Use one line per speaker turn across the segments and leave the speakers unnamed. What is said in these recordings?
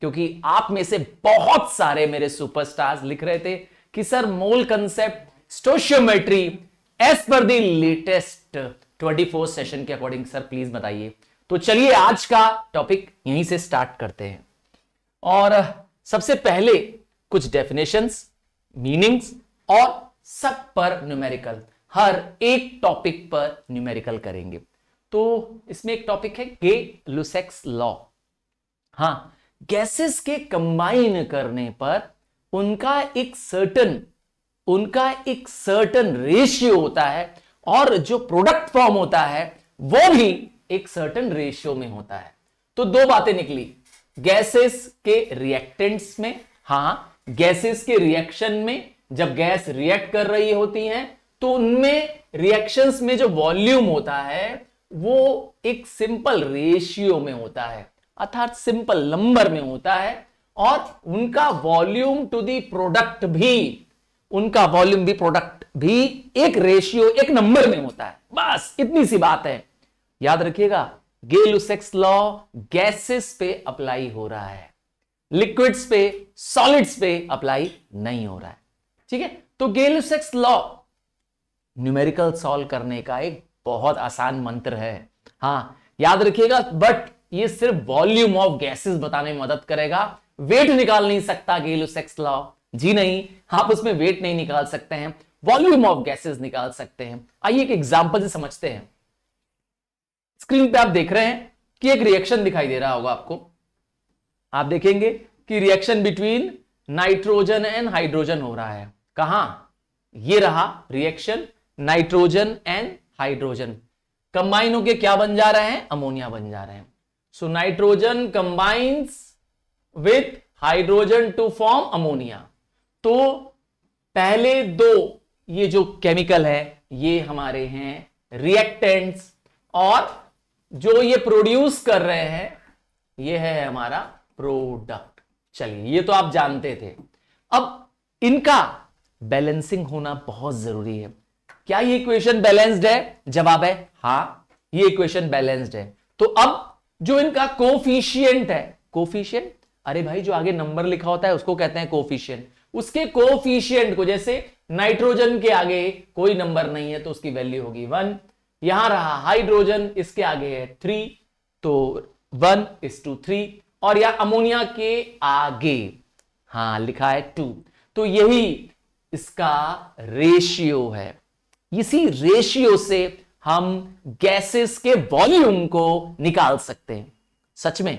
क्योंकि आप में से बहुत सारे मेरे सुपरस्टार्स लिख रहे थे कि sir mole concept stoichiometry as per the latest 24 session के अकॉर्डिंग सर प्लीज बताइए तो चलिए आज का टॉपिक यहीं से स्टार्ट करते हैं और सबसे पहले कुछ डेफिनेशंस मीनिंग्स और सब पर न्यूमेरिकल हर एक टॉपिक पर न्यूमेरिकल करेंगे तो इसमें एक टॉपिक है गे लुसेक्स लॉ हां गैसेस के कंबाइन करने पर उनका एक सर्टन उनका एक सर्टन रेशियो होता है और जो प्रोडक्ट फॉर्म होता है वो भी एक सर्टन रेशियो में होता है तो दो बातें निकली गैसेस के रिएक्टेंट्स में हाँ गैसेस के रिएक्शन में जब गैस रिएक्ट कर रही होती हैं तो उनमें रिएक्शंस में जो वॉल्यूम होता है वो एक सिंपल रेशियो में होता है अर्थात सिंपल नंबर में होता है और उनका वॉल्यूम टू दी प्रोडक्ट भी उनका वॉल्यूम भी प्रोडक्ट भी एक रेशियो एक नंबर में होता है बस इतनी सी बात है याद रखिएगा गेलुसेक्स लॉ गैसेस पे अप्लाई हो रहा है लिक्विड्स पे सॉलिड्स पे अप्लाई नहीं हो रहा है ठीक है तो गेलुसेक्स लॉ न्यूमेरिकल सॉल्व करने का एक बहुत आसान मंत्र है हाँ याद रखिएगा बट ये सिर्फ वॉल्यूम ऑफ गैसेस बताने में मदद करेगा वेट निकाल नहीं सकता सेक्स लॉ जी नहीं आप उसमें वेट नहीं निकाल सकते हैं वॉल्यूम ऑफ गैसेस निकाल सकते हैं आइए एक एग्जांपल से समझते हैं स्क्रीन पे आप देख रहे हैं कि एक रिएक्शन दिखाई दे रहा होगा आपको आप देखेंगे कि reaction between nitrogen and hydrogen हो रहा है कहा ये रहा reaction nitrogen and hydrogen combine होके क्या बन जा रहे हैं अमोनिया बन जा रहे हैं so nitrogen combines with hydrogen to form ammonia तो पहले दो ये जो केमिकल है ये हमारे हैं रिएक्टेंट्स और जो ये प्रोड्यूस कर रहे हैं ये है हमारा प्रोडक्ट चलिए ये तो आप जानते थे अब इनका बैलेंसिंग होना बहुत जरूरी है क्या ये इक्वेशन बैलेंस्ड है जवाब है हाँ ये इक्वेशन बैलेंस्ड है तो अब जो इनका कोफिशियंट है कोफिशियंट अरे भाई जो आगे नंबर लिखा होता है उसको कहते हैं कोफिशियंट उसके कोफिशियंट को जैसे नाइट्रोजन के आगे कोई नंबर नहीं है तो उसकी वैल्यू होगी वन यहां रहा हाइड्रोजन इसके आगे है थ्री तो वन इज टू थ्री और या अमोनिया के आगे हाँ लिखा है टू तो यही इसका रेशियो है इसी रेशियो से हम गैसेस के वॉल्यूम को निकाल सकते हैं सच में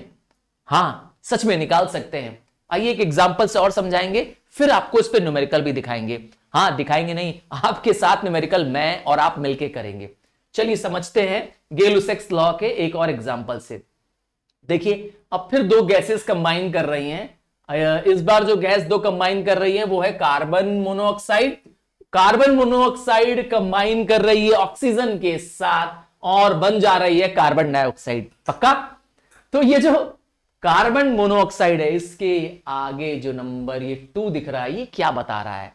हां सच में निकाल सकते हैं आइए एक एग्जाम्पल से और समझाएंगे फिर आपको इस पर न्यूमेरिकल भी दिखाएंगे हाँ दिखाएंगे नहीं आपके साथ न्यूमेरिकल मैं और आप मिलकर करेंगे चलिए समझते हैं गेलुसेक्स लॉ के एक और एग्जाम्पल से देखिए अब फिर दो गैसेस कंबाइन कर रही हैं इस बार जो गैस दो कंबाइन कर रही है वो है carbon monoxide carbon monoxide combine कर रही है ऑक्सीजन के साथ और बन जा रही है कार्बन डाइऑक्साइड पक्का तो ये जो कार्बन मोनोऑक्साइड है इसके आगे जो नंबर ये टू दिख रहा है ये क्या बता रहा है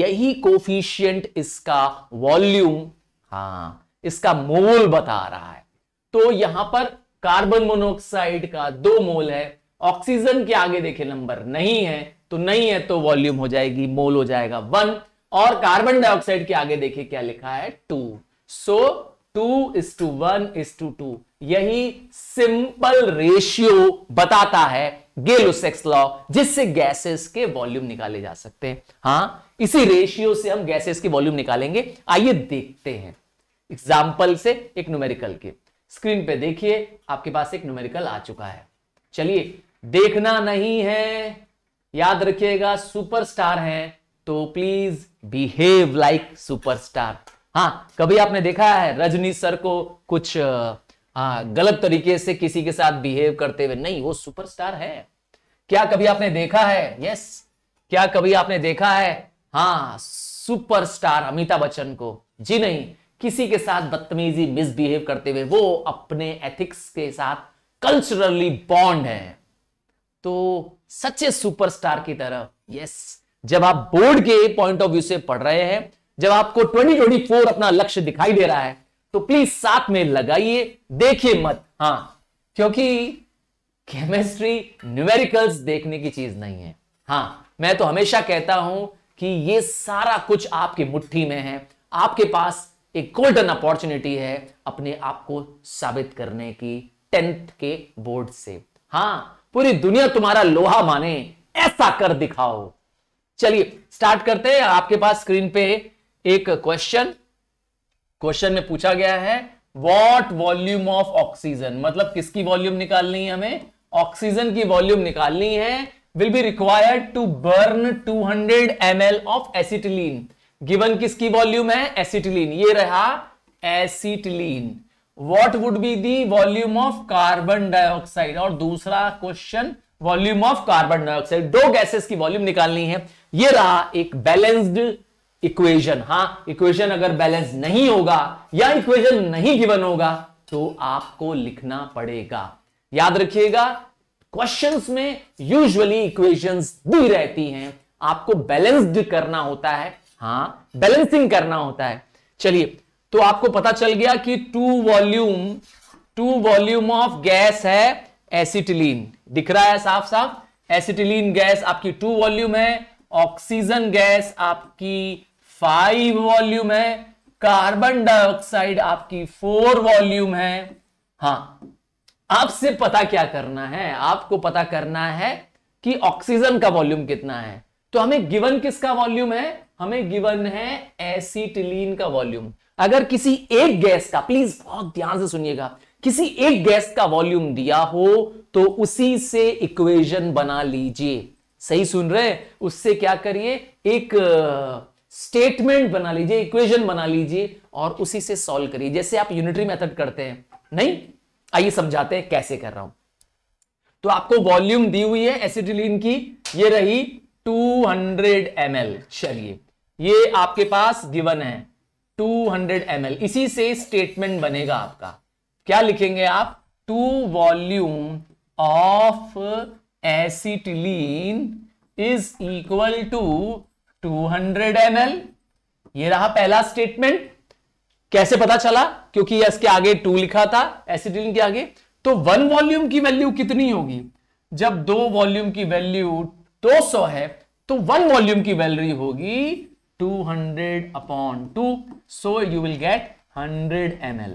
यही कोफिशियंट इसका वॉल्यूम हाँ इसका मोल बता रहा है तो यहां पर कार्बन मोनोऑक्साइड का दो मोल है ऑक्सीजन के आगे देखे नंबर नहीं है तो नहीं है तो वॉल्यूम हो जाएगी मोल हो जाएगा वन और कार्बन डाइऑक्साइड के आगे देखिए क्या लिखा है two so two is to one is to two यही सिंपल रेशियो बताता है गेलोसेक्स लॉ जिससे गैसेस के वॉल्यूम निकाले जा सकते हैं हाँ इसी रेशियो से हम गैसेस के वॉल्यूम निकालेंगे आइए देखते हैं एग्जाम्पल से एक न्यूमेरिकल के स्क्रीन पे देखिए आपके पास एक न्यूमेरिकल आ चुका है चलिए देखना नहीं है याद रखिएगा सुपरस्टार है तो प्लीज बिहेव लाइक सुपरस्टार हाँ कभी आपने देखा है रजनी सर को कुछ आ, हाँ, गलत तरीके से किसी के साथ बिहेव करते हुए नहीं वो सुपरस्टार है क्या कभी आपने देखा है यस क्या कभी आपने देखा है हाँ सुपरस्टार अमिताभ बच्चन को जी नहीं किसी के साथ बदतमीजी मिसबिहेव करते हुए वो अपने एथिक्स के साथ कल्चरली बॉन्ड है तो सच्चे सुपरस्टार की तरह यस जब आप बोर्ड के पॉइंट ऑफ व्यू से पढ़ रहे हैं जब आपको 2024 अपना लक्ष्य दिखाई दे रहा है तो प्लीज साथ में लगाइए देखिए मत हाँ क्योंकि केमिस्ट्री न्यूमेरिकल्स देखने की चीज नहीं है हां मैं तो हमेशा कहता हूं कि ये सारा कुछ आपकी मुट्ठी में है आपके पास एक गोल्डन अपॉर्चुनिटी है अपने आप को साबित करने की टेंथ के बोर्ड से हाँ पूरी दुनिया तुम्हारा लोहा माने ऐसा कर दिखाओ चलिए स्टार्ट करते हैं आपके पास स्क्रीन पे एक क्वेश्चन क्वेश्चन में पूछा गया है वॉट वॉल्यूम ऑफ ऑक्सीजन मतलब किसकी वॉल्यूम निकालनी है हमें ऑक्सीजन की वॉल्यूम निकालनी है will be required to burn 200 L of acetylene given किसकी वॉल्यूम है एसिटिलीन ये रहा acetylene what would be the volume of carbon dioxide और दूसरा question volume of carbon dioxide दो गैसेस की वॉल्यूम निकालनी है ये रहा एक बैलेंस्ड इक्वेशन हाँ इक्वेशन अगर बैलेंस नहीं होगा या इक्वेशन नहीं गिवन होगा तो आपको लिखना पड़ेगा याद रखिएगा क्वेश्चंस में यूजुअली इक्वेशंस दी रहती हैं आपको बैलेंस्ड करना होता है हाँ बैलेंसिंग करना होता है चलिए तो आपको पता चल गया कि two volume two volume of gas है एसिटिलीन दिख रहा है साफ साफ एसिटिलीन गैस आपकी टू वॉल्यूम है ऑक्सीजन गैस आपकी फाइव वॉल्यूम है कार्बन डाइऑक्साइड आपकी फोर वॉल्यूम है हा आपसे पता क्या करना है आपको पता करना है कि ऑक्सीजन का वॉल्यूम कितना है तो हमें गिवन किसका वॉल्यूम है हमें गिवन है एसिटिलीन का वॉल्यूम अगर किसी एक गैस का प्लीज बहुत ध्यान से सुनिएगा किसी एक गैस का वॉल्यूम दिया हो तो उसी से इक्वेशन बना लीजिए सही सुन रहे हैं उससे क्या करिए एक स्टेटमेंट बना लीजिए इक्वेशन बना लीजिए और उसी से सॉल्व करिए जैसे आप यूनिटरी मेथड करते हैं नहीं आइए समझाते हैं कैसे कर रहा हूं तो आपको वॉल्यूम दी हुई है एसिडिलीन की ये रही 200 हंड्रेड चलिए ये आपके पास गिवन है 200 हंड्रेड इसी से स्टेटमेंट बनेगा आपका क्या लिखेंगे आप two volume of acetylene is equal to 200 ml ये रहा पहला स्टेटमेंट कैसे पता चला क्योंकि इसके आगे टू लिखा था एसिटिलीन के आगे तो वन वॉल्यूम की वैल्यू कितनी होगी जब दो वॉल्यूम की वैल्यू 200 है तो वन वॉल्यूम की वैल्यू होगी 200 upon two so you will get 100 ml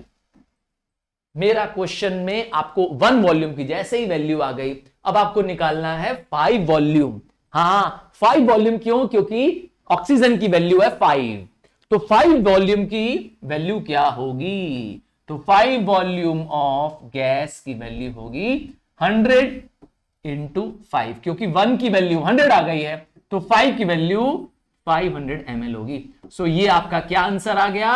मेरा क्वेश्चन में आपको वन वॉल्यूम की जैसे ही वैल्यू आ गई अब आपको निकालना है फाइव वॉल्यूम हाँ फाइव वॉल्यूम क्यों क्योंकि ऑक्सीजन की वैल्यू है फाइव तो फाइव वॉल्यूम की वैल्यू क्या होगी तो फाइव वॉल्यूम ऑफ गैस की वैल्यू होगी हंड्रेड इंटू फाइव क्योंकि वन की वैल्यू हंड्रेड आ गई है तो फाइव की वैल्यू फाइव एम एल होगी सो ये आपका क्या आंसर आ गया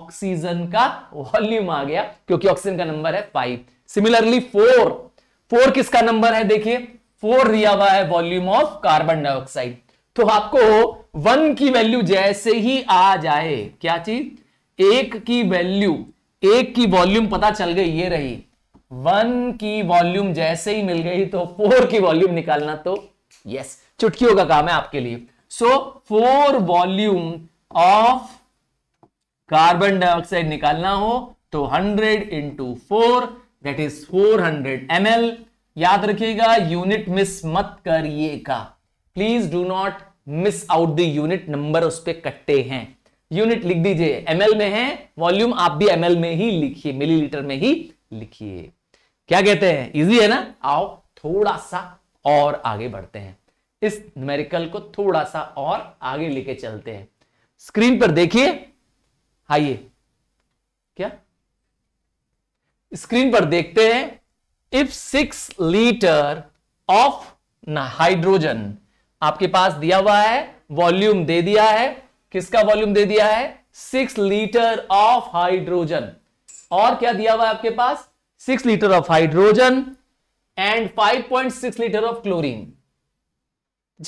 ऑक्सीजन का वॉल्यूम आ गया क्योंकि ऑक्सीजन का नंबर है फाइव सिमिलरली फोर फोर किसका नंबर है देखिए फोर दिया हुआ है वॉल्यूम ऑफ कार्बन डाइऑक्साइड तो आपको वन की वैल्यू जैसे ही आ जाए क्या चीज एक की वैल्यू एक की वॉल्यूम पता चल गई ये रही वन की वॉल्यूम जैसे ही मिल गई तो फोर की वॉल्यूम निकालना तो यस चुटकियों का काम है आपके लिए so four volume of carbon dioxide निकालना हो तो hundred into four that is 400 L याद रखिएगा यूनिट मिस मत करिएगा please do not miss out the unit number उस पर कट्टे हैं यूनिट लिख दीजिए एल में है वॉल्यूम आप भी एल में ही लिखिए मिलीलीटर में ही लिखिए क्या कहते हैं इजी है ना आओ थोड़ा सा और आगे बढ़ते हैं इस न्यूमेरिकल को थोड़ा सा और आगे लेके चलते हैं स्क्रीन पर देखिए आइए क्या स्क्रीन पर देखते हैं if six litre of hydrogen आपके पास दिया हुआ है वॉल्यूम दे दिया है किसका वॉल्यूम दे दिया है सिक्स लीटर ऑफ हाइड्रोजन और क्या दिया हुआ है आपके पास six litre of hydrogen and five point six litre of chlorine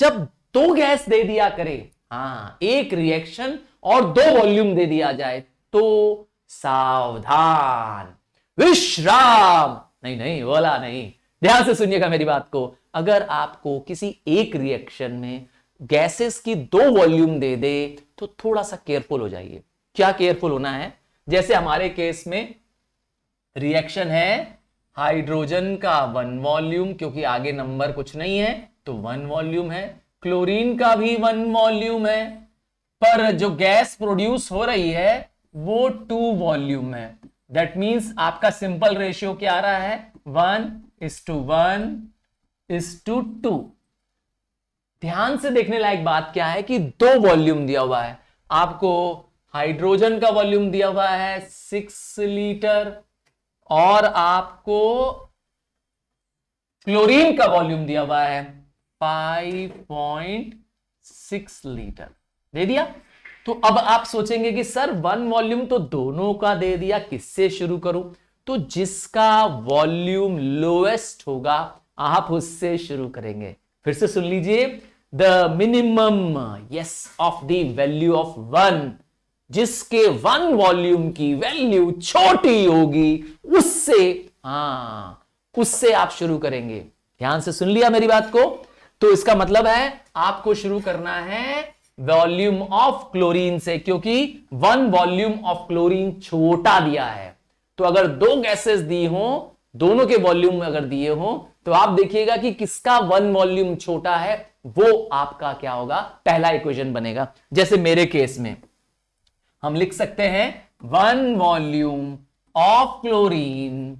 जब दो गैस दे दिया करे हाँ एक रिएक्शन और दो वॉल्यूम दे दिया जाए तो सावधान विश्राम नहीं नहीं बोला नहीं ध्यान से सुनिएगा मेरी बात को अगर आपको किसी एक रिएक्शन में गैसेस की दो वॉल्यूम दे दे तो थोड़ा सा केयरफुल हो जाइए क्या केयरफुल होना है जैसे हमारे केस में रिएक्शन है हाइड्रोजन का वन वॉल्यूम क्योंकि आगे नंबर कुछ नहीं है तो वन वॉल्यूम है क्लोरीन का भी वन वॉल्यूम है पर जो गैस प्रोड्यूस हो रही है वो टू वॉल्यूम है दैट मीन्स आपका सिंपल रेशियो क्या आ रहा है one is to one is to two ध्यान से देखने लायक बात क्या है कि दो वॉल्यूम दिया हुआ है आपको हाइड्रोजन का वॉल्यूम दिया हुआ है सिक्स लीटर और आपको क्लोरीन का वॉल्यूम दिया हुआ है फाइव पॉइंट सिक्स लीटर दे दिया तो अब आप सोचेंगे कि सर वन वॉल्यूम तो दोनों का दे दिया किससे शुरू करूं तो जिसका वॉल्यूम लोएस्ट होगा आप उससे शुरू करेंगे फिर से सुन लीजिए the minimum yes of the value of one जिसके वन वॉल्यूम की वैल्यू छोटी होगी उससे हाँ उससे आप शुरू करेंगे ध्यान से सुन लिया मेरी बात को तो इसका मतलब है आपको शुरू करना है वॉल्यूम ऑफ क्लोरीन से क्योंकि वन वॉल्यूम ऑफ क्लोरीन छोटा दिया है तो अगर दो गैसेस दी हो दोनों के वॉल्यूम अगर दिए हो तो आप देखिएगा कि किसका वन वॉल्यूम छोटा है वो आपका क्या होगा पहला इक्वेशन बनेगा जैसे मेरे केस में हम लिख सकते हैं one volume of chlorine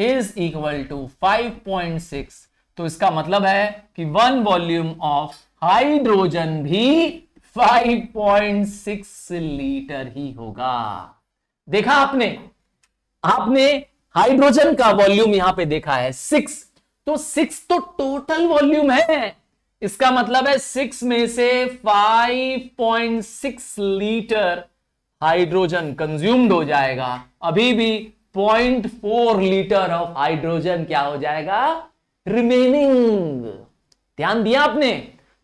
is equal to 5.6 तो इसका मतलब है कि वन वॉल्यूम ऑफ हाइड्रोजन भी 5.6 लीटर ही होगा देखा आपने आपने हाइड्रोजन का वॉल्यूम यहां पे देखा है सिक्स तो सिक्स तो टोटल वॉल्यूम है इसका मतलब है सिक्स में से 5.6 लीटर हाइड्रोजन कंज्यूम्ड हो जाएगा अभी भी 0.4 लीटर ऑफ हाइड्रोजन क्या हो जाएगा रिमेनिंग ध्यान दिया आपने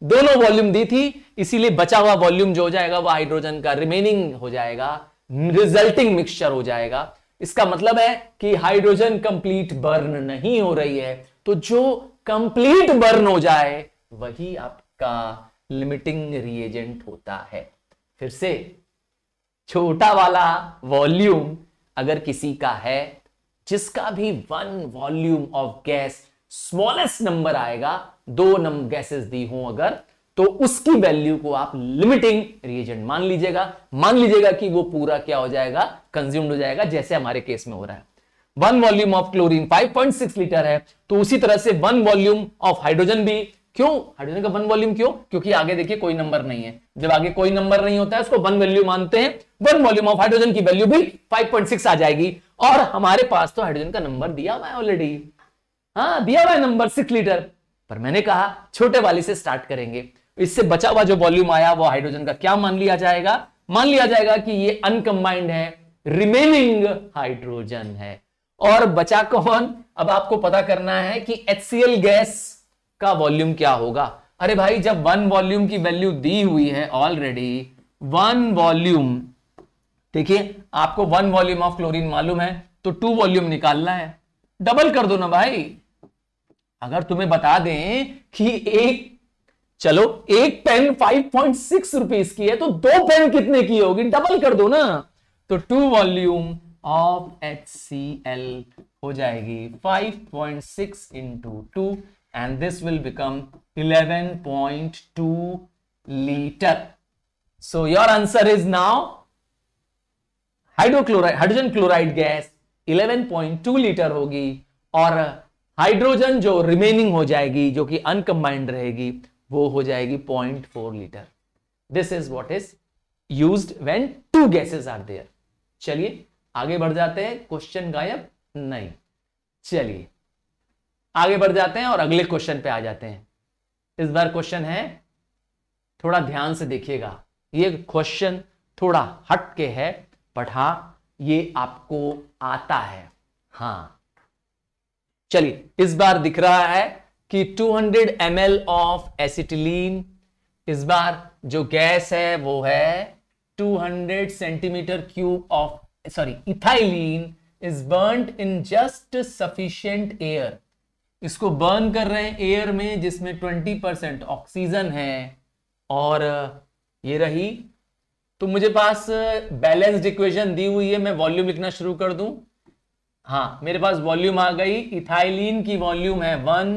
दोनों वॉल्यूम दी थी इसीलिए बचा हुआ वॉल्यूम जो हो जाएगा वह हाइड्रोजन का रिमेनिंग हो जाएगा रिजल्टिंग मिक्सचर हो जाएगा इसका मतलब है कि हाइड्रोजन कंप्लीट बर्न नहीं हो रही है तो जो कंप्लीट बर्न हो जाए वही आपका लिमिटिंग रिएजेंट होता है फिर से छोटा वाला वॉल्यूम अगर किसी का है जिसका भी one volume of gas smallest number आएगा दो नम गैसेस दी हो अगर तो उसकी वैल्यू को आप लिमिटिंग रिएजेंट मान लीजिएगा मान लीजिएगा कि वो पूरा क्या हो जाएगा कंज्यूम्ड हो जाएगा जैसे हमारे केस में हो रहा है one volume of chlorine 5.6 litre है तो उसी तरह से वन वॉल्यूम ऑफ हाइड्रोजन भी क्यों हाइड्रोजन का वन वॉल्यूम क्यों क्योंकि आगे देखिए कोई नंबर नहीं है जब आगे कोई नंबर नहीं होता है उसको वन वैल्यू मानते हैं वन वॉल्यूम ऑफ हाइड्रोजन की वैल्यू भी फाइव आ जाएगी और हमारे पास तो हाइड्रोजन का नंबर दिया हुआ है ऑलरेडी हाँ दिया हुआ है नंबर सिक्स लीटर पर मैंने कहा छोटे वाले से स्टार्ट करेंगे इससे बचा हुआ जो वॉल्यूम आया वो हाइड्रोजन का क्या मान लिया जाएगा मान लिया जाएगा कि ये अनकंबाइंड है रिमेनिंग हाइड्रोजन है और बचा कौन अब आपको पता करना है कि HCl गैस का वॉल्यूम क्या होगा अरे भाई जब वन वॉल्यूम की वैल्यू दी हुई है ऑलरेडी वन वॉल्यूम देखिए आपको वन वॉल्यूम ऑफ क्लोरीन मालूम है तो टू वॉल्यूम निकालना है डबल कर दो ना भाई अगर तुम्हें बता दें कि एक चलो एक पेन 5.6 पॉइंट की है तो दो पेन कितने की होगी डबल कर दो ना तो two volume of H C L हो जाएगी 5.6 point six into two and this will become 11.2 litre so your answer is now hydrochloride hydrogen chloride gas 11.2 litre होगी और हाइड्रोजन जो रिमेनिंग हो जाएगी जो कि अनकम्बाइंड रहेगी वो हो जाएगी point four litre this is what is use when two gases are there चलिए आगे बढ़ जाते हैं क्वेश्चन गायब नहीं चलिए आगे बढ़ जाते हैं और अगले क्वेश्चन पे आ जाते हैं इस बार क्वेश्चन है थोड़ा ध्यान से देखिएगा ये क्वेश्चन थोड़ा हट के है बट ये आपको आता है हाँ चलिए इस बार दिख रहा है कि 200 एम ऑफ एसिटिलीन इस बार जो गैस है वो है 200 centimetre cube of sorry ethylene is burn in just sufficient air इसको बर्न कर रहे हैं एयर में जिसमें 20 परसेंट ऑक्सीजन है और ये रही तो मुझे पास बैलेंस्ड इक्वेशन दी हुई है मैं वॉल्यूम लिखना शुरू कर दूं हाँ मेरे पास वॉल्यूम आ गई इथाइलिन की वॉल्यूम है वन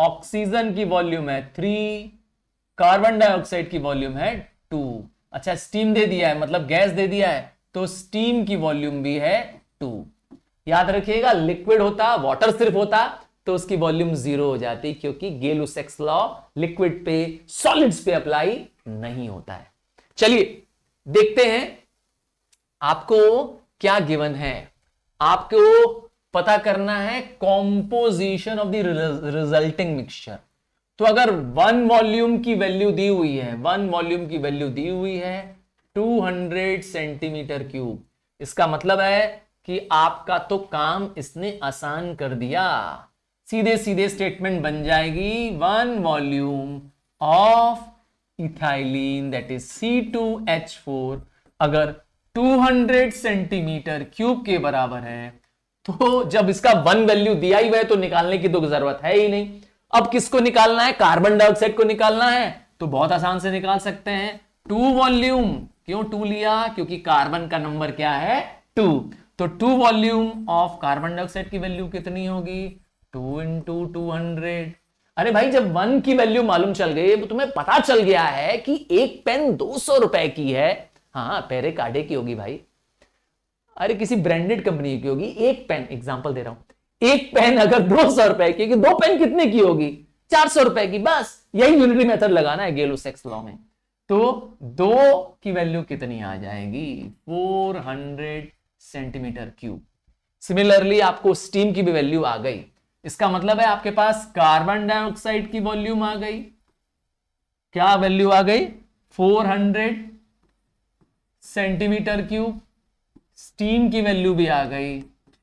ऑक्सीजन की वॉल्यूम है थ्री कार्बन डाइऑक्साइड की वॉल्यूम है टू अच्छा स्टीम दे दिया है मतलब गैस दे दिया है तो स्टीम की वॉल्यूम भी है टू याद रखिएगा लिक्विड होता वाटर सिर्फ होता तो उसकी वॉल्यूम जीरो हो जाती क्योंकि गेलुसेक्स लॉ लिक्विड पे सॉलिड्स पे अप्लाई नहीं होता है चलिए देखते हैं आपको क्या गिवन है आपको पता करना है composition of the resulting mixture तो अगर वन वॉल्यूम की वैल्यू दी हुई है वन वॉल्यूम की वैल्यू दी हुई है 200 सेंटीमीटर क्यूब इसका मतलब है कि आपका तो काम इसने आसान कर दिया सीधे सीधे स्टेटमेंट बन जाएगी one volume of ethylene that is C two H four अगर 200 सेंटीमीटर क्यूब के बराबर है तो जब इसका वन वैल्यू दिया ही हुआ है तो निकालने की तो जरूरत है ही नहीं अब किसको निकालना है कार्बन डाइऑक्साइड को निकालना है तो बहुत आसान से निकाल सकते हैं टू वॉल्यूम क्यों टू लिया क्योंकि कार्बन का नंबर क्या है टू तो two volume of carbon dioxide की वैल्यू कितनी होगी टू इंटू टू हंड्रेड अरे भाई जब वन की वैल्यू मालूम चल गई तो तुम्हें पता चल गया है कि एक पेन दो सौ रुपए की है हाँ पेरे काडे की होगी भाई अरे किसी ब्रांडेड कंपनी की होगी एक पेन एग्जाम्पल दे रहा हूं एक पेन अगर दो सौ रुपए की दो पेन कितने की होगी चार सौ रुपए की बस यही यूनिटरी मेथड लगाना है गेलो सेक्स लॉ में तो दो की वैल्यू कितनी आ जाएगी 400 सेंटीमीटर क्यूब सिमिलरली आपको स्टीम की भी वैल्यू आ गई इसका मतलब है आपके पास कार्बन डाइऑक्साइड की वॉल्यूम आ गई क्या वैल्यू आ गई 400 सेंटीमीटर क्यूब स्टीम की वैल्यू भी आ गई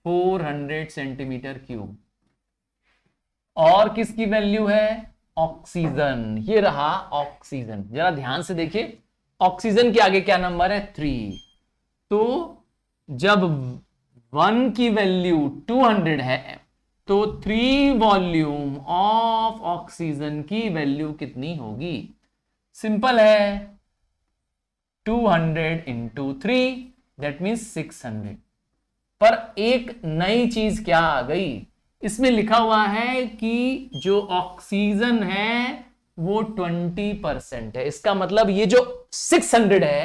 400 सेंटीमीटर क्यूब और किसकी वैल्यू है ऑक्सीजन ये रहा ऑक्सीजन जरा ध्यान से देखिए ऑक्सीजन के आगे क्या नंबर है थ्री तो जब वन की वैल्यू 200 है तो थ्री वॉल्यूम ऑफ ऑक्सीजन की वैल्यू कितनी होगी सिंपल है 200 इंटू थ्री दैट सिक्स 600 पर एक नई चीज क्या आ गई इसमें लिखा हुआ है कि जो ऑक्सीजन है वो 20 परसेंट है इसका मतलब ये जो 600 है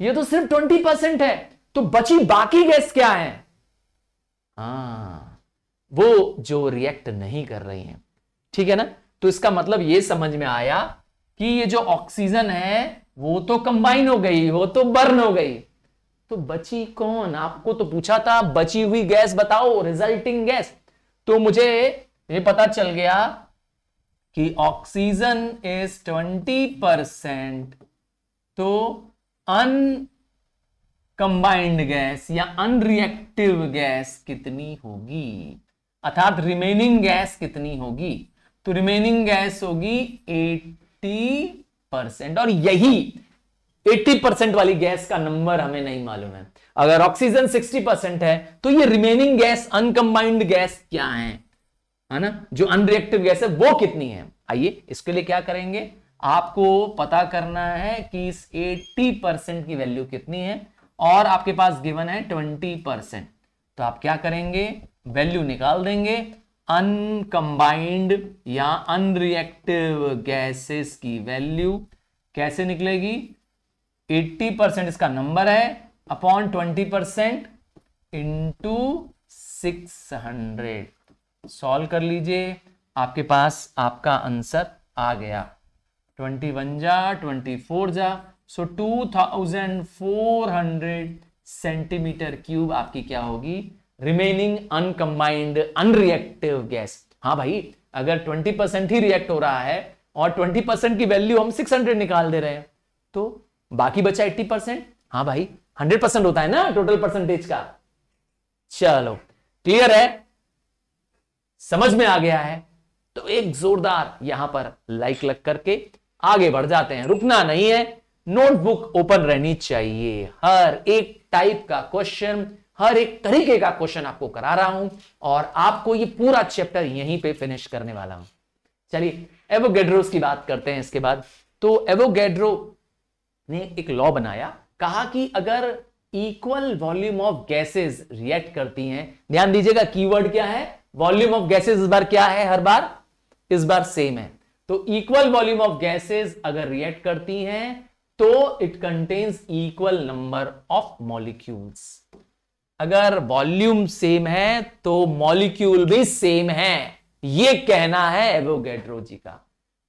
ये तो सिर्फ 20 परसेंट है तो बची बाकी गैस क्या है आ, हाँ, वो जो रिएक्ट नहीं कर रही है ठीक है ना तो इसका मतलब ये समझ में आया कि ये जो ऑक्सीजन है वो तो कंबाइन हो गई वो तो बर्न हो गई तो बची कौन आपको तो पूछा था बची हुई गैस बताओ रिजल्टिंग गैस तो मुझे ये पता चल गया कि ऑक्सीजन इज ट्वेंटी परसेंट तो अनकंबाइंड गैस या अनरिएक्टिव गैस कितनी होगी अर्थात रिमेनिंग गैस कितनी होगी तो रिमेनिंग गैस होगी एट्टी परसेंट और यही 80 परसेंट वाली गैस का नंबर हमें नहीं मालूम है अगर ऑक्सीजन 60 परसेंट है तो ये रिमेनिंग गैस अनकंबाइंड गैस क्या है है ना जो अनरिएक्टिव गैस है वो कितनी है आइए इसके लिए क्या करेंगे आपको पता करना है कि इस 80 परसेंट की वैल्यू कितनी है और आपके पास गिवन है 20 परसेंट तो आप क्या करेंगे वैल्यू निकाल देंगे अनकंबाइंड या अनरिएक्टिव गैसेस की वैल्यू कैसे निकलेगी 80 परसेंट इसका नंबर है upon 20 percent into six hundred solve कर लीजिए आपके पास आपका आंसर आ गया ट्वेंटी वन जा ट्वेंटी फोर जा so two thousand four hundred centimetre cube आपकी क्या होगी रिमेनिंग अनकंबाइंड अनरिएक्टिव गैस हाँ भाई अगर 20 परसेंट ही रिएक्ट हो रहा है और 20 परसेंट की वैल्यू हम 600 निकाल दे रहे हैं तो बाकी बचा 80 परसेंट हाँ भाई 100 परसेंट होता है ना टोटल परसेंटेज का चलो क्लियर है समझ में आ गया है तो एक जोरदार यहां पर लाइक लग करके आगे बढ़ जाते हैं रुकना नहीं है नोटबुक ओपन रहनी चाहिए हर एक टाइप का क्वेश्चन हर एक तरीके का क्वेश्चन आपको करा रहा हूं और आपको ये पूरा चैप्टर यहीं पे फिनिश करने वाला हूं चलिए एवोगेड्रोस की बात करते हैं इसके बाद तो एवोगेड्रो ने एक लॉ बनाया कहा कि अगर equal volume of gases react करती हैं ध्यान दीजिएगा कीवर्ड क्या है वॉल्यूम ऑफ गैसेज इस बार क्या है हर बार इस बार सेम है तो इक्वल वॉल्यूम ऑफ गैसेज अगर रिएक्ट करती हैं तो it contains equal number of molecules अगर वॉल्यूम सेम है तो मॉलिक्यूल भी सेम है ये कहना है एवोगेड्रो जी का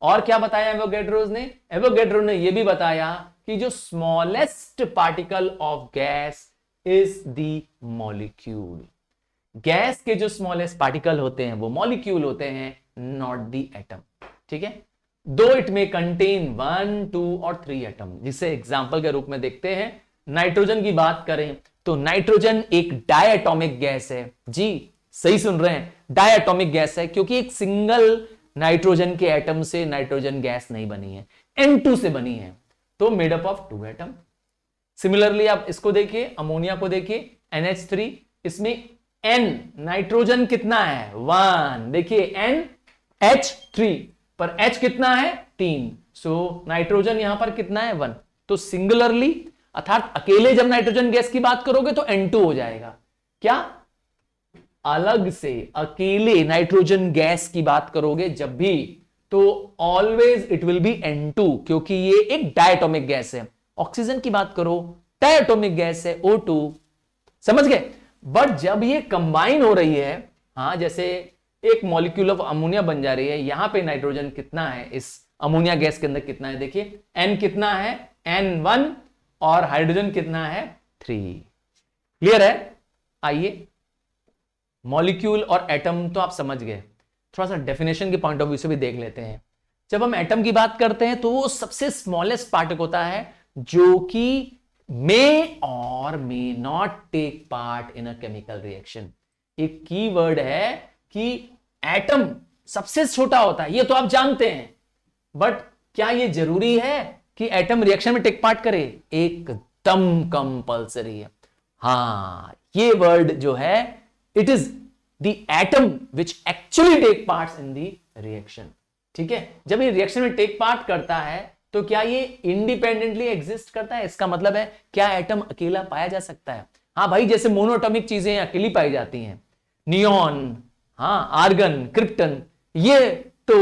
और क्या बताया एवोगेड्रोज ने एवोगेड्रो ने यह भी बताया कि जो smallest particle of gas is the molecule gas के जो स्मॉलेस्ट पार्टिकल होते हैं वो मॉलिक्यूल होते हैं नॉट दी एटम ठीक है दो इट में कंटेन वन टू और थ्री एटम जिसे एग्जाम्पल के रूप में देखते हैं नाइट्रोजन की बात करें तो नाइट्रोजन एक डायटोमिक गैस है जी सही सुन रहे हैं डायटोमिक गैस है क्योंकि एक सिंगल नाइट्रोजन के एटम से नाइट्रोजन गैस नहीं बनी है N2 से बनी है तो made up of two atom similarly आप इसको देखिए अमोनिया को देखिए NH3 इसमें N नाइट्रोजन कितना है वन देखिए एन एच थ्री पर H कितना है तीन सो so, नाइट्रोजन यहां पर कितना है वन तो सिंगुलरली अर्थात अकेले जब नाइट्रोजन गैस की बात करोगे तो N2 हो जाएगा क्या अलग से अकेले नाइट्रोजन गैस की बात करोगे जब भी तो always it will B N2 क्योंकि ये एक डायटोमिक गैस है ऑक्सीजन की बात करो डायटोमिक गैस है O2 समझ गए बट जब ये कंबाइन हो रही है हाँ जैसे एक मॉलिक्यूल ऑफ अमोनिया बन जा रही है यहां पे नाइट्रोजन कितना है इस अमोनिया गैस के अंदर कितना है देखिए एन कितना है एन वन और हाइड्रोजन कितना है थ्री क्लियर है आइए मॉलिक्यूल और एटम तो आप समझ गए थोड़ा सा डेफिनेशन के पॉइंट ऑफ व्यू से भी देख लेते हैं जब हम एटम की बात करते हैं तो वो सबसे स्मॉलेस्ट पार्टिक होता है जो कि मे और may not take part in a chemical reaction एक की वर्ड है कि एटम सबसे छोटा होता है ये तो आप जानते हैं बट क्या ये जरूरी है कि एटम रिएक्शन में टेक पार्ट करे एकदम कंपल्सरी है हाँ ये वर्ड जो है it is the atom which actually take part in the reaction ठीक है जब ये रिएक्शन में टेक पार्ट करता है तो क्या ये इंडिपेंडेंटली एग्जिस्ट करता है इसका मतलब है क्या एटम अकेला पाया जा सकता है हाँ भाई जैसे मोनोटॉमिक चीजें अकेली पाई जाती हैं नियोन हाँ आर्गन क्रिप्टन ये तो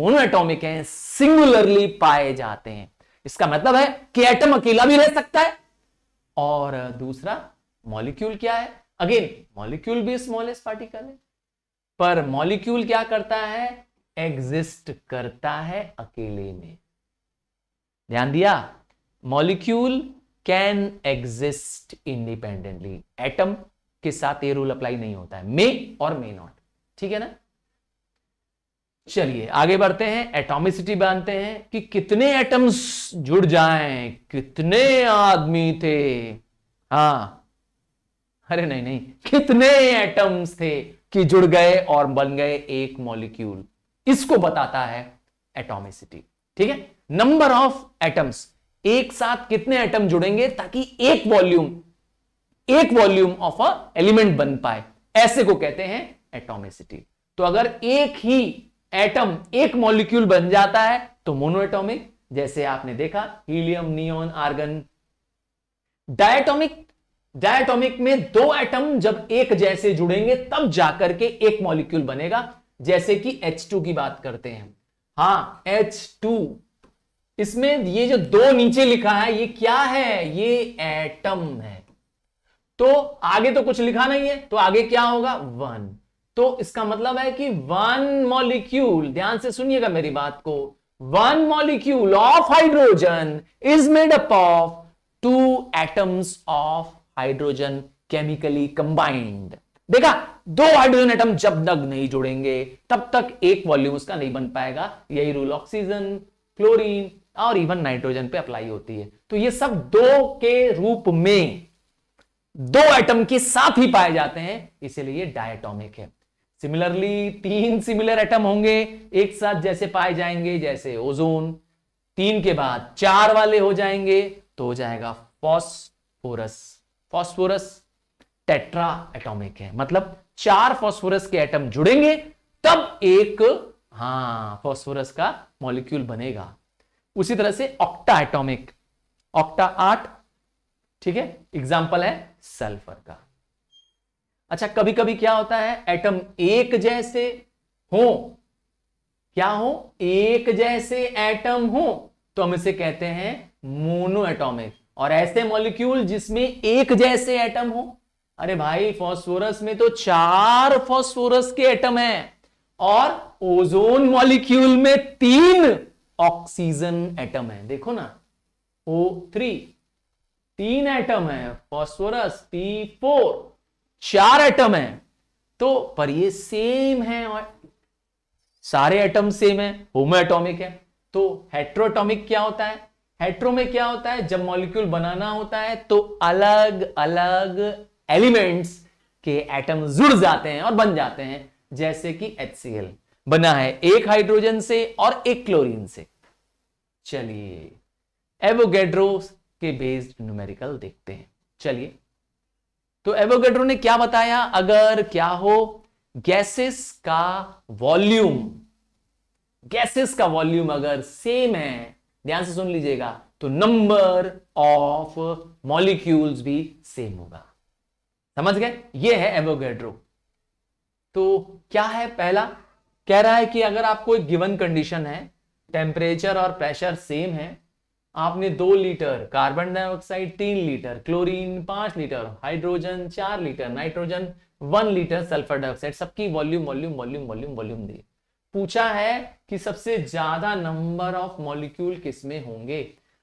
मोनोटॉमिक हैं सिंगुलरली पाए जाते हैं इसका मतलब है कि एटम अकेला भी रह सकता है और दूसरा मॉलिक्यूल क्या है अगेन मॉलिक्यूल भी स्मॉलेस्ट पार्टिकल है पर मॉलिक्यूल क्या करता है एग्जिस्ट करता है अकेले में ध्यान दिया molecule can exist independently atom के साथ ये रूल अप्लाई नहीं होता है मे और मे नॉट ठीक है ना चलिए आगे बढ़ते हैं एटॉमिसिटी बांधते हैं कि कितने एटम्स जुड़ जाएं कितने आदमी थे हाँ अरे नहीं नहीं कितने एटम्स थे कि जुड़ गए और बन गए एक मॉलिक्यूल इसको बताता है एटॉमिसिटी ठीक है नंबर ऑफ एटम्स एक साथ कितने एटम जुड़ेंगे ताकि एक वॉल्यूम एक वॉल्यूम ऑफ अ एलिमेंट बन पाए ऐसे को कहते हैं एटॉमिसिटी तो अगर एक ही एटम एक मॉलिक्यूल बन जाता है तो मोनोएटॉमिक जैसे आपने देखा helium neon argon diatomic diatomic में दो एटम जब एक जैसे जुड़ेंगे तब जाकर के एक मॉलिक्यूल बनेगा जैसे कि H2 की बात करते हैं एच हाँ, H2 इसमें ये जो दो नीचे लिखा है ये क्या है ये एटम है तो आगे तो कुछ लिखा नहीं है तो आगे क्या होगा वन तो इसका मतलब है कि वन मॉलिक्यूल ध्यान से सुनिएगा मेरी बात को one molecule of hydrogen is made up of two atoms of hydrogen chemically combined देखा दो हाइड्रोजन एटम जब तक नहीं जुड़ेंगे तब तक एक वॉल्यूम उसका नहीं बन पाएगा यही रूल ऑक्सीजन क्लोरीन और इवन नाइट्रोजन पे अप्लाई होती है तो ये सब दो के रूप में दो एटम के साथ ही पाए जाते हैं इसीलिए डायटोमिक है सिमिलरली तीन सिमिलर एटम होंगे एक साथ जैसे पाए जाएंगे जैसे ओजोन तीन के बाद चार वाले हो जाएंगे तो हो जाएगा फॉस्फोरस फॉस्फोरस टेट्रा एटोमिक है मतलब चार फॉस्फोरस के एटम जुड़ेंगे तब एक हा फॉस्फोरस का मॉलिक्यूल बनेगा उसी तरह से ऑक्टा एटोमिक ऑक्टा आठ ठीक है एग्जाम्पल है सल्फर का अच्छा कभी कभी क्या होता है एटम एक जैसे हो क्या हो एक जैसे एटम हो तो हम इसे कहते हैं मोनो एटॉमिक और ऐसे मॉलिक्यूल जिसमें एक जैसे एटम हो अरे भाई फॉस्फोरस में तो चार फॉस्फोरस के एटम हैं और ओजोन मॉलिक्यूल में तीन ऑक्सीजन एटम है देखो ना ओ थ्री तीन एटम है फॉस्फोरस पी फोर चार एटम है तो पर ये सेम है और सारे एटम सेम है होमोएटॉमिक है तो हेट्रोटोमिक क्या होता है हेट्रो में क्या होता है जब मॉलिक्यूल बनाना होता है तो अलग अलग एलिमेंट्स के एटम जुड़ जाते हैं और बन जाते हैं जैसे कि एच बना है एक हाइड्रोजन से और एक क्लोरीन से चलिए एवोगेड्रोस के बेस्ड न्यूमेरिकल देखते हैं चलिए तो एवोगेड्रो ने क्या बताया अगर क्या हो गैसेस का वॉल्यूम गैसेस का वॉल्यूम अगर सेम है ध्यान से सुन लीजिएगा तो नंबर ऑफ मॉलिक्यूल्स भी सेम होगा समझ गए ये है एवोगेड्रो तो क्या है पहला कह रहा है कि अगर आपको एक गिवन कंडीशन है टेम्परेचर और प्रेशर सेम है आपने दो लीटर कार्बन डाइऑक्साइड तीन लीटर क्लोरीन पांच लीटर हाइड्रोजन चार litre nitrogen one litre sulphur dioxide सबकी volume volume volume volume volume दी पूछा है कि सबसे ज्यादा नंबर ऑफ मॉलिक्यूल किसमें होंगे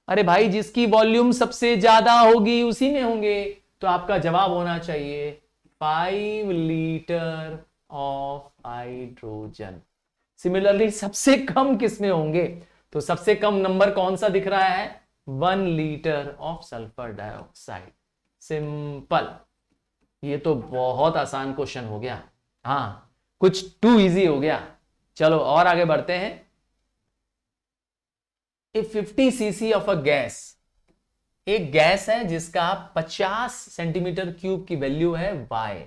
अरे भाई जिसकी वॉल्यूम सबसे ज्यादा होगी उसी में होंगे तो आपका जवाब होना चाहिए five litre of hydrogen similarly सबसे कम किसमें होंगे तो सबसे कम नंबर कौन सा दिख रहा है one litre of sulphur dioxide simple ये तो बहुत आसान क्वेश्चन हो गया हाँ कुछ टू इजी हो गया चलो और आगे बढ़ते हैं fifty C CC of a gas एक गैस है जिसका 50 सेंटीमीटर क्यूब की वैल्यू है वाई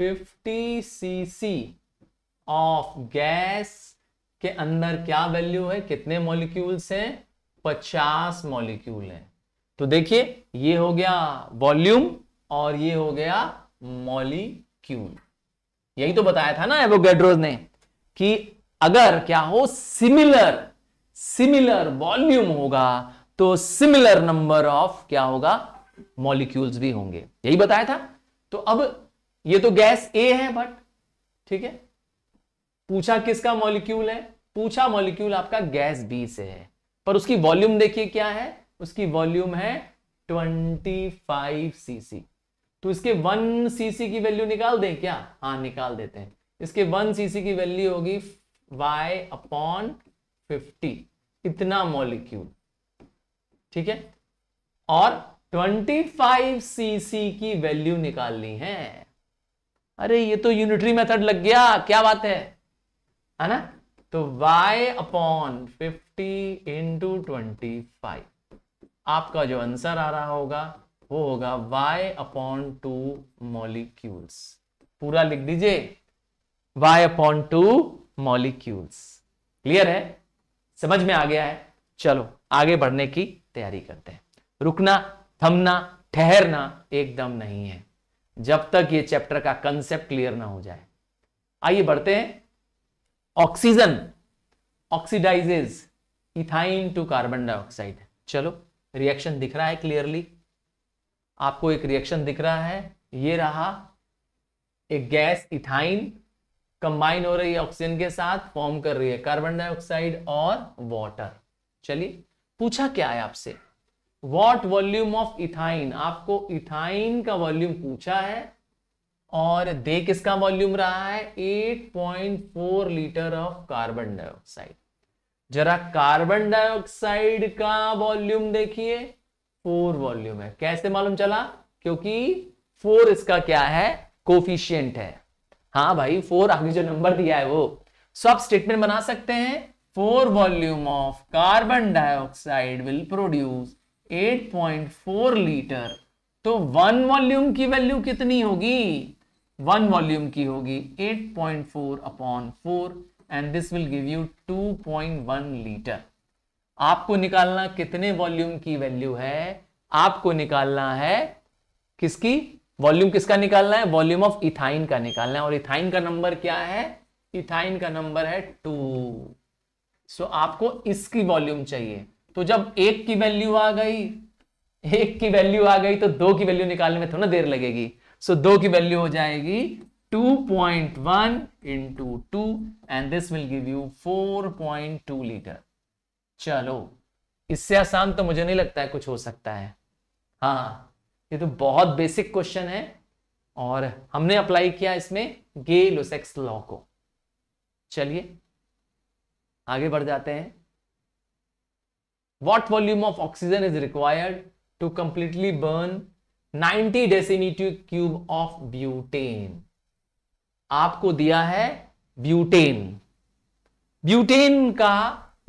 50 सीसी ऑफ गैस के अंदर क्या वैल्यू है कितने मॉलिक्यूल्स हैं पचास मॉलिक्यूल हैं तो देखिए ये हो गया वॉल्यूम और ये हो गया मॉलिक्यूल यही तो बताया था ना एवोगेड्रोज ने कि अगर क्या हो सिमिलर सिमिलर वॉल्यूम होगा तो सिमिलर नंबर ऑफ क्या होगा मॉलिक्यूल्स भी होंगे यही बताया था तो अब ये तो गैस ए है बट ठीक है पूछा किसका मॉलिक्यूल है पूछा मॉलिक्यूल आपका गैस बी से है पर उसकी वॉल्यूम देखिए क्या है उसकी वॉल्यूम है 25 सीसी तो इसके 1 सीसी की वैल्यू निकाल दें क्या हाँ निकाल देते हैं इसके 1 सीसी की वैल्यू होगी y अपॉन 50 इतना मॉलिक्यूल ठीक है और 25 सीसी की वैल्यू निकालनी है अरे ये तो यूनिटरी मेथड लग गया क्या बात है है ना तो y upon fifty into twenty five आपका जो आंसर आ रहा होगा वो होगा y अपॉन टू मॉलिक्यूल्स पूरा लिख दीजिए y upon two molecules clear है समझ में आ गया है चलो आगे बढ़ने की तैयारी करते हैं रुकना थमना ठहरना एकदम नहीं है जब तक ये चैप्टर का कंसेप्ट क्लियर ना हो जाए आइए बढ़ते हैं oxygen oxidises ethyne to carbon dioxide चलो रिएक्शन दिख रहा है क्लियरली आपको एक रिएक्शन दिख रहा है ये रहा एक गैस इथाइन कंबाइन हो रही है ऑक्सीजन के साथ फॉर्म कर रही है कार्बन डाइऑक्साइड और वाटर चलिए पूछा क्या है आपसे वॉट वॉल्यूम ऑफ इथाइन आपको इथाइन का वॉल्यूम पूछा है और दे किसका वॉल्यूम रहा है 8.4 लीटर ऑफ कार्बन डाइऑक्साइड जरा कार्बन डाइऑक्साइड का वॉल्यूम देखिए फोर वॉल्यूम है कैसे मालूम चला क्योंकि फोर इसका क्या है कोफिशियंट है हाँ भाई फोर आगे जो नंबर दिया है वो सो आप स्टेटमेंट बना सकते हैं four volume of carbon dioxide will produce 8.4 litre तो वन वॉल्यूम की वैल्यू कितनी होगी वन वॉल्यूम की होगी 8.4 point four upon four and this will give you 2.1 litre आपको निकालना कितने वॉल्यूम की वैल्यू है आपको निकालना है किसकी वॉल्यूम किसका निकालना है वॉल्यूम ऑफ इथाइन का निकालना है और इथाइन का नंबर क्या है इथाइन का नंबर है टू सो so, आपको इसकी वॉल्यूम चाहिए तो जब एक की वैल्यू आ गई एक की वैल्यू आ गई तो दो की वैल्यू निकालने में थोड़ा देर लगेगी सो so, दो की वैल्यू हो जाएगी 2.1 point one into two and this will give you 4.2 litre चलो इससे आसान तो मुझे नहीं लगता है कुछ हो सकता है हाँ ये तो बहुत बेसिक क्वेश्चन है और हमने अप्लाई किया इसमें गे लुसेक्स लॉ को चलिए आगे बढ़ जाते हैं what volume of oxygen is required to completely burn 90 decimetre cube of butane आपको दिया है ब्यूटेन ब्यूटेन का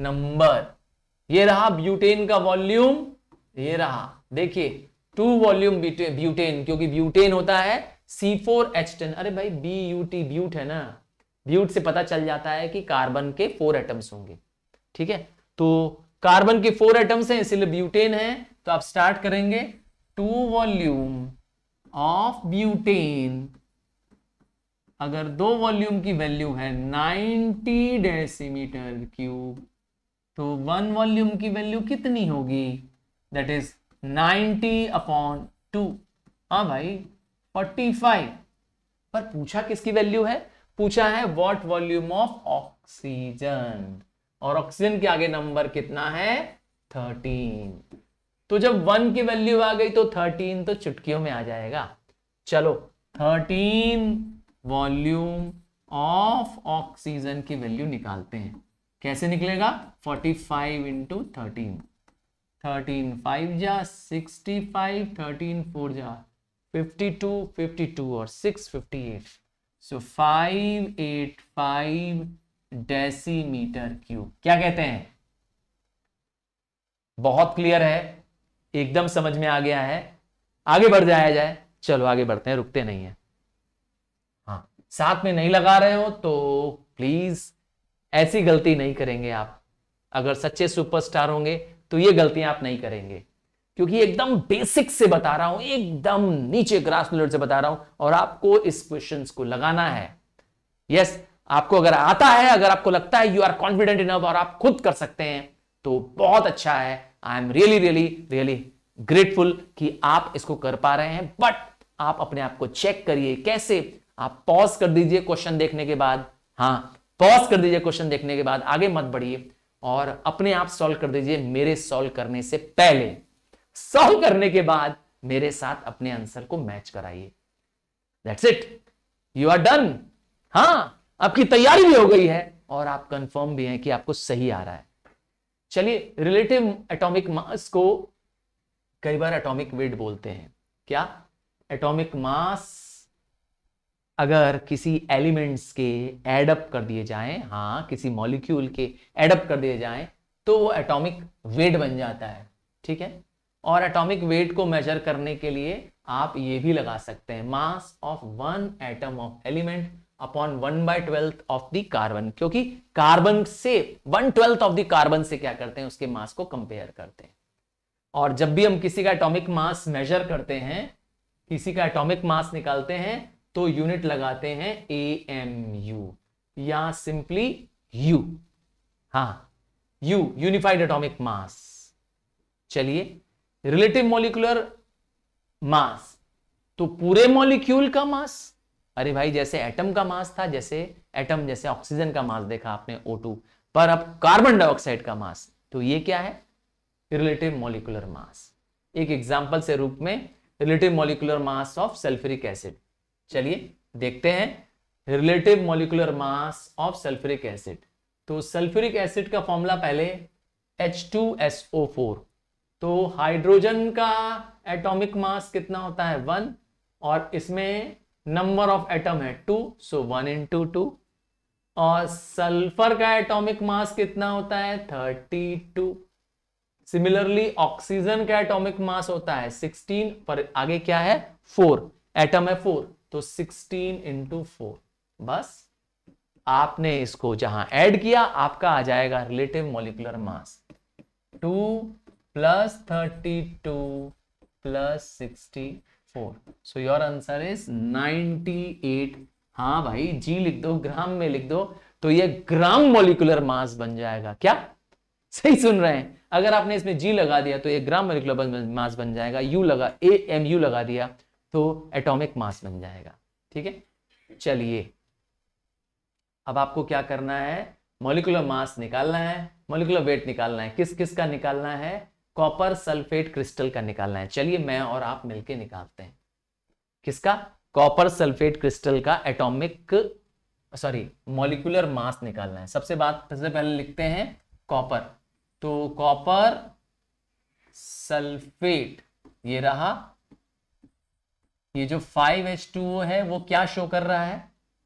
नंबर ये रहा ब्यूटेन का वॉल्यूम ये रहा देखिए टू वॉल्यूम ब्यूटेन क्योंकि ब्यूटेन होता है सी फोर एच टेन अरे भाई बी यू टी ब्यूट है ना ब्यूट से पता चल जाता है कि कार्बन के फोर एटम्स होंगे ठीक है तो कार्बन के फोर एटम्स हैं इसलिए ब्यूटेन है तो आप स्टार्ट करेंगे टू वॉल्यूम ऑफ ब्यूटेन अगर दो वॉल्यूम की वैल्यू है 90 डेसीमीटर क्यूब तो वन वॉल्यूम की वैल्यू कितनी होगी दैट इज 90 अपॉन टू हाँ भाई 45 पर पूछा किसकी वैल्यू है पूछा है व्हाट वॉल्यूम ऑफ ऑक्सीजन और ऑक्सीजन के आगे नंबर कितना है 13 तो जब वन की वैल्यू आ गई तो थर्टीन तो चुटकियों में आ जाएगा चलो थर्टीन वॉल्यूम ऑफ ऑक्सीजन की वैल्यू निकालते हैं कैसे निकलेगा forty five into thirteen thirteen five जा सिक्सटी फाइव थर्टीन फोर जा फिफ्टी टू फिफ्टी टू और six fifty eight so five eight five decimetre cube क्या कहते हैं बहुत क्लियर है एकदम समझ में आ गया है
आगे बढ़ जाया जाए
चलो आगे बढ़ते हैं रुकते नहीं है हाँ साथ में नहीं लगा रहे हो तो प्लीज ऐसी गलती नहीं करेंगे आप अगर सच्चे सुपरस्टार होंगे तो ये गलतियां आप नहीं करेंगे क्योंकि एकदम बेसिक से बता रहा हूं एकदम नीचे ग्रास मिलर से बता रहा हूं और आपको इस क्वेश्चन को लगाना है यस yes, आपको अगर आता है अगर आपको लगता है यू आर कॉन्फिडेंट इनफ और आप खुद कर सकते हैं तो बहुत अच्छा है I am really really really grateful कि आप इसको कर पा रहे हैं बट आप अपने आप को चेक करिए कैसे आप पॉज कर दीजिए क्वेश्चन देखने के बाद हाँ पॉज कर दीजिए क्वेश्चन देखने के बाद आगे मत बढ़िए और अपने आप सॉल्व कर दीजिए मेरे सॉल्व करने से पहले सॉल्व करने के बाद मेरे साथ अपने आंसर को मैच कराइए that's it you are done हाँ आपकी तैयारी भी हो गई है और आप कंफर्म भी हैं कि आपको सही आ रहा है चलिए रिलेटिव एटॉमिक मास को कई बार एटॉमिक वेट बोलते हैं क्या एटॉमिक मास अगर किसी एलिमेंट्स के एडअप कर दिए जाएं हाँ किसी मॉलिक्यूल के एडअप कर दिए जाएं तो वो एटॉमिक वेट बन जाता है ठीक है और एटॉमिक वेट को मेजर करने के लिए आप ये भी लगा सकते हैं mass of one atom of element upon one by twelfth of the carbon क्योंकि कार्बन से one twelfth of the carbon से क्या करते हैं उसके मास को कंपेयर करते हैं और जब भी हम किसी का एटॉमिक मास मेजर करते हैं किसी का एटॉमिक मास निकालते हैं तो यूनिट लगाते हैं ए एम यू या सिंपली यू हाँ यू यूनिफाइड एटॉमिक मास चलिए रिलेटिव मॉलिकुलर मास तो पूरे मॉलिक्यूल का मास अरे भाई जैसे एटम का मास था जैसे एटम जैसे ऑक्सीजन का मास देखा आपने टू पर अब कार्बन डाइऑक्साइड का मास तो ये क्या है रिलेटिव मोलिकुलर मास एक एग्जाम्पल से रूप में relative molecular mass of sulphuric acid चलिए देखते हैं relative molecular mass of sulphuric acid तो सल्फ्यूरिक एसिड का फॉर्मूला पहले H2SO4 तो हाइड्रोजन का एटॉमिक मास कितना होता है वन और इसमें नंबर ऑफ एटम है two so one into two और सल्फर का एटॉमिक मास कितना होता है थर्टी टू सिमिलरली ऑक्सीजन का एटॉमिक मास होता है सिक्सटीन पर आगे क्या है फोर एटम है फोर तो सिक्सटीन इंटू फोर बस आपने इसको जहां ऐड किया आपका आ जाएगा relative molecular mass two plus thirty two plus sixty four so your answer is ninety eight हाँ भाई जी लिख दो ग्राम में लिख दो तो ये ग्राम मोलिकुलर मास बन जाएगा क्या सही सुन रहे हैं अगर आपने इसमें जी लगा दिया तो ये ग्राम मोलिकुलर मास बन जाएगा यू लगा ए एम यू लगा दिया तो एटॉमिक मास बन जाएगा ठीक है चलिए अब आपको क्या करना है मोलिकुलर मास निकालना है मोलिकुलर वेट निकालना है किस किस का निकालना है कॉपर सल्फेट क्रिस्टल का निकालना है चलिए मैं और आप मिलके निकालते हैं किसका कॉपर सल्फेट क्रिस्टल का एटॉमिक सॉरी मॉलिकुलर मास निकालना है सबसे बात सबसे पहले लिखते हैं कॉपर तो कॉपर सल्फेट ये रहा ये जो 5H2O है वो क्या शो कर रहा है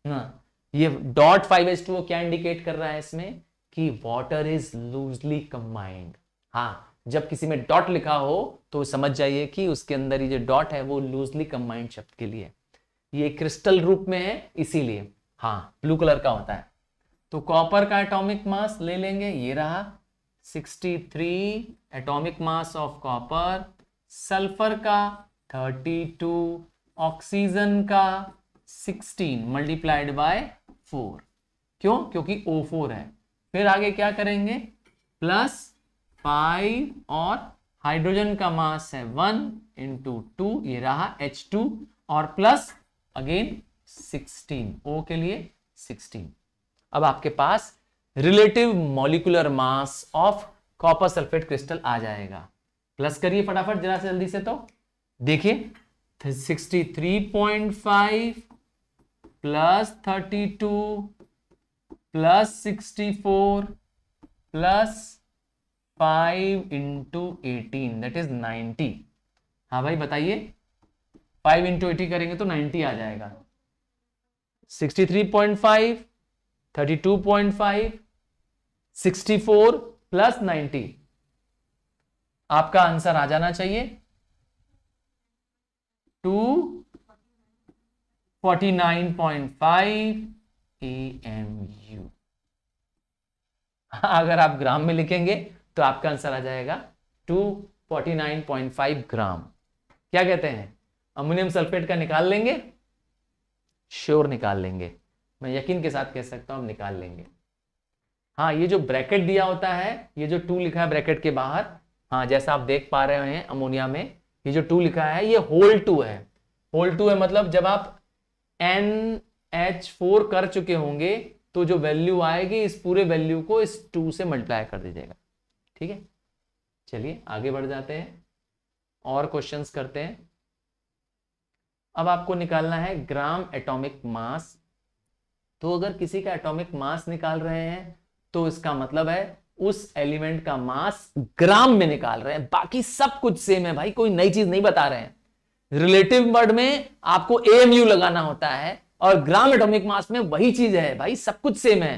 ना हाँ, ये डॉट 5H2O क्या इंडिकेट कर रहा है इसमें कि वाटर इज लूजली कंबाइंड हाँ जब किसी में डॉट लिखा हो तो समझ जाइए कि उसके अंदर ये जो डॉट है वो लूजली कंबाइंड शब्द के लिए ये क्रिस्टल रूप में है इसीलिए हाँ ब्लू कलर का होता है तो कॉपर का एटॉमिक मास ले लेंगे ये रहा 63 atomic mass of copper sulphur का 32 ऑक्सीजन का 16 मल्टीप्लाइड बाय 4 क्यों क्योंकि O4 है फिर आगे क्या करेंगे प्लस फाइव और हाइड्रोजन का मास है वन इंटू टू ये रहा एच टू और प्लस अगेन सिक्सटीन ओ के लिए सिक्सटीन अब आपके पास relative molecular mass of copper sulphate crystal आ जाएगा प्लस करिए फटाफट जरा से जल्दी से तो देखिए 63.5 plus 32 plus 64 plus five into eighteen that is ninety हाँ भाई बताइए फाइव इंटू एटी करेंगे तो नाइनटी आ जाएगा sixty three point five thirty two point five sixty four plus ninety आपका आंसर आ जाना चाहिए two forty nine point five A M U अगर आप ग्राम में लिखेंगे तो आपका आंसर आ जाएगा 249.5 ग्राम क्या कहते हैं अमोनियम सल्फेट का निकाल लेंगे श्योर निकाल लेंगे मैं यकीन के साथ कह सकता हूं निकाल लेंगे हाँ ये जो ब्रैकेट दिया होता है ये जो टू लिखा है ब्रैकेट के बाहर हाँ जैसा आप देख पा रहे हैं अमोनिया में ये जो टू लिखा है ये होल टू है होल टू है मतलब जब आप एन एच फोर कर चुके होंगे तो जो वैल्यू आएगी इस पूरे वैल्यू को इस टू से मल्टीप्लाई कर दीजिएगा ठीक है चलिए आगे बढ़ जाते हैं और क्वेश्चंस करते हैं अब आपको निकालना है ग्राम एटॉमिक मास तो अगर किसी का एटॉमिक मास निकाल रहे हैं तो इसका मतलब है उस एलिमेंट का मास ग्राम में निकाल रहे हैं बाकी सब कुछ सेम है भाई कोई नई चीज नहीं बता रहे हैं रिलेटिव वर्ड में आपको एमयू लगाना होता है और ग्राम एटॉमिक मास में वही चीज है भाई सब कुछ सेम है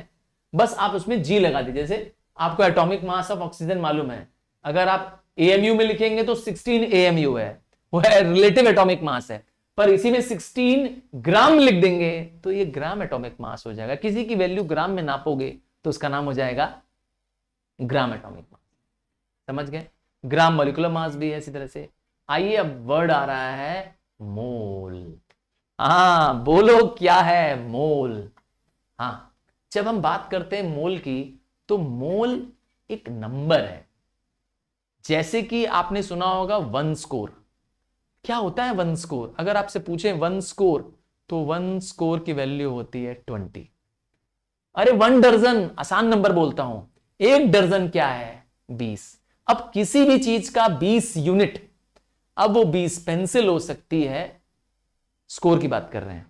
बस आप उसमें जी लगा दीजिए जैसे आपको एटॉमिक मास ऑफ ऑक्सीजन मालूम है अगर आप एएमयू में लिखेंगे तो 16 एएमयू है वो है रिलेटिव एटॉमिक मास है पर इसी में 16 ग्राम लिख देंगे तो ये ग्राम एटॉमिक मास हो जाएगा किसी की वैल्यू ग्राम में नापोगे तो उसका नाम हो जाएगा ग्राम एटॉमिक मास समझ गए ग्राम मोलिकुलर मास भी है इसी तरह से आइए अब वर्ड आ रहा है मोल हा बोलो क्या है मोल हाँ जब हम बात करते हैं मोल की तो मोल एक नंबर है जैसे कि आपने सुना होगा वन स्कोर क्या होता है वन स्कोर अगर आपसे पूछे वन स्कोर तो वन स्कोर की वैल्यू होती है ट्वेंटी अरे वन डर्जन आसान नंबर बोलता हूं एक डर्जन क्या है बीस अब किसी भी चीज का बीस यूनिट अब वो बीस पेंसिल हो सकती है स्कोर की बात कर रहे हैं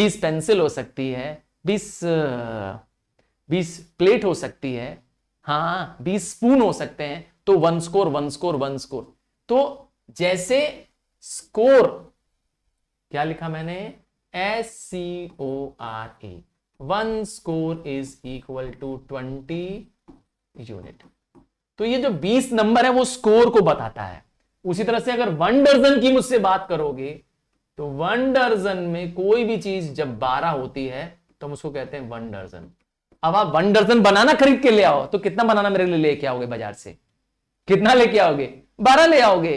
बीस पेंसिल हो सकती है बीस बीस प्लेट हो सकती है हाँ बीस स्पून हो सकते हैं तो one score one score one score तो जैसे स्कोर क्या लिखा मैंने S C O R A one score is equal to twenty unit तो ये जो बीस नंबर है वो स्कोर को बताता है उसी तरह से अगर वन डर्जन की मुझसे बात करोगे तो वन डर्जन में कोई भी चीज जब बारह होती है तो हम उसको कहते हैं वन डर्जन अब आप वन डर्जन बनाना खरीद के ले आओ तो कितना बनाना मेरे लिए लेके आओगे बाजार से कितना लेके आओगे बारह ले आओगे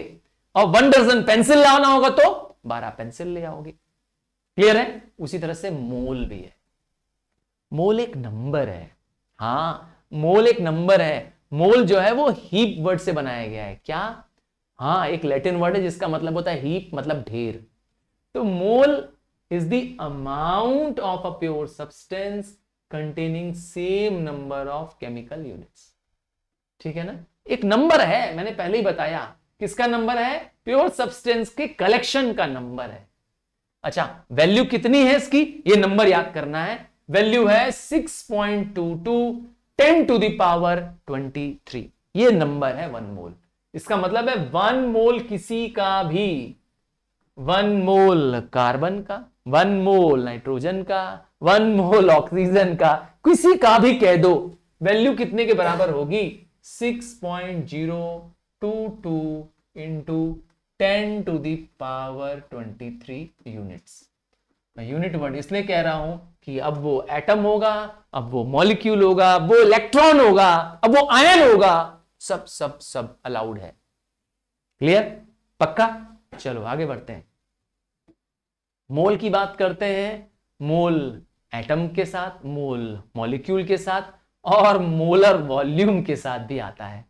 और वन डर्जन पेंसिल लाना होगा तो बारह पेंसिल ले आओगे क्लियर है उसी तरह से मोल भी है मोल एक नंबर है हाँ मोल एक नंबर है मोल जो है वो हीप वर्ड से बनाया गया है क्या हाँ एक लैटिन वर्ड है जिसका मतलब होता है हीप मतलब ढेर तो mole is the amount of a pure substance containing same number of chemical units ठीक है ना एक नंबर है मैंने पहले ही बताया किसका नंबर है प्योर सब्सटेंस के कलेक्शन का नंबर है अच्छा वैल्यू कितनी है इसकी ये नंबर याद करना है वैल्यू है 6.22 point two two two ten the power 23 ये नंबर है वन मोल इसका मतलब है वन मोल किसी का भी वन मोल कार्बन का वन मोल नाइट्रोजन का वन मोल ऑक्सीजन का किसी का भी कह दो वैल्यू कितने के बराबर होगी six point zero two two into ten to the power twenty three unit मैं यूनिट वर्ड इसलिए कह रहा हूं कि अब वो एटम होगा अब वो मॉलिक्यूल होगा अब वो इलेक्ट्रॉन होगा अब वो आयन होगा सब सब सब अलाउड है क्लियर पक्का चलो आगे बढ़ते हैं मोल की बात करते हैं मोल एटम के साथ मोल मॉलिक्यूल के साथ और मोलर वॉल्यूम के साथ भी आता है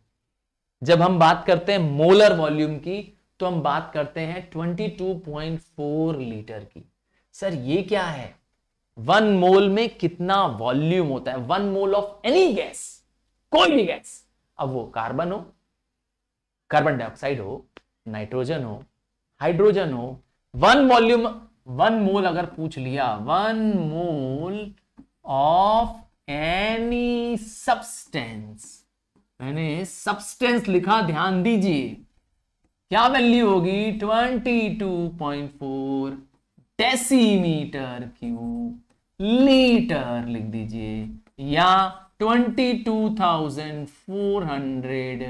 जब हम बात करते हैं मोलर वॉल्यूम की तो हम बात करते हैं 22.4 लीटर की सर ये क्या है वन मोल में कितना वॉल्यूम होता है one mole of any gas कोई भी गैस अब वो कार्बन हो कार्बन डाइऑक्साइड हो नाइट्रोजन हो हाइड्रोजन हो वन वॉल्यूम वन मोल अगर पूछ लिया one mole of any substance मैंने सब्सटेंस लिखा ध्यान दीजिए क्या वैल्यू होगी twenty two point four decimetre cube litre लिख दीजिए या twenty two thousand four hundred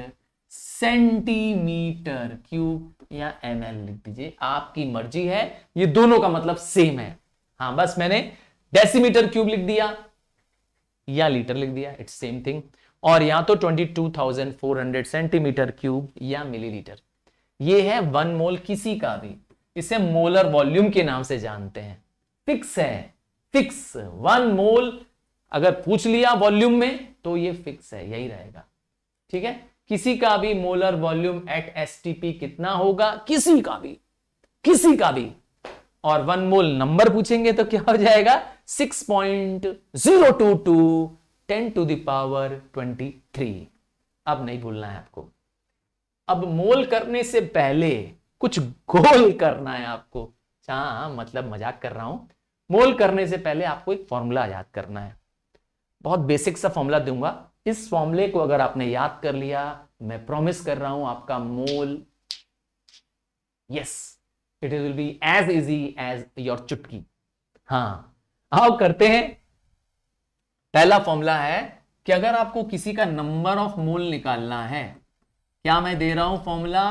centimetre cube या एम लिख दीजिए आपकी मर्जी है ये दोनों का मतलब सेम है हाँ बस मैंने डेसीमीटर क्यूब लिख दिया या लीटर लिख दिया इट्स सेम थिंग और या तो 22,400 सेंटीमीटर क्यूब या मिलीलीटर ये है वन मोल किसी का भी इसे मोलर वॉल्यूम के नाम से जानते हैं फिक्स है फिक्स वन मोल अगर पूछ लिया वॉल्यूम में तो ये फिक्स है यही रहेगा ठीक है किसी का भी मोलर वॉल्यूम एट एसटीपी कितना होगा किसी का भी किसी का भी और वन मोल नंबर पूछेंगे तो क्या हो जाएगा six point zero two two ten to the power twenty three अब नहीं भूलना है आपको अब मोल करने से पहले कुछ गोल करना है आपको अच्छा, हाँ मतलब मजाक कर रहा हूं मोल करने से पहले आपको एक फॉर्मूला याद करना है बहुत बेसिक सा फॉर्मूला दूंगा इस फॉर्मूले को अगर आपने याद कर लिया मैं प्रॉमिस कर रहा हूं आपका mole yes it will be as easy as your चुटकी हाँ आओ करते हैं पहला फॉर्मूला है कि अगर आपको किसी का नंबर ऑफ मोल निकालना है क्या मैं दे रहा हूं फॉर्मूला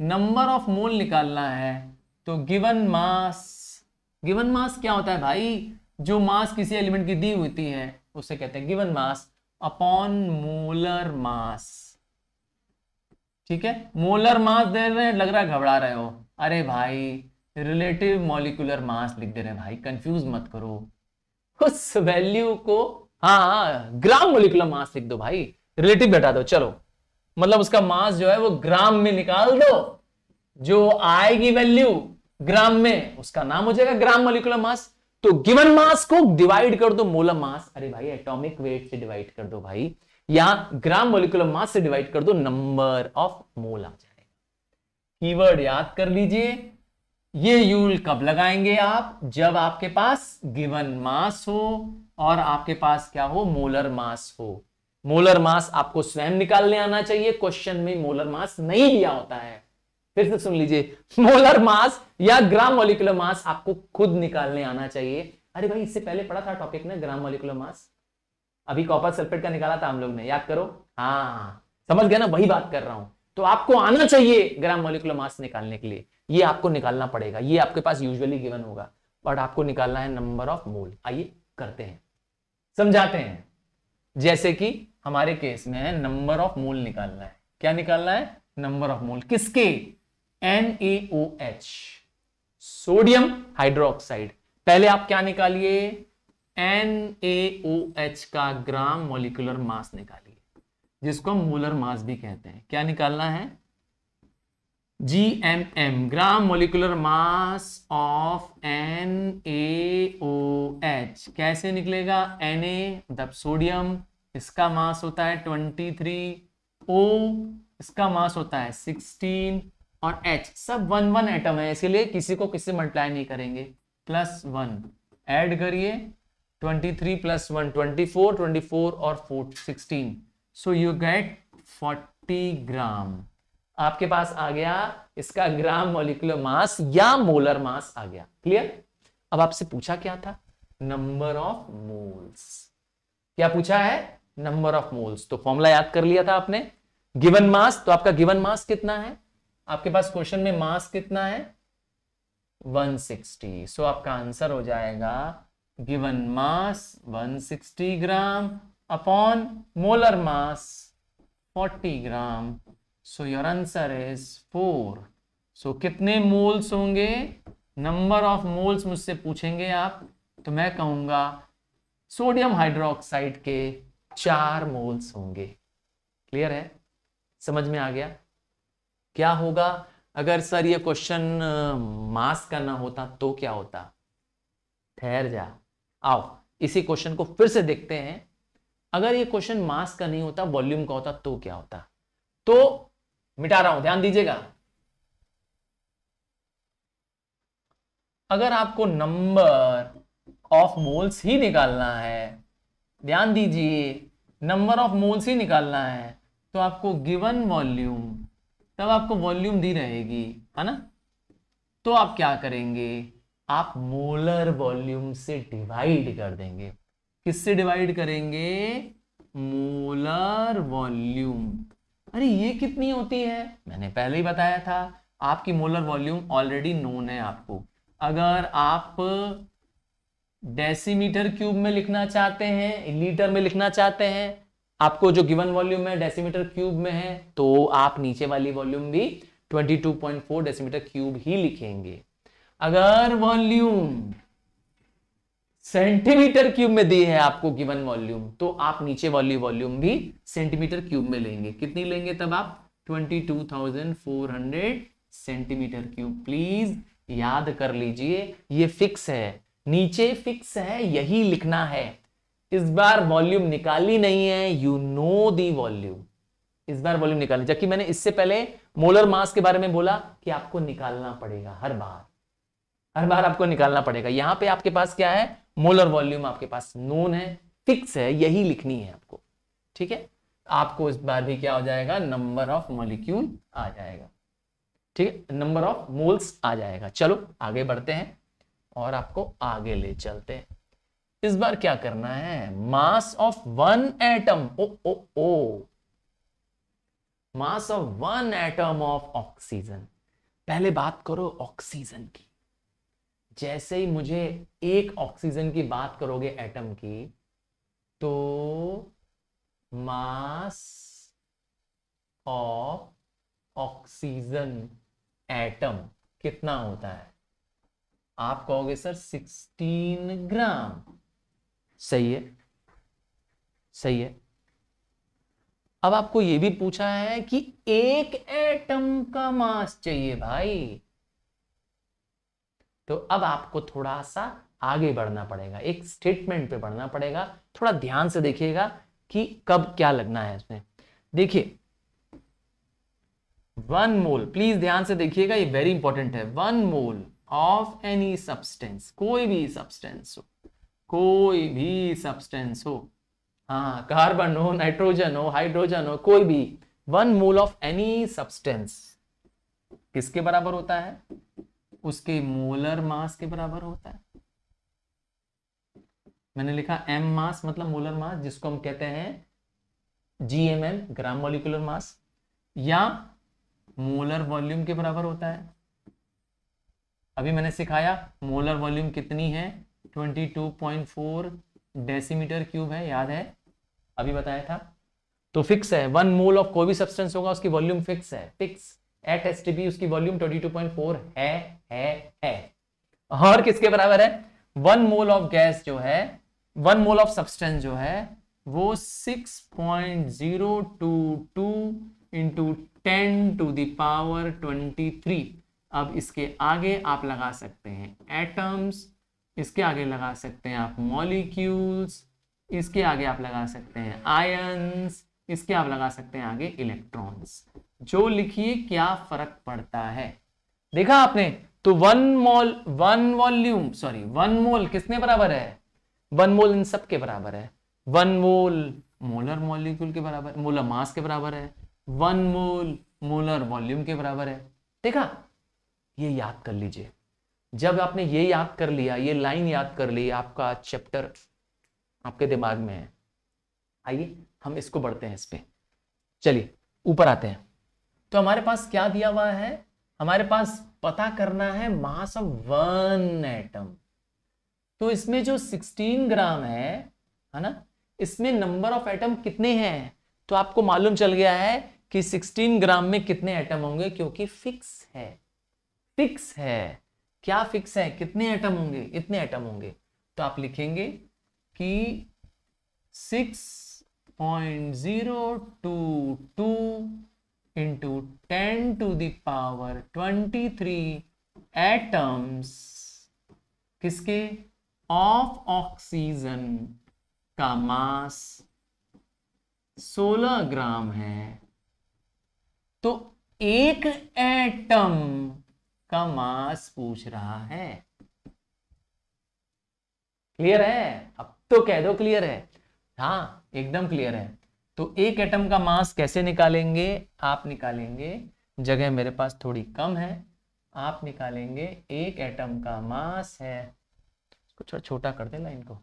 नंबर ऑफ मोल निकालना है तो गिवन मास गिवन मास क्या होता है भाई जो मास किसी एलिमेंट की दी होती है उसे कहते हैं given mass upon molar mass ठीक है मोलर मास दे रहे लग रहा है घबरा रहे हो अरे भाई रिलेटिव मॉलिकुलर मास लिख दे रहे भाई कंफ्यूज मत करो उस वैल्यू को हाँ ग्राम मोलिकुलर मास लिख दो भाई रिलेटिव बैठा दो चलो मतलब उसका मास जो है वो ग्राम में निकाल दो जो आएगी वैल्यू ग्राम में उसका नाम हो जाएगा ग्राम मोलिकुलर मास तो गिवन मास को डिवाइड कर दो मोलर मास अरे भाई एटॉमिक वेट से डिवाइड कर दो भाई या ग्राम मोलिकुलर मास से डिवाइड कर दो नंबर ऑफ मोल आ जाएगा कीवर्ड याद कर लीजिए ये यूल कब लगाएंगे आप जब आपके पास गिवन मास हो और आपके पास क्या हो मोलर मास हो मोलर मास आपको स्वयं निकालने आना चाहिए क्वेश्चन में मोलर मास नहीं दिया होता है फिर से सुन लीजिए मोलर मास या ग्राम मोलिकुलर मास आपको खुद निकालने आना चाहिए अरे भाई इससे पहले पढ़ा था टॉपिक ने ग्राम मोलिकुलर मास अभी कॉपर सल्फेट का निकाला था हम लोग ने याद करो हाँ समझ गया ना वही बात कर रहा हूं तो आपको आना चाहिए ग्राम मोलिकुलर मास निकालने के लिए ये आपको निकालना पड़ेगा ये आपके पास यूजुअली गिवन होगा बट आपको निकालना है नंबर ऑफ मोल आइए करते हैं समझाते हैं जैसे कि हमारे केस में है नंबर ऑफ मोल निकालना है क्या निकालना है नंबर ऑफ मोल किसके NaOH सोडियम हाइड्रोक्साइड पहले आप क्या निकालिए NaOH का ग्राम मोलिकुलर मास निकालिए जिसको हम मोलर मास भी कहते हैं क्या निकालना है GMM gram molecular mass of NaOH कैसे निकलेगा Na मतलब सोडियम इसका मास होता है 23 O इसका मास होता है 16 और एच सब वन वन एटम है इसीलिए किसी को किसी मल्टीप्लाई नहीं करेंगे प्लस वन ऐड करिए twenty three plus one twenty four twenty four और four sixteen so you get forty gram आपके पास आ गया इसका ग्राम मोलिकुलर मास या मोलर मास आ गया क्लियर अब आपसे पूछा क्या था नंबर ऑफ मोल्स क्या पूछा है नंबर ऑफ मोल्स तो फॉर्मूला याद कर लिया था आपने गिवन मास तो आपका गिवन मास कितना है आपके पास क्वेश्चन में मास कितना है 160 सो so, आपका आंसर हो जाएगा given mass 160 gram upon molar mass 40 gram so your answer is four so कितने मोल्स होंगे नंबर ऑफ मोल्स मुझसे पूछेंगे आप तो मैं कहूंगा सोडियम हाइड्रोक्साइड के चार मोल्स होंगे क्लियर है समझ में आ गया क्या होगा अगर सर ये क्वेश्चन मास का ना होता तो क्या होता ठहर जा आओ इसी क्वेश्चन को फिर से देखते हैं अगर ये क्वेश्चन मास का नहीं होता वॉल्यूम का होता तो क्या होता तो मिटा रहा हूं ध्यान दीजिएगा अगर आपको नंबर ऑफ मोल्स ही निकालना है ध्यान दीजिए नंबर ऑफ मोल्स ही निकालना है तो आपको गिवन वॉल्यूम तब आपको वॉल्यूम दी रहेगी है ना तो आप क्या करेंगे आप मोलर वॉल्यूम से डिवाइड कर देंगे किससे डिवाइड करेंगे मोलर वॉल्यूम अरे ये कितनी होती है मैंने पहले ही बताया था आपकी मोलर वॉल्यूम ऑलरेडी नोन है आपको अगर आप डेसीमीटर क्यूब में लिखना चाहते हैं लीटर में लिखना चाहते हैं आपको जो गिवन वॉल्यूम है डेसीमीटर क्यूब में है तो आप नीचे वाली वॉल्यूम भी 22.4 डेसीमीटर क्यूब ही लिखेंगे अगर वॉल्यूम सेंटीमीटर क्यूब में दी है आपको गिवन वॉल्यूम तो आप नीचे वाली वॉल्यूम भी सेंटीमीटर क्यूब में लेंगे कितनी लेंगे तब आप 22,400 सेंटीमीटर क्यूब प्लीज याद कर लीजिए ये फिक्स है नीचे फिक्स है यही लिखना है इस बार वॉल्यूम निकाली नहीं है यू नो दी वॉल्यूम इस बार वॉल्यूम निकाली जबकि मैंने इससे पहले मोलर मास के बारे में बोला कि आपको निकालना पड़ेगा हर बार हर बार आपको निकालना पड़ेगा यहां पे आपके पास क्या है मोलर वॉल्यूम आपके पास नोन है फिक्स है यही लिखनी है आपको ठीक है आपको इस बार भी क्या हो जाएगा नंबर ऑफ मॉलिक्यूल आ जाएगा ठीक है नंबर ऑफ मोल्स आ जाएगा चलो आगे बढ़ते हैं और आपको आगे ले चलते हैं इस बार क्या करना है mass of one atom O O O mass of one atom of oxygen पहले बात करो ऑक्सीजन की जैसे ही मुझे एक ऑक्सीजन की बात करोगे एटम की तो मास ऑफ ऑक्सीजन एटम कितना होता है आप कहोगे सर 16 ग्राम सही है सही है अब आपको यह भी पूछा है कि एक एटम का मास चाहिए भाई तो अब आपको थोड़ा सा आगे बढ़ना पड़ेगा एक स्टेटमेंट पे बढ़ना पड़ेगा थोड़ा ध्यान से देखिएगा कि कब क्या लगना है इसमें देखिए वन मोल प्लीज ध्यान से देखिएगा ये वेरी इंपॉर्टेंट है one mole of any substance कोई भी सब्सटेंस हो कोई भी सब्सटेंस हो हाँ कार्बन हो नाइट्रोजन हो हाइड्रोजन हो कोई भी one mole of any substance किसके बराबर होता है उसके मोलर मास के बराबर होता है मैंने लिखा एम मास मतलब मोलर मास जिसको हम कहते हैं G M M gram molecular mass या मोलर वॉल्यूम के बराबर होता है अभी मैंने सिखाया मोलर वॉल्यूम कितनी है 22.4 डेसीमीटर क्यूब है याद है अभी बताया था तो फिक्स है वन मोल ऑफ कोई भी सब्सटेंस होगा उसकी वॉल्यूम फिक्स है फिक्स एट एस टी उसकी वॉल्यूम 22.4 है है है और किसके बराबर है वन मोल ऑफ गैस जो है वन मोल ऑफ सब्सटेंस जो है वो 6.022 इंटू टेन टू दावर 23 अब इसके आगे आप लगा सकते हैं एटम्स इसके आगे लगा सकते हैं आप मॉलिक्यूल्स इसके आगे आप लगा सकते हैं आयंस इसके आप लगा सकते हैं आगे इलेक्ट्रॉन्स जो लिखिए क्या फर्क पड़ता है देखा आपने तो one mole one volume sorry one mole किसने बराबर है वन मोल इन सब के बराबर है वन मोल मोलर मॉलिक्यूल के बराबर मोलर मास के बराबर है वन मोल मोलर वॉल्यूम के बराबर है देखा ये याद कर लीजिए जब आपने ये याद कर लिया ये लाइन याद कर ली आपका चैप्टर आपके दिमाग में है आइए हम इसको बढ़ते हैं इस पर चलिए ऊपर आते हैं तो हमारे पास क्या दिया हुआ है हमारे पास पता करना है मास ऑफ वन एटम तो इसमें जो 16 ग्राम है है ना इसमें नंबर ऑफ एटम कितने हैं तो आपको मालूम चल गया है कि 16 ग्राम में कितने एटम होंगे क्योंकि फिक्स है फिक्स है क्या फिक्स है कितने एटम होंगे इतने एटम होंगे तो आप लिखेंगे कि six point zero two two into ten to the power twenty three atoms किसके ऑफ ऑक्सीजन का मास 16 ग्राम है तो एक एटम का मास पूछ रहा है क्लियर है अब तो कह दो क्लियर है हाँ एकदम क्लियर है तो एक एटम का मास कैसे निकालेंगे आप निकालेंगे जगह मेरे पास थोड़ी कम है आप निकालेंगे एक एटम का मास है इसको थोड़ा छोटा कर दे लाइन को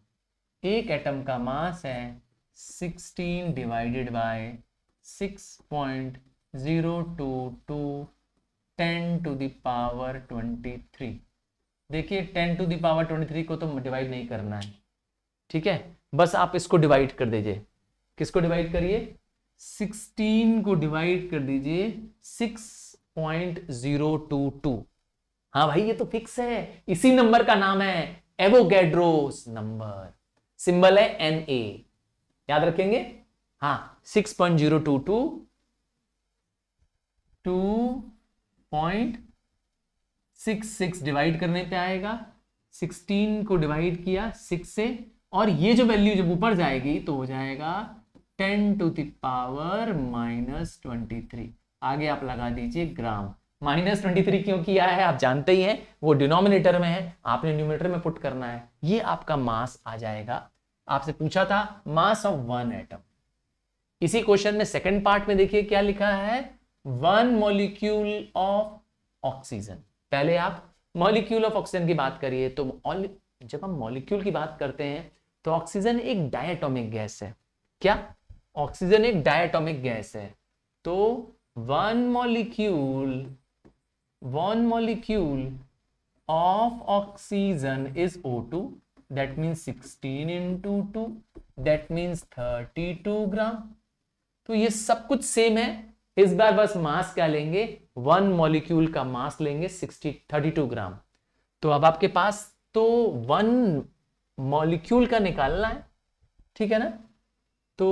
एक एटम का मास है 16 divided by 6.0222 ten to the power twenty three देखिए ten to the power twenty three को तो डिवाइड नहीं करना है ठीक है बस आप इसको डिवाइड कर दीजिए किसको डिवाइड करिए सिक्सटीन को डिवाइड कर दीजिए six point zero two two हाँ भाई ये तो फिक्स है इसी नंबर का नाम है एवोगेड्रोस नंबर सिंबल है एन ए याद रखेंगे हाँ six point zero two two two point six six divide करने पे आएगा सिक्सटीन को डिवाइड किया सिक्स से और ये जो वैल्यू जब ऊपर जाएगी तो हो जाएगा ten to the power minus twenty three आगे आप लगा दीजिए ग्राम माइनस ट्वेंटी थ्री क्यों किया है आप जानते ही हैं वो डिनोमिनेटर में है आपने न्यूमिनेटर में पुट करना है ये आपका मास आ जाएगा आपसे पूछा था मास ऑफ वन एटम इसी क्वेश्चन में सेकंड पार्ट में देखिए क्या लिखा है वन मॉलिक्यूल ऑफ ऑक्सीजन पहले आप मॉलिक्यूल ऑफ ऑक्सीजन की बात करिए तो जब हम मॉलिक्यूल की बात करते हैं तो ऑक्सीजन एक डायटोमिक गैस है क्या ऑक्सीजन एक डायटोमिक गैस है तो one molecule one molecule of oxygen is O two that mean sixteen into two that means thirty two gram तो ये सब कुछ सेम है इस बार बस मास क्या लेंगे वन मॉलिक्यूल का मास लेंगे 60 32 ग्राम तो अब आपके पास तो वन मॉलिक्यूल का निकालना है ठीक है ना तो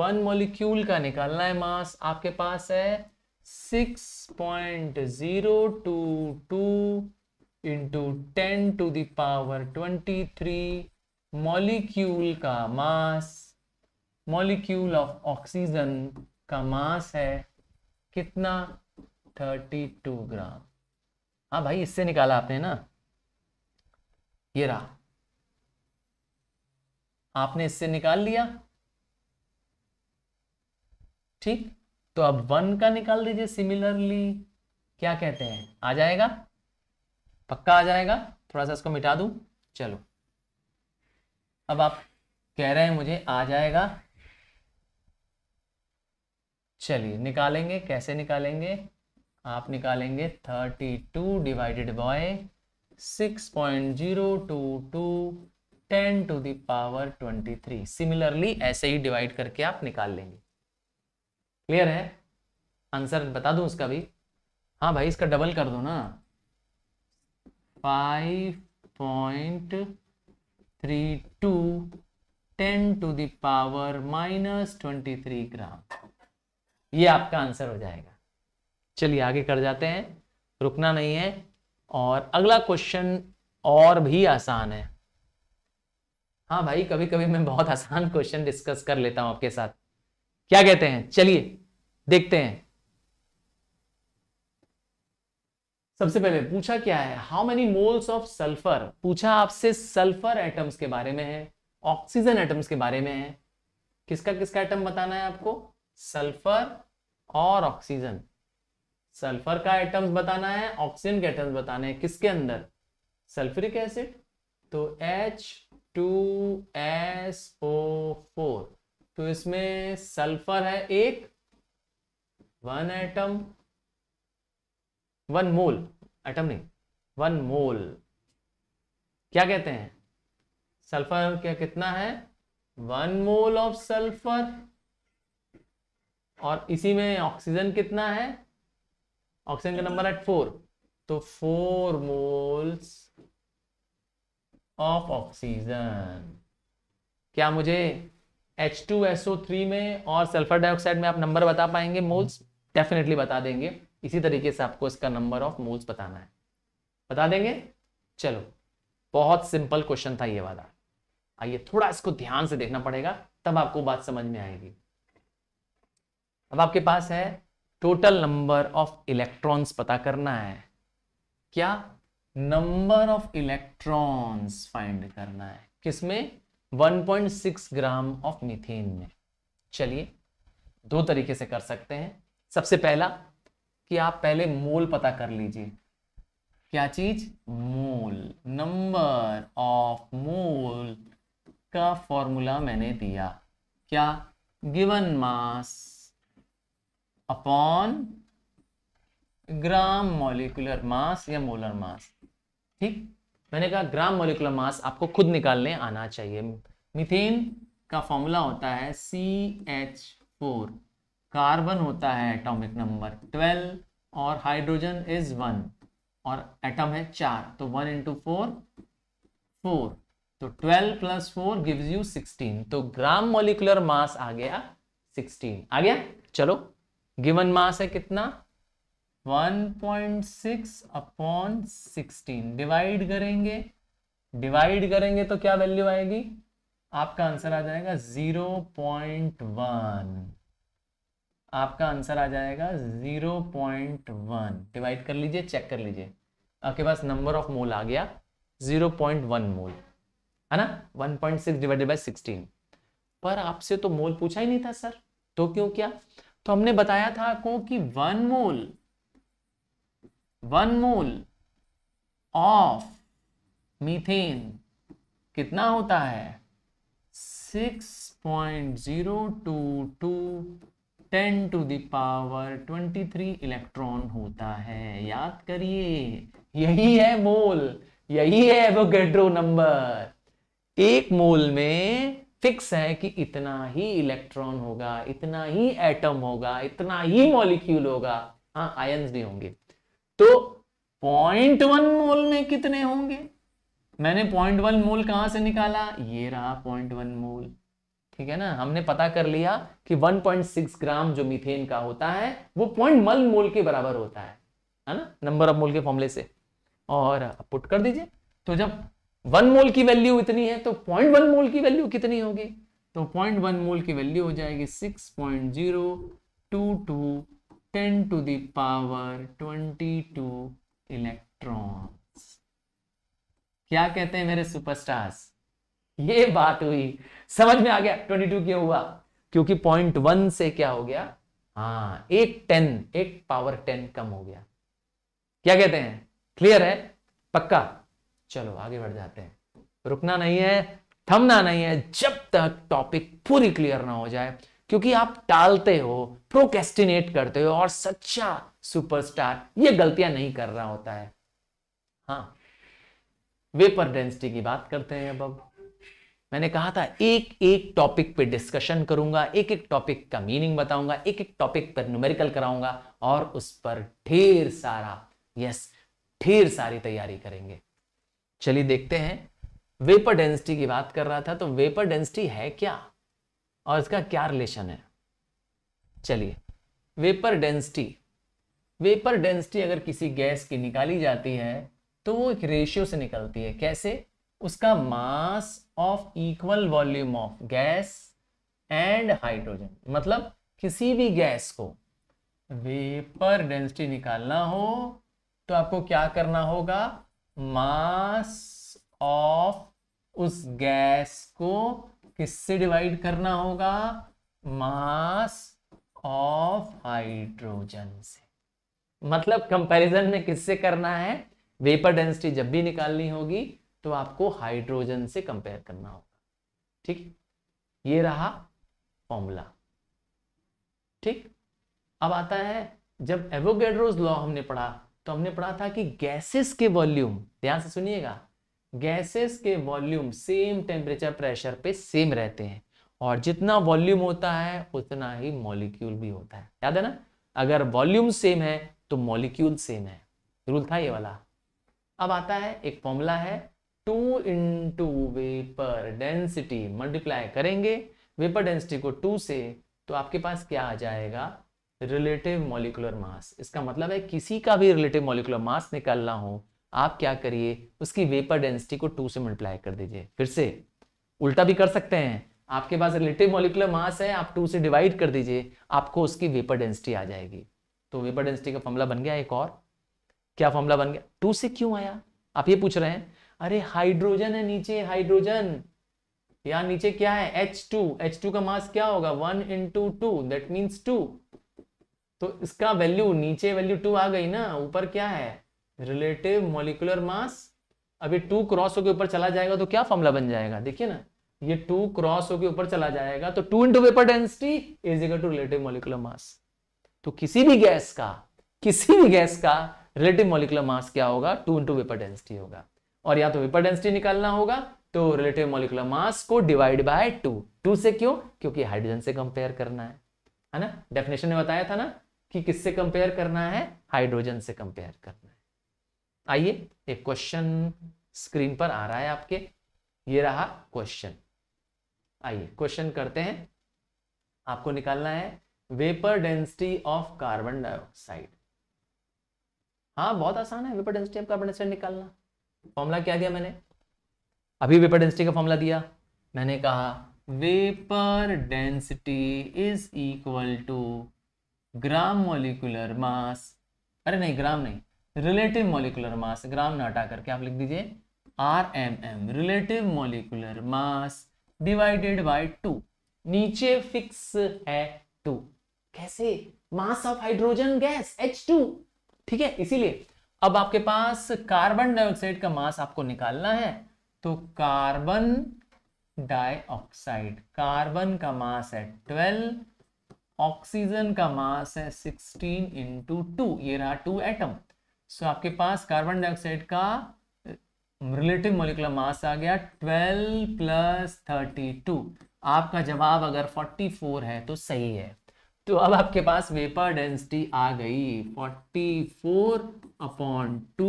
वन मॉलिक्यूल का निकालना है मास आपके पास है 6.022 into ten to the power twenty three molecule का मास मॉलिक्यूल ऑफ ऑक्सीजन का मास है कितना थर्टी टू ग्राम हाँ भाई इससे निकाला आपने ना ये रहा आपने इससे निकाल लिया ठीक तो अब वन का निकाल दीजिए सिमिलरली क्या कहते हैं आ जाएगा पक्का आ जाएगा थोड़ा सा इसको मिटा दूं चलो अब आप कह रहे हैं मुझे आ जाएगा चलिए निकालेंगे कैसे निकालेंगे आप निकालेंगे thirty two divided by six point zero two two ten to the power twenty three similarly ऐसे ही डिवाइड करके आप निकाल लेंगे क्लियर है आंसर बता दूं उसका भी हाँ भाई इसका डबल कर दो ना five point three two ten to the power minus twenty three gram ये आपका आंसर हो जाएगा चलिए आगे कर जाते हैं रुकना नहीं है और अगला क्वेश्चन और भी आसान है हाँ भाई कभी कभी मैं बहुत आसान क्वेश्चन डिस्कस कर लेता हूं आपके साथ क्या कहते हैं चलिए देखते हैं सबसे पहले पूछा क्या है how many moles of sulphur पूछा आपसे सल्फर एटम्स के बारे में है ऑक्सीजन एटम्स के बारे में है किसका किसका एटम बताना है आपको सल्फर और ऑक्सीजन सल्फर का एटम्स बताना है ऑक्सीजन के एटम्स बताने हैं किसके अंदर सल्फ्यूरिक एसिड तो H two S O four तो इसमें सल्फर है एक one atom one mole atom नहीं वन मोल क्या कहते हैं सल्फर क्या कितना है वन मोल ऑफ सल्फर और इसी में ऑक्सीजन कितना है ऑक्सीजन का नंबर है फोर तो फोर मोल्स ऑफ ऑक्सीजन क्या मुझे H2SO3 में और सल्फर डाइऑक्साइड में आप नंबर बता पाएंगे मोल्स डेफिनेटली बता देंगे इसी तरीके से आपको इसका नंबर ऑफ मोल्स बताना है बता देंगे चलो बहुत सिंपल क्वेश्चन था ये वाला आइए थोड़ा इसको ध्यान से देखना पड़ेगा तब आपको बात समझ में आएगी अब आपके पास है टोटल नंबर ऑफ इलेक्ट्रॉन्स पता करना है क्या नंबर ऑफ इलेक्ट्रॉन्स फाइंड करना है किसमें 1.6 ग्राम ऑफ मीथेन में चलिए दो तरीके से कर सकते हैं सबसे पहला कि आप पहले मोल पता कर लीजिए क्या चीज मोल नंबर ऑफ मोल का फॉर्मूला मैंने दिया क्या given mass upon gram molecular mass या मोलर मास ठीक मैंने कहा ग्राम मोलिकुलर मास आपको खुद निकालने आना चाहिए मिथेन का फॉर्मूला होता है सी एच फोर कार्बन होता है एटॉमिक नंबर ट्वेल्व और हाइड्रोजन इज वन और एटम है चार तो वन इंटू फोर फोर तो twelve plus four gives you sixteen तो ग्राम मोलिकुलर मास आ गया सिक्सटीन आ गया चलो गिवन मास है कितना 1.6 अपॉन 16 डिवाइड करेंगे डिवाइड करेंगे तो क्या वैल्यू आएगी आपका आंसर आ जाएगा 0.1 आपका आंसर आ जाएगा 0.1 डिवाइड कर लीजिए चेक कर लीजिए आपके पास नंबर ऑफ मोल आ गया 0.1 मोल है ना 1.6 डिवाइडेड बाय 16 पर आपसे तो मोल पूछा ही नहीं था सर तो क्यों क्या तो हमने बताया था आपको कि one mole one mole of methane कितना होता है 6.022 zero two the power 23 electron होता है याद करिए यही है मोल यही है वो नंबर एक मोल में फिक्स है कि इतना ही इलेक्ट्रॉन होगा इतना ही एटम होगा इतना ही मॉलिक्यूल होगा हाँ आयंस भी होंगे तो पॉइंट वन मोल में कितने होंगे मैंने पॉइंट वन मोल कहां से निकाला ये रहा पॉइंट वन मोल ठीक है ना हमने पता कर लिया कि 1.6 ग्राम जो मीथेन का होता है वो पॉइंट मल मोल के बराबर होता है है ना नंबर ऑफ मोल के फॉर्मूले से और पुट कर दीजिए तो जब वन मोल की वैल्यू इतनी है तो पॉइंट वन मोल की वैल्यू कितनी होगी तो पॉइंट वन मोल की वैल्यू हो जाएगी six point zero two two ten to the power twenty two electron क्या कहते हैं मेरे सुपरस्टार्स ये बात हुई समझ में आ गया ट्वेंटी टू क्यों हुआ क्योंकि पॉइंट वन से क्या हो गया हाँ एक टेन एक पावर टेन कम हो गया क्या कहते हैं क्लियर है पक्का चलो आगे बढ़ जाते हैं रुकना नहीं है थमना नहीं है जब तक टॉपिक पूरी क्लियर ना हो जाए क्योंकि आप टालते हो प्रोकेस्टिनेट करते हो और सच्चा सुपरस्टार ये गलतियां नहीं कर रहा होता है हाँ वेपर डेंसिटी की बात करते हैं अब अब मैंने कहा था एक एक टॉपिक पे डिस्कशन करूंगा एक एक टॉपिक का मीनिंग बताऊंगा एक एक टॉपिक पर न्यूमेरिकल कराऊंगा और उस पर ढेर सारा यस ढेर सारी तैयारी करेंगे चलिए देखते हैं वेपर डेंसिटी की बात कर रहा था तो वेपर डेंसिटी है क्या और इसका क्या रिलेशन है चलिए वेपर डेंसिटी वेपर डेंसिटी अगर किसी गैस की निकाली जाती है तो वो एक रेशियो से निकलती है कैसे उसका mass of equal volume of gas and hydrogen मतलब किसी भी गैस को वेपर डेंसिटी निकालना हो तो आपको क्या करना होगा मास ऑफ उस गैस को किससे डिवाइड करना होगा मास ऑफ हाइड्रोजन से मतलब कंपैरिजन में किससे करना है वेपर डेंसिटी जब भी निकालनी होगी तो आपको हाइड्रोजन से कंपेयर करना होगा ठीक ये रहा फॉर्मूला ठीक अब आता है जब एवोगेड्रोज लॉ हमने पढ़ा तो हमने पढ़ा था कि गैसेस के वॉल्यूम ध्यान से सुनिएगा गैसेस के वॉल्यूम सेम टेम्परेचर प्रेशर पे सेम रहते हैं और जितना वॉल्यूम होता है उतना ही मॉलिक्यूल भी होता है याद है ना अगर वॉल्यूम सेम है तो मॉलिक्यूल सेम है रूल था ये वाला अब आता है एक फॉर्मूला है two in two vapour density multiply करेंगे वेपर डेंसिटी को टू से तो आपके पास क्या आ जाएगा रिलेटिव मोलिकुलर मास इसका मतलब है किसी का भी रिलेटिव मोलिकुलर मास निकालना हो आप क्या करिए उसकी वेपर डेंसिटी को टू से मल्टीप्लाई कर दीजिए फिर से उल्टा भी कर सकते हैं आपके पास रिलेटिव मोलिकुलर मास है आप टू से डिवाइड कर दीजिए आपको उसकी वेपर डेंसिटी आ जाएगी तो वेपर डेंसिटी का फॉर्मूला बन गया एक और क्या फॉर्मूला बन गया टू से क्यों आया आप ये पूछ रहे हैं अरे हाइड्रोजन है नीचे हाइड्रोजन या नीचे क्या है H2 H2 का मास क्या होगा one into two that means two तो इसका वैल्यू नीचे वैल्यू टू आ गई ना ऊपर क्या है रिलेटिव मोलिकुलर मास अभी टू क्रॉस होकर ऊपर चला जाएगा तो क्या फॉर्मला बन जाएगा देखिए ना ये टू क्रॉस होकर ऊपर चला जाएगा तो two into vapour density is equal to relative molecular mass तो किसी भी गैस का किसी भी गैस का रिलेटिव मोलिकुलर मास क्या होगा टू इंटू वेपर डेंसिटी होगा और या तो वेपर डेंसिटी निकालना होगा तो रिलेटिव मोलिकुलर मास को डिवाइड बाय टू टू से क्यों क्योंकि हाइड्रोजन से कंपेयर करना है है ना डेफिनेशन ने बताया था ना कि किससे कंपेयर करना है हाइड्रोजन से कंपेयर करना है आइए एक क्वेश्चन स्क्रीन पर आ रहा है आपके ये रहा क्वेश्चन आइए क्वेश्चन करते हैं आपको निकालना है vapour density of carbon dioxide हाँ बहुत आसान है vapour density of carbon dioxide निकालना फॉर्मूला क्या दिया मैंने अभी वेपर डेंसिटी का फॉर्मूला दिया मैंने कहा vapour density is equal to gram molecular mass अरे नहीं ग्राम नहीं रिलेटिव मोलिकुलर मास ग्राम ना हटा करके आप लिख दीजिए R M M relative molecular mass divided by two नीचे फिक्स है टू कैसे mass of hydrogen gas H two ठीक है इसीलिए अब आपके पास कार्बन डाइऑक्साइड का मास आपको निकालना है तो कार्बन डाइऑक्साइड कार्बन का मास है ट्वेल्व ऑक्सीजन का मास है 16 इंटू टू ये रहा टू एटम सो आपके पास कार्बन डाइऑक्साइड का रिलेटिव मोलिकुलर मास आ गया 12 प्लस 32 आपका जवाब अगर 44 है तो सही है तो अब आपके पास वेपर डेंसिटी आ गई 44 अपॉन टू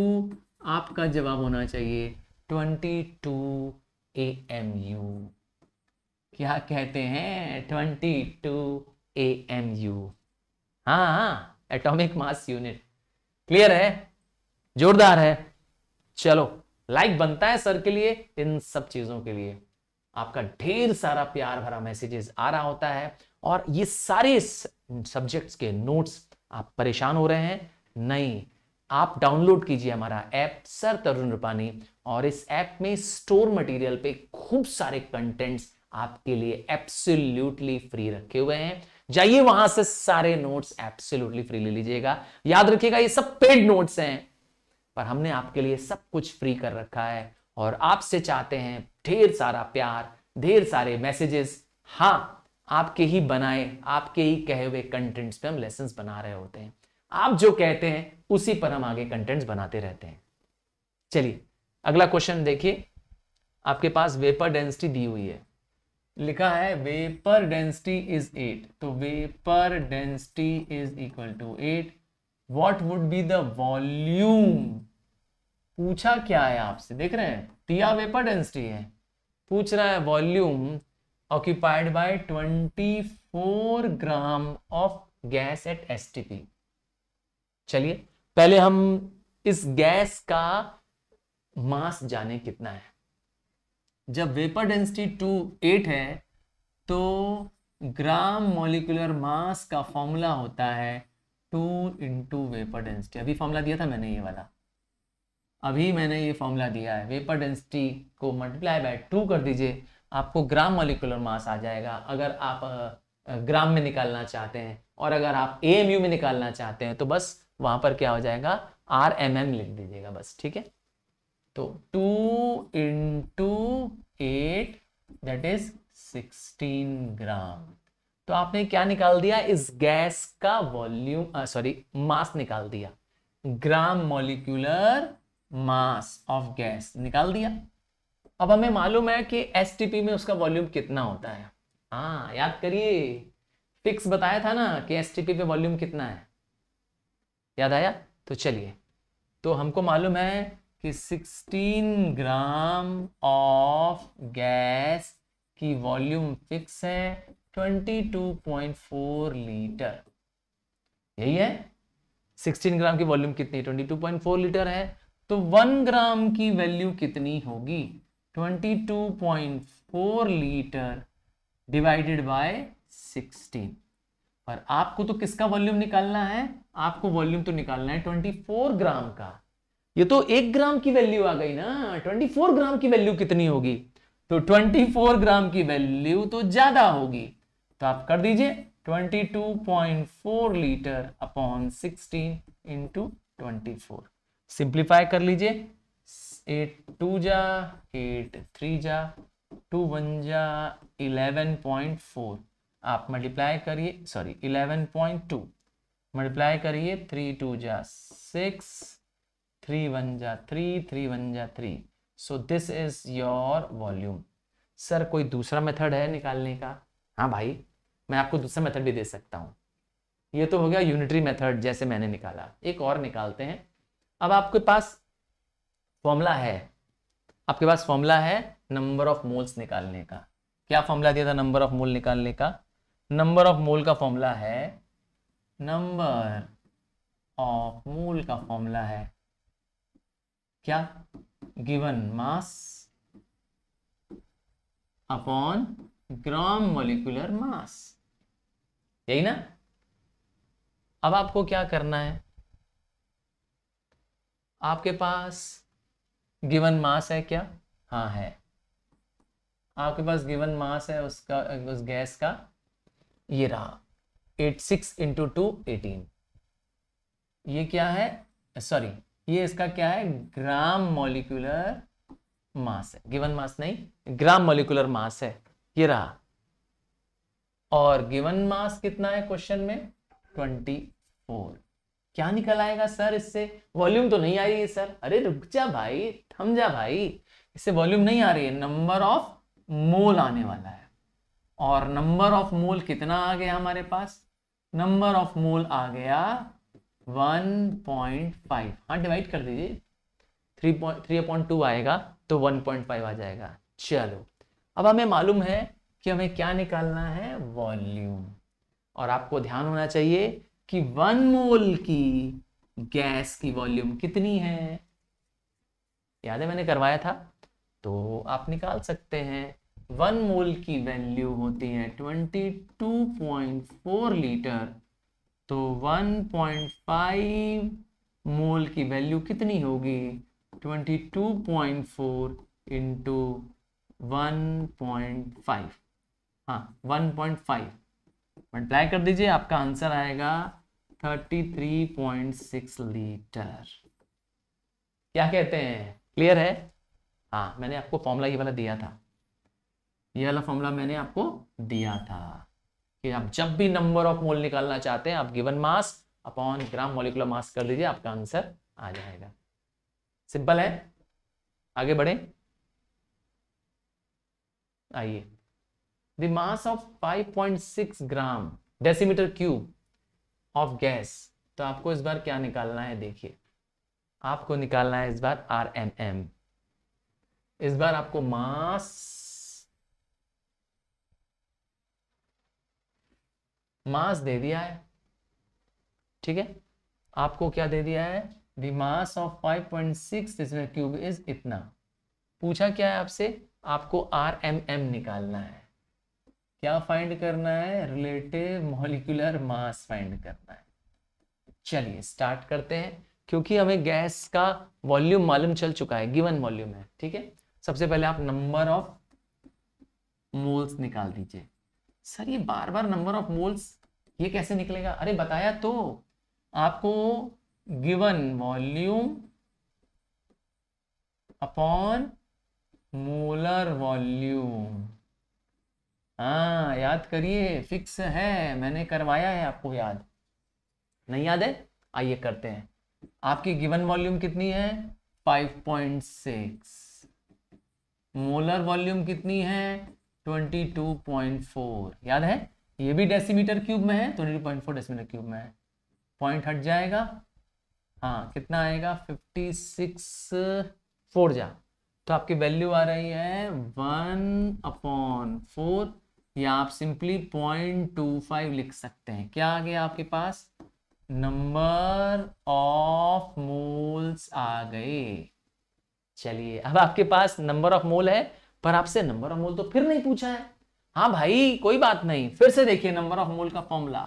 आपका जवाब होना चाहिए 22 यू क्या कहते हैं 22 ए एम यू हाँ हाँ एटॉमिक मास यूनिट क्लियर है जोरदार है चलो लाइक बनता है सर के लिए इन सब चीजों के लिए आपका ढेर सारा प्यार भरा मैसेजेस आ रहा होता है और ये सारे सब्जेक्ट्स के नोट्स आप परेशान हो रहे हैं नहीं आप डाउनलोड कीजिए हमारा ऐप सर तरुण रूपानी और इस ऐप में स्टोर मटेरियल पे खूब सारे कंटेंट्स आपके लिए एब्सोल्युटली फ्री रखे हुए हैं जाइए वहां से सारे नोट्स एब्सोल्युटली फ्री ले लीजिएगा याद रखिएगा ये सब पेड नोट्स हैं पर हमने आपके लिए सब कुछ फ्री कर रखा है और आपसे चाहते हैं ढेर सारा प्यार ढेर सारे मैसेजेस हाँ आपके ही बनाए आपके ही कहे हुए कंटेंट्स पे हम लेसन बना रहे होते हैं आप जो कहते हैं उसी पर हम आगे कंटेंट्स बनाते रहते हैं चलिए अगला क्वेश्चन देखिए आपके पास वेपर डेंसिटी दी हुई है लिखा है वेपर डेंसिटी इज एट तो vapour density is equal to eight what would be the volume पूछा क्या है आपसे देख रहे हैं दिया वेपर डेंसिटी है पूछ रहा है volume occupied by 24 gram of gas at STP चलिए पहले हम इस गैस का मास जाने कितना है जब वेपर डेंसिटी टू एट है तो ग्राम मोलिकुलर मास का फॉर्मूला होता है टू इंटू वेपर डेंसिटी अभी फॉर्मूला दिया था मैंने ये वाला अभी मैंने ये फॉर्मूला दिया है वेपर डेंसिटी को मल्टीप्लाई बाय टू कर दीजिए आपको ग्राम मोलिकुलर मास आ जाएगा अगर आप ग्राम में निकालना चाहते हैं और अगर आप ए में निकालना चाहते हैं तो बस वहाँ पर क्या हो जाएगा आर एम एम लिख दीजिएगा बस ठीक है तो two into eight that is sixteen gram तो आपने क्या निकाल दिया इस गैस का वॉल्यूम सॉरी मास निकाल दिया gram molecular mass of gas निकाल दिया अब हमें मालूम है कि एस में उसका वॉल्यूम कितना होता है हाँ याद करिए फिक्स बताया था ना कि एस पे वॉल्यूम कितना है याद आया तो चलिए तो हमको मालूम है कि 16 ग्राम ऑफ गैस की वॉल्यूम फिक्स है 22.4 लीटर यही है 16 ग्राम की वॉल्यूम कितनी 22.4 लीटर है तो 1 ग्राम की वैल्यू कितनी होगी 22.4 लीटर डिवाइडेड बाय 16 पर आपको तो किसका वॉल्यूम निकालना है आपको वॉल्यूम तो निकालना है 24 ग्राम का ये तो एक ग्राम की वैल्यू आ गई ना 24 ग्राम की वैल्यू कितनी होगी तो 24 ग्राम की वैल्यू तो ज्यादा होगी तो आप कर दीजिए 22.4 litre upon 16 into twenty simplify कर लीजिए एट टू जा एट थ्री जा टू वन जा इलेवन पॉइंट फोर आप मल्टीप्लाई करिए sorry eleven point two multiply करिए थ्री टू जा सिक्स थ्री वन जा थ्री थ्री वन जा three so this is your volume sir कोई दूसरा मेथड है निकालने का हाँ भाई मैं आपको दूसरा मेथड भी दे सकता हूँ ये तो हो गया यूनिटरी मेथड जैसे मैंने निकाला एक और निकालते हैं अब आपके पास फॉर्मूला है आपके पास फॉर्मूला है नंबर ऑफ मोल्स निकालने का क्या फॉर्मूला दिया था नंबर ऑफ मोल निकालने का नंबर ऑफ मोल का फॉर्मूला है नंबर ऑफ मोल का फॉर्मूला है क्या given mass upon gram molecular mass यही ना अब आपको क्या करना है आपके पास गिवन मास है क्या हाँ है आपके पास गिवन मास है उसका उस गैस का ये रहा eight six into two eighteen ये क्या है सॉरी ये इसका क्या है ग्राम मॉलिकुलर मास है गिवन मास नहीं ग्राम मॉलिकुलर मास है ये रहा और गिवन मास कितना है क्वेश्चन में ट्वेंटी फोर क्या निकल आएगा सर इससे वॉल्यूम तो नहीं आ रही है सर अरे रुक जा भाई थम जा भाई इससे वॉल्यूम नहीं आ रही है नंबर ऑफ मोल आने वाला है और नंबर ऑफ मोल कितना आ गया हमारे पास नंबर ऑफ मोल आ गया वन पॉइंट फाइव हाँ डिवाइड कर दीजिए three point three point two आएगा तो वन पॉइंट फाइव आ जाएगा चलो अब हमें मालूम है कि हमें क्या निकालना है वॉल्यूम और आपको ध्यान होना चाहिए कि वन मोल की गैस की वॉल्यूम कितनी है याद है मैंने करवाया था तो आप निकाल सकते हैं वन मोल की वैल्यू होती है twenty two point four litre तो 1.5 मोल की वैल्यू कितनी होगी 22.4 इंटू 1.5 हाँ 1.5 मल्टीप्लाई कर दीजिए आपका आंसर आएगा 33.6 लीटर क्या कहते हैं क्लियर है हाँ मैंने आपको फॉर्मूला ये वाला दिया था ये वाला फॉर्मूला मैंने आपको दिया था कि आप हम्म। जब भी नंबर ऑफ मोल निकालना चाहते हैं आप given mass upon gram molecular mass कर दीजिए आपका आंसर आ जाएगा सिंपल है आगे बढ़े आइए the mass of 5.6 gram decimetre cube of gas तो आपको इस बार क्या निकालना है देखिए आपको निकालना है इस बार आर एम एम इस बार आपको मास मास दे दिया है ठीक है आपको क्या दे दिया है the mass of 5.6 point cube is इतना पूछा क्या है आपसे आपको आर एम एम निकालना है क्या फाइंड करना है रिलेटिव मोलिकुलर मास फाइंड करना है चलिए स्टार्ट करते हैं क्योंकि हमें गैस का वॉल्यूम मालूम चल चुका है गिवन वॉल्यूम है ठीक है सबसे पहले आप नंबर ऑफ मोल्स निकाल दीजिए सर ये बार बार नंबर ऑफ मोल्स ये कैसे निकलेगा अरे बताया तो आपको given volume upon molar volume हाँ याद करिए फिक्स है मैंने करवाया है आपको याद नहीं याद है आइए करते हैं आपकी गिवन वॉल्यूम कितनी है 5.6 मोलर वॉल्यूम कितनी है 22.4 याद है ये भी डेसीमीटर क्यूब में है twenty two point four decimetre cube में है पॉइंट हट जाएगा हाँ कितना आएगा फिफ्टी सिक्स फोर जा तो आपकी वैल्यू आ रही है वन अपॉन फोर या आप सिंपली पॉइंट टू फाइव लिख सकते हैं क्या आ गया आपके पास नंबर ऑफ मोल्स आ गए चलिए अब आपके पास नंबर ऑफ मोल है पर आपसे नंबर ऑफ मोल तो फिर नहीं पूछा है हाँ भाई कोई बात नहीं फिर से देखिए नंबर ऑफ मोल का फॉर्मूला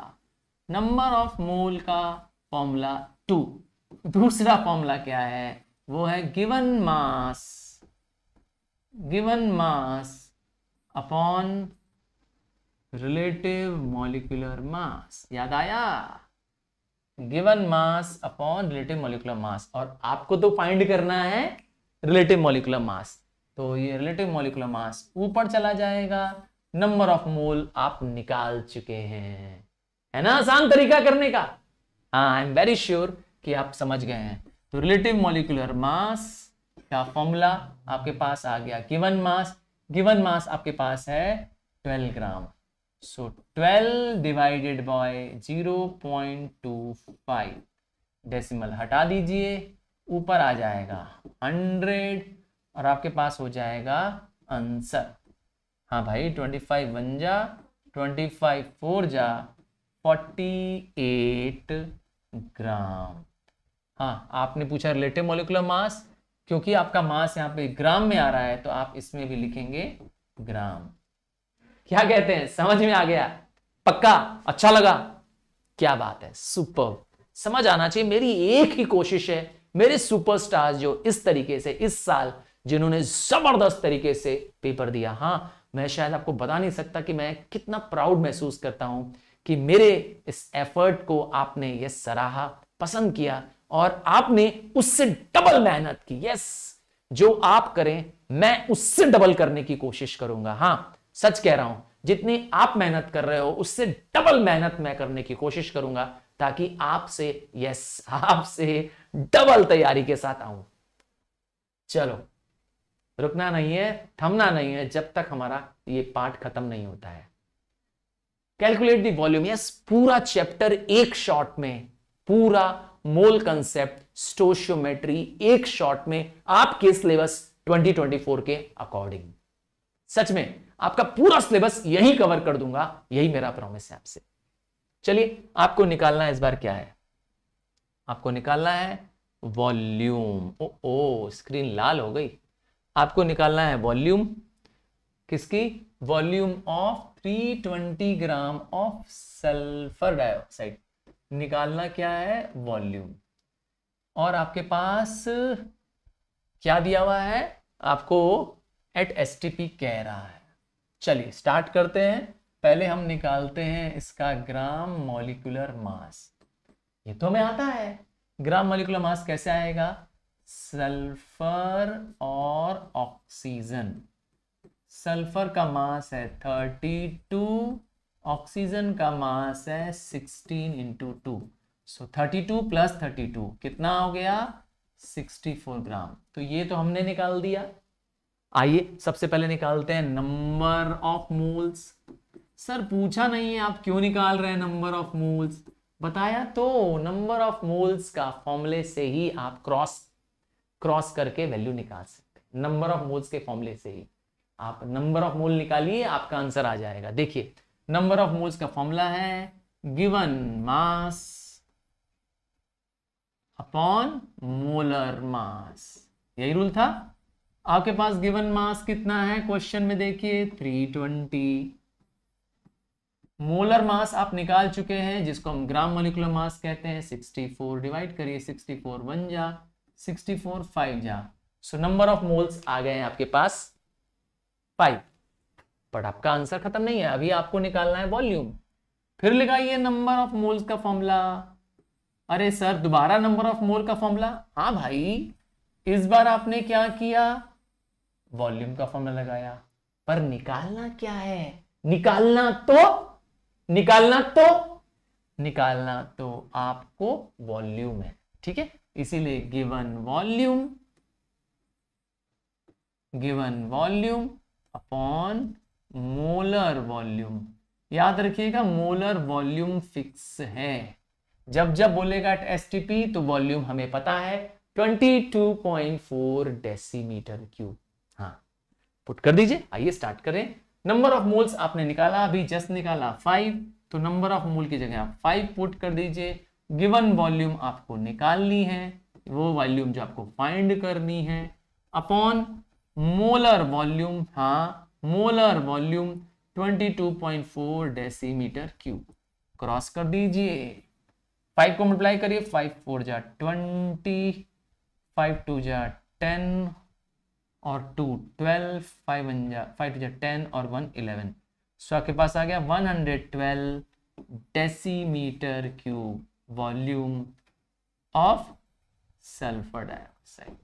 नंबर ऑफ मोल का फॉर्मूला टू दूसरा फॉर्मूला क्या है वो है given mass given mass upon relative molecular mass याद आया given mass upon relative molecular mass और आपको तो फाइंड करना है रिलेटिव मॉलिकुलर मास तो ये रिलेटिव मॉलिकुलर मास ऊपर चला जाएगा नंबर ऑफ मोल आप निकाल चुके हैं है ना आसान तरीका करने का हाँ आई एम वेरी श्योर कि आप समझ गए हैं तो रिलेटिव मॉलिकुलर मास का फॉर्मूला आपके पास आ गया गिवन मास गिवन मास आपके पास है 12 gram so 12 divided by 0.25 decimal हटा दीजिए ऊपर आ जाएगा 100 और आपके पास हो जाएगा आंसर हाँ भाई ट्वेंटी फाइव वन जा ट्वेंटी फाइव फोर जा फोर्टी एट ग्राम हाँ आपने पूछा रिलेटिव मोलिकुलर मास क्योंकि आपका मास यहाँ पे ग्राम में आ रहा है तो आप इसमें भी लिखेंगे ग्राम क्या कहते हैं समझ में आ गया पक्का अच्छा लगा क्या बात है सुपर समझ आना चाहिए मेरी एक ही कोशिश है मेरे सुपरस्टार्स जो इस तरीके से इस साल जिन्होंने जबरदस्त तरीके से पेपर दिया हाँ मैं शायद आपको बता नहीं सकता कि मैं कितना प्राउड महसूस करता हूं कि मेरे इस एफर्ट को आपने ये सराहा पसंद किया और आपने उससे डबल मेहनत की यस जो आप करें मैं उससे डबल करने की कोशिश करूंगा हां सच कह रहा हूं जितनी आप मेहनत कर रहे हो उससे डबल मेहनत मैं करने की कोशिश करूंगा ताकि आपसे यस आपसे डबल तैयारी के साथ आऊं चलो रुकना नहीं है थमना नहीं है जब तक हमारा ये पार्ट खत्म नहीं होता है कैलकुलेट दी वॉल्यूम यस पूरा चैप्टर एक शॉट में पूरा मोल कंसेप्ट स्टोशियोमेट्री एक शॉट में आपके सिलेबस 2024 के अकॉर्डिंग सच में आपका पूरा सिलेबस यही कवर कर दूंगा यही मेरा प्रॉमिस है आपसे चलिए आपको निकालना इस बार क्या है आपको निकालना है वॉल्यूम ओ, ओ स्क्रीन लाल हो गई आपको निकालना है वॉल्यूम किसकी volume of 320 gram of sulphur dioxide निकालना क्या है वॉल्यूम और आपके पास क्या दिया हुआ है आपको एट एस कह रहा है चलिए स्टार्ट करते हैं पहले हम निकालते हैं इसका ग्राम मोलिकुलर मास ये तो हमें आता है ग्राम मोलिकुलर मास कैसे आएगा सल्फर और ऑक्सीजन सल्फर का मास है थर्टी टू ऑक्सीजन का मास है sixteen into two so thirty two plus thirty two कितना हो गया सिक्सटी फोर ग्राम तो ये तो हमने निकाल दिया आइए सबसे पहले निकालते हैं नंबर ऑफ मोल्स सर पूछा नहीं है आप क्यों निकाल रहे हैं नंबर ऑफ मोल्स बताया तो नंबर ऑफ मोल्स का फॉर्मूले से ही आप क्रॉस क्रॉस करके वैल्यू निकाल सकते हैं नंबर ऑफ मोल्स के फॉर्मूले से ही आप नंबर ऑफ मोल निकालिए आपका आंसर आ जाएगा देखिए नंबर ऑफ मोल्स का फॉर्मूला है given mass upon molar mass यही रूल था आपके पास गिवन मास कितना है क्वेश्चन में देखिए 320 मोलर मास आप निकाल चुके हैं जिसको हम ग्राम मोलिकुलर मास कहते हैं 64 डिवाइड करिए 64 बन जा सिक्सटी फोर फाइव जहां सो नंबर ऑफ मोल्स आ गए हैं आपके पास फाइव बट आपका आंसर खत्म नहीं है अभी आपको निकालना है वॉल्यूम फिर लिखाइए नंबर ऑफ मोल्स का फॉर्मूला अरे सर दोबारा नंबर ऑफ मोल का फॉर्मूला हाँ भाई इस बार आपने क्या किया वॉल्यूम का फॉर्मूला लगाया पर निकालना क्या है निकालना तो निकालना तो निकालना तो आपको वॉल्यूम है ठीक है इसीलिए given volume given volume upon molar volume याद रखिएगा मोलर वॉल्यूम फिक्स है जब जब बोलेगा एस तो वॉल्यूम हमें पता है 22.4 डेसीमीटर क्यूब हाँ पुट कर दीजिए आइए स्टार्ट करें नंबर ऑफ मोल्स आपने निकाला अभी जस्ट निकाला फाइव तो नंबर ऑफ मोल की जगह आप फाइव पुट कर दीजिए गिवन वॉल्यूम आपको निकालनी है वो वॉल्यूम जो आपको फाइंड करनी है अपॉन मोलर वॉल्यूम हाँ molar volume 22.4 decimetre cube cross कर दीजिए फाइव को मल्टीप्लाई करिए फाइव फोर जा ट्वेंटी फाइव टू जा टेन और टू ट्वेल्व फाइव वन जा फाइव टू जा टेन और वन इलेवन सो आपके पास आ गया one hundred twelve decimetre cube volume of sulphur dioxide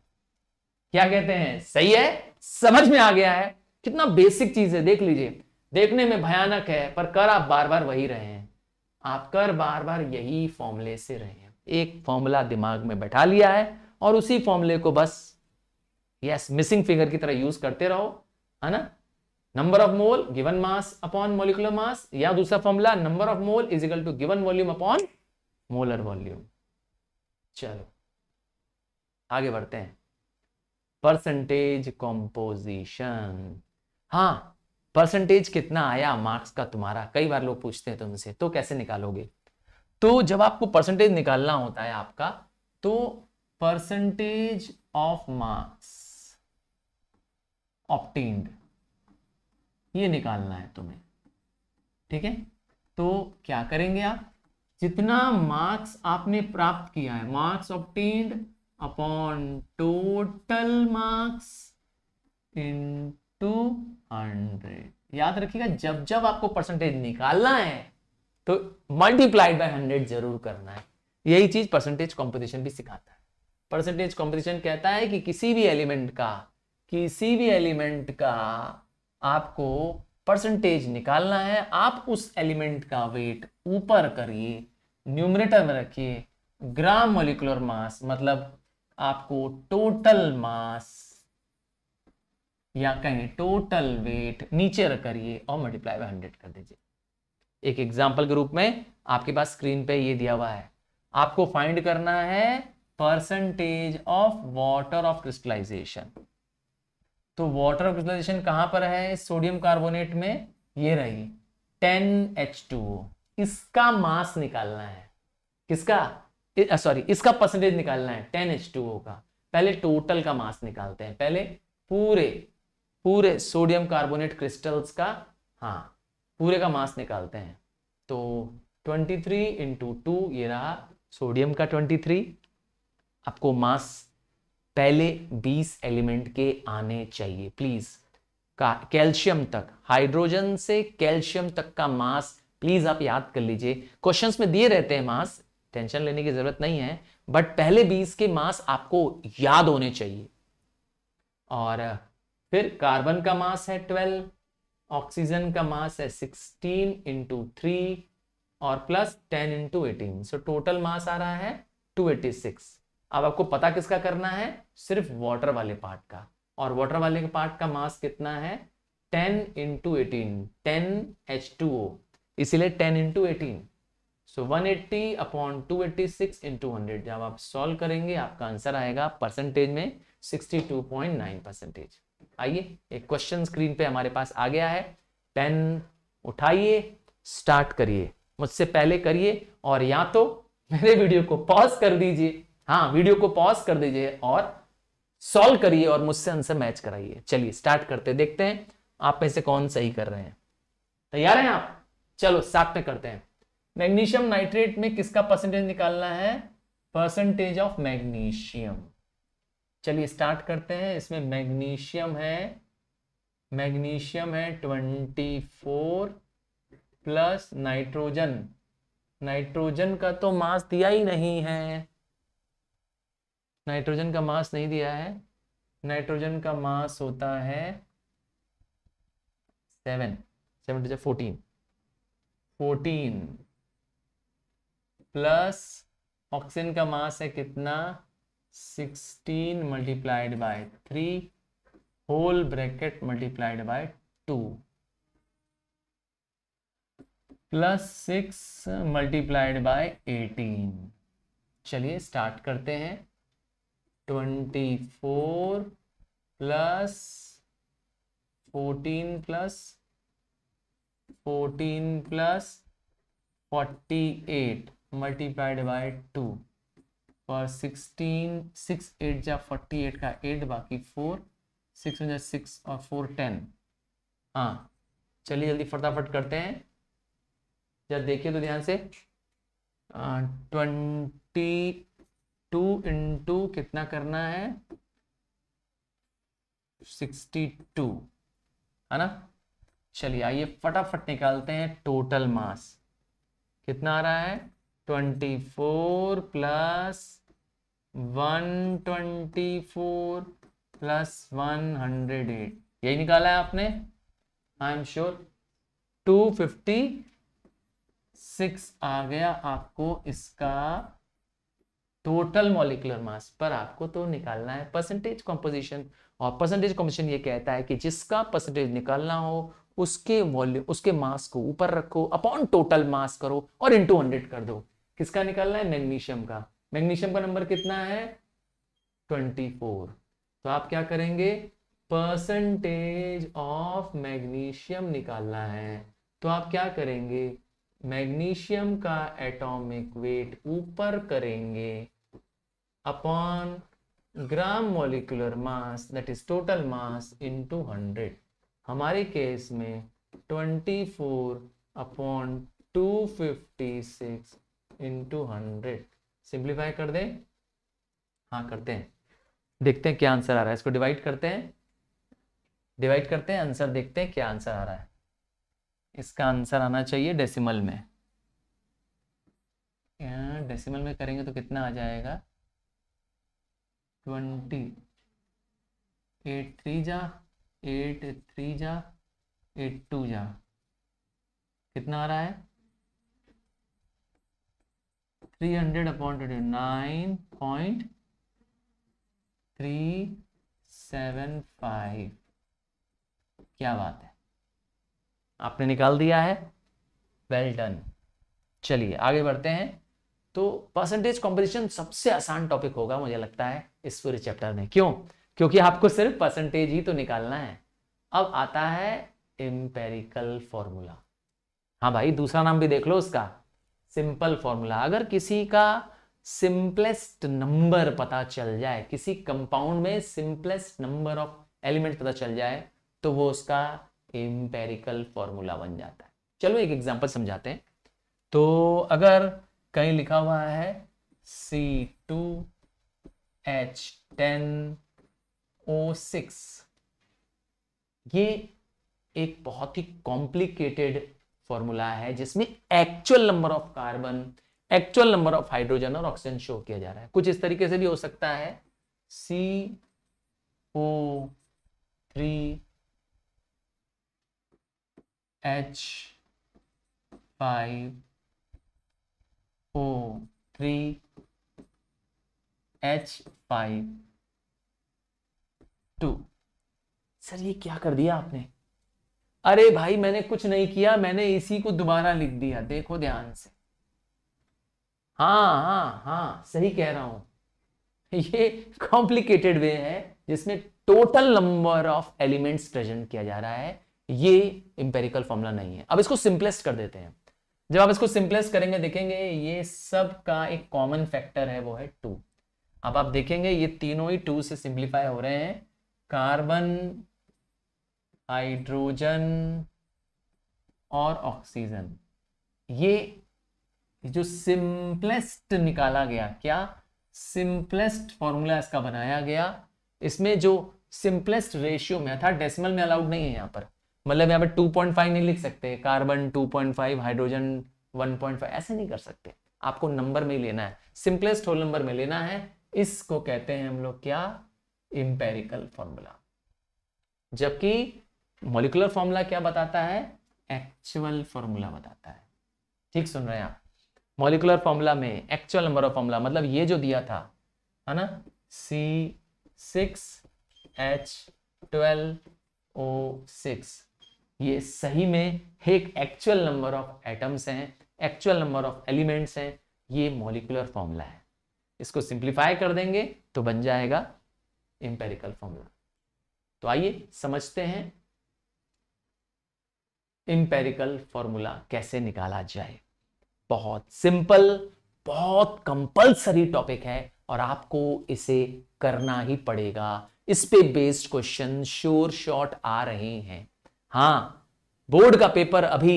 क्या कहते हैं सही है समझ में आ गया है कितना बेसिक चीज है देख लीजिए देखने में भयानक है पर कर आप बार बार वही रहे हैं आप कर बार बार यही फॉर्मूले से रहे हैं एक फॉर्मूला दिमाग में बैठा लिया है और उसी फॉर्मूले को बस यस मिसिंग फिंगर की तरह यूज करते रहो है ना number of mole given mass upon molecular mass या दूसरा formula number of mole is equal to given volume upon molar volume चलो आगे बढ़ते हैं परसेंटेज कॉम्पोजिशन हाँ परसेंटेज कितना आया मार्क्स का तुम्हारा कई बार लोग पूछते हैं तुमसे तो कैसे निकालोगे तो जब आपको परसेंटेज निकालना होता है आपका तो परसेंटेज ऑफ मार्क्स ऑप्टेंड ये निकालना है तुम्हें ठीक है तो क्या करेंगे आप जितना मार्क्स आपने प्राप्त किया है marks obtained upon total marks into hundred याद रखिएगा जब जब आपको परसेंटेज निकालना है तो मल्टीप्लाइड बाय हंड्रेड जरूर करना है यही चीज परसेंटेज कंपटीशन भी सिखाता है परसेंटेज कंपटीशन कहता है कि किसी भी एलिमेंट का किसी भी एलिमेंट का आपको परसेंटेज निकालना है आप उस एलिमेंट का वेट ऊपर करिए न्यूमरेटर में रखिए ग्राम मोलिकुलर मास मतलब आपको टोटल मास या कहें टोटल वेट नीचे रख करिए और मल्टीप्लाई बाय हंड्रेड कर दीजिए एक एग्जांपल के रूप में आपके पास स्क्रीन पे ये दिया हुआ है आपको फाइंड करना है percentage of water of crystallisation तो वाटर ऑक्सीलाइजेशन कहां पर है सोडियम कार्बोनेट में ये रही टेन एच टू ओ इसका मास निकालना है किसका सॉरी इसका परसेंटेज निकालना है टेन एच टू ओ का पहले टोटल का मास निकालते हैं पहले पूरे पूरे सोडियम कार्बोनेट क्रिस्टल्स का हाँ पूरे का मास निकालते हैं तो 23 इंटू टू ये रहा सोडियम का 23 आपको मास पहले 20 एलिमेंट के आने चाहिए प्लीज कैल्शियम तक हाइड्रोजन से कैल्शियम तक का मास प्लीज आप याद कर लीजिए क्वेश्चंस में दिए रहते हैं मास टेंशन लेने की जरूरत नहीं है बट पहले 20 के मास आपको याद होने चाहिए और फिर कार्बन का मास है 12 ऑक्सीजन का मास है 16 इंटू थ्री और plus 10 into eighteen so total mass आ रहा है 286 अब आपको पता किसका करना है सिर्फ वाटर वाले पार्ट का और वाटर वाले पार्ट का मास कितना है ten into eighteen ten H two O इसीलिए ten into eighteen so 180 eighty upon two eighty six into hundred जब आप सॉल्व करेंगे आपका आंसर आएगा परसेंटेज में 62.9 परसेंटेज आइए एक क्वेश्चन स्क्रीन पे हमारे पास आ गया है पेन उठाइए स्टार्ट करिए मुझसे पहले करिए और या तो मेरे वीडियो को पॉज कर दीजिए हाँ वीडियो को पॉज कर दीजिए और सॉल्व करिए और मुझसे आंसर मैच कराइए चलिए स्टार्ट करते देखते हैं आप में से कौन सही कर रहे हैं तैयार हैं आप चलो साथ में करते हैं मैग्नीशियम नाइट्रेट में किसका परसेंटेज निकालना है परसेंटेज ऑफ मैग्नीशियम चलिए स्टार्ट करते हैं इसमें मैग्नीशियम है मैग्नीशियम है twenty four plus nitrogen nitrogen का तो मास दिया ही नहीं है नाइट्रोजन का मास नहीं दिया है नाइट्रोजन का मास होता है seven seven two fourteen fourteen plus oxygen का मास है कितना sixteen multiplied by three whole bracket multiplied by two plus six multiplied by eighteen चलिए स्टार्ट करते हैं twenty four plus fourteen plus fourteen plus forty eight multiplied by two और sixteen six eight जा forty eight का eight बाकी four six में six और four ten हाँ चलिए जल्दी फटाफट करते हैं जब देखिए तो ध्यान से ट्वेंटी टू इंटू कितना करना है सिक्सटी टू है ना चलिए आइए फटाफट निकालते हैं टोटल मास कितना आ रहा है twenty four plus one twenty four plus one hundred eight यही निकाला है आपने I am sure two fifty six आ गया आपको इसका टोटल मॉलिकुलर मास पर आपको तो निकालना है परसेंटेज कॉम्पोजिशन और परसेंटेज कॉम्पोजिशन ये कहता है कि जिसका परसेंटेज निकालना हो उसके वॉल्यूम उसके मास को ऊपर रखो अपॉन टोटल मास करो और इनटू हंड्रेड कर दो किसका निकालना है मैग्नीशियम का मैग्नीशियम का नंबर कितना है ट्वेंटी फोर तो आप क्या करेंगे परसेंटेज ऑफ मैग्नीशियम निकालना है तो आप क्या करेंगे मैग्नीशियम का एटॉमिक वेट ऊपर करेंगे upon gram molecular mass that is total mass into hundred हमारे केस में twenty four upon two fifty six into hundred simplify कर दें हाँ करते हैं देखते हैं क्या आंसर आ रहा है इसको डिवाइड करते हैं डिवाइड करते हैं आंसर देखते हैं क्या आंसर आ रहा है इसका आंसर आना चाहिए डेसिमल में डेसिमल में करेंगे तो कितना आ जाएगा ट्वेंटी एट थ्री जा एट थ्री जा एट टू जा कितना आ रहा है three hundred upon twenty nine point three seven five क्या बात है आपने निकाल दिया है वेल डन चलिए आगे बढ़ते हैं तो परसेंटेज कंपटीशन सबसे आसान टॉपिक होगा मुझे लगता है इस पूरे चैप्टर में क्यों क्योंकि आपको सिर्फ परसेंटेज ही तो निकालना है अब आता है एम्पेरिकल फॉर्मूला हाँ भाई दूसरा नाम भी देख लो उसका सिंपल फॉर्मूला अगर किसी का सिंपलेस्ट नंबर पता चल जाए किसी कंपाउंड में सिंपलेस्ट नंबर ऑफ एलिमेंट पता चल जाए तो वो उसका एम्पेरिकल फॉर्मूला बन जाता है चलो एक एग्जाम्पल समझाते हैं तो अगर कहीं लिखा हुआ है C two H ten O six ये एक बहुत ही कॉम्प्लिकेटेड फॉर्मूला है जिसमें actual number of carbon actual number of hydrogen और ऑक्सीजन शो किया जा रहा है कुछ इस तरीके से भी हो सकता है C O three H five O three H five two sir ये क्या कर दिया आपने अरे भाई मैंने कुछ नहीं किया मैंने इसी को दोबारा लिख दिया देखो ध्यान से हाँ हाँ हाँ सही कह रहा हूं ये कॉम्प्लिकेटेड वे है जिसमें total number of elements present किया जा रहा है ये इंपेरिकल फॉर्मूला नहीं है अब इसको सिंपलेस्ट कर देते हैं जब आप इसको सिंपलेस्ट करेंगे देखेंगे ये सब का एक कॉमन फैक्टर है वो है टू अब आप देखेंगे ये तीनों ही टू से सिंप्लीफाई हो रहे हैं कार्बन हाइड्रोजन और ऑक्सीजन ये जो सिंपलेस्ट निकाला गया क्या सिंपलेस्ट फॉर्मूला इसका बनाया गया इसमें जो सिंपलेस्ट रेशियो में अर्थात डेसिमल में अलाउड नहीं है यहां पर मतलब यहाँ पे टू पॉइंट फाइव नहीं लिख सकते carbon two point five hydrogen one point five ऐसे नहीं कर सकते आपको नंबर में ही लेना है सिंपलेस्ट होल नंबर में लेना है इसको कहते हैं हम लोग क्या इम्पेरिकल फॉर्मूला जबकि मोलिकुलर फॉर्मूला क्या बताता है एक्चुअल फॉर्मूला बताता है ठीक सुन रहे हैं आप मोलिकुलर फॉर्मूला में एक्चुअल नंबर ऑफ फॉर्मूला मतलब ये जो दिया था है ना C six H twelve O six ये सही में एक एक्चुअल नंबर ऑफ एटम्स हैं एक्चुअल नंबर ऑफ एलिमेंट्स हैं ये मॉलिकुलर फॉर्मूला है इसको सिंप्लीफाई कर देंगे तो बन जाएगा इंपेरिकल फॉर्मूला तो आइए समझते हैं इंपेरिकल फॉर्मूला कैसे निकाला जाए बहुत सिंपल बहुत कंपल्सरी टॉपिक है और आपको इसे करना ही पड़ेगा इस पे बेस्ड क्वेश्चन श्योर शॉर्ट आ रहे हैं हाँ बोर्ड का पेपर अभी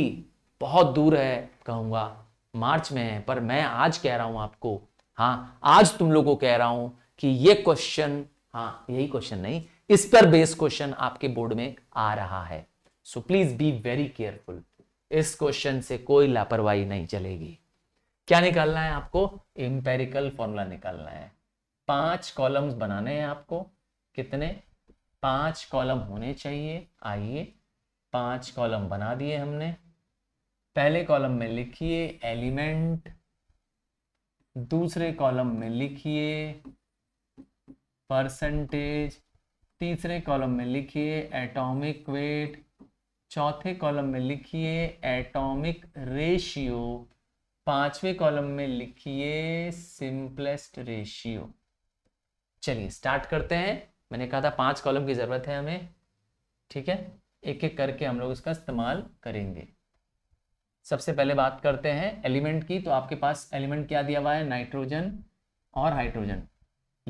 बहुत दूर है कहूंगा मार्च में है पर मैं आज कह रहा हूं आपको हाँ आज तुम लोगों को कह रहा हूं कि ये क्वेश्चन हाँ यही क्वेश्चन नहीं इस पर बेस क्वेश्चन आपके बोर्ड में आ रहा है so please be very careful इस क्वेश्चन से कोई लापरवाही नहीं चलेगी क्या निकालना है आपको एम्पेरिकल फॉर्मूला निकालना है पांच कॉलम्स बनाने हैं आपको कितने पांच कॉलम होने चाहिए आइए पांच कॉलम बना दिए हमने पहले कॉलम में लिखिए एलिमेंट दूसरे कॉलम में लिखिए परसेंटेज तीसरे कॉलम में लिखिए एटॉमिक वेट चौथे कॉलम में लिखिए एटॉमिक रेशियो पांचवें कॉलम में लिखिए सिंपलेस्ट रेशियो चलिए स्टार्ट करते हैं मैंने कहा था पांच कॉलम की ज़रूरत है हमें ठीक है एक एक करके हम लोग इसका इस्तेमाल करेंगे सबसे पहले बात करते हैं एलिमेंट की तो आपके पास एलिमेंट क्या दिया हुआ है नाइट्रोजन और हाइड्रोजन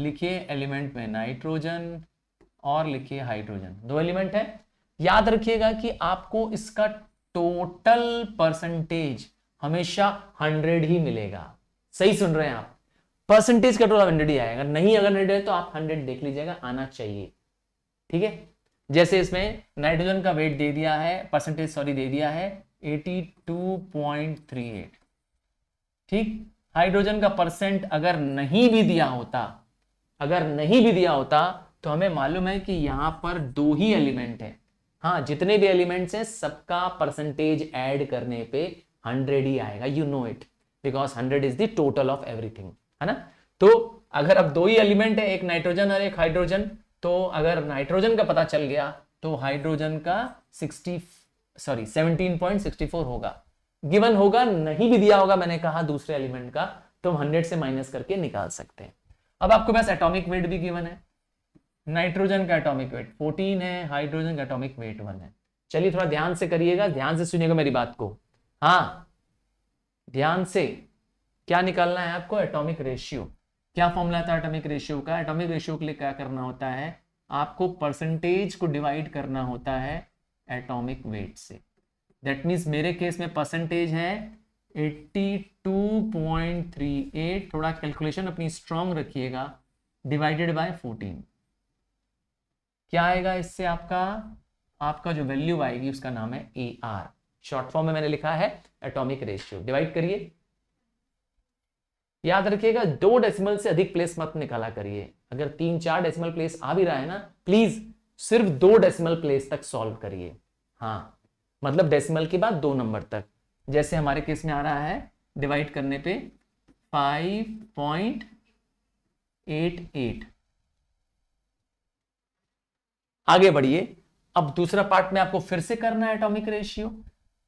लिखिए एलिमेंट में नाइट्रोजन और लिखिए हाइड्रोजन दो एलिमेंट है याद रखिएगा कि आपको इसका टोटल परसेंटेज हमेशा हंड्रेड ही मिलेगा सही सुन रहे हैं आप परसेंटेज का टोटल हंड्रेड ही आएगा नहीं अगर हंड्रेड है तो आप हंड्रेड देख लीजिएगा आना चाहिए ठीक है जैसे इसमें नाइट्रोजन का वेट दे दिया है परसेंटेज सॉरी दे दिया है 82.38 ठीक हाइड्रोजन का परसेंट अगर नहीं भी दिया होता अगर नहीं भी दिया होता तो हमें मालूम है कि यहां पर दो ही एलिमेंट है हाँ जितने भी एलिमेंट्स हैं सबका परसेंटेज ऐड करने पे 100 ही आएगा you know it because 100 is the total of everything है ना तो अगर अब दो ही एलिमेंट है एक नाइट्रोजन और एक हाइड्रोजन तो अगर नाइट्रोजन का पता चल गया तो हाइड्रोजन का 60 सॉरी 17.64 होगा गिवन होगा नहीं भी दिया होगा मैंने कहा दूसरे एलिमेंट का तो हम हंड्रेड से माइनस करके निकाल सकते हैं अब आपके पास एटॉमिक वेट भी गिवन है नाइट्रोजन का एटॉमिक वेट 14 है हाइड्रोजन का एटॉमिक वेट वन है चलिए थोड़ा ध्यान से करिएगा ध्यान से सुनिएगा मेरी बात को हाँ ध्यान से क्या निकालना है आपको एटॉमिक रेशियो क्या फॉर्मूला था एटॉमिक रेशियो का एटॉमिक रेशियो के लिए क्या करना होता है आपको परसेंटेज को डिवाइड करना होता है एटॉमिक वेट से दैट मींस मेरे केस में परसेंटेज है 82.38 थोड़ा कैलकुलेशन अपनी स्ट्रांग रखिएगा डिवाइडेड बाय 14 क्या आएगा इससे आपका आपका जो वैल्यू आएगी उसका नाम है ए आर शॉर्ट फॉर्म में मैंने लिखा है एटॉमिक रेशियो डिवाइड करिए याद रखिएगा दो डेसिमल से अधिक प्लेस मत निकाला करिए अगर तीन चार डेसिमल प्लेस आ भी रहा है ना प्लीज सिर्फ दो डेसिमल प्लेस तक सॉल्व करिए हाँ मतलब डेसिमल के बाद दो नंबर तक जैसे हमारे केस में आ रहा है डिवाइड करने पे फाइव पॉइंट एट एट आगे बढ़िए अब दूसरा पार्ट में आपको फिर से करना है एटॉमिक रेशियो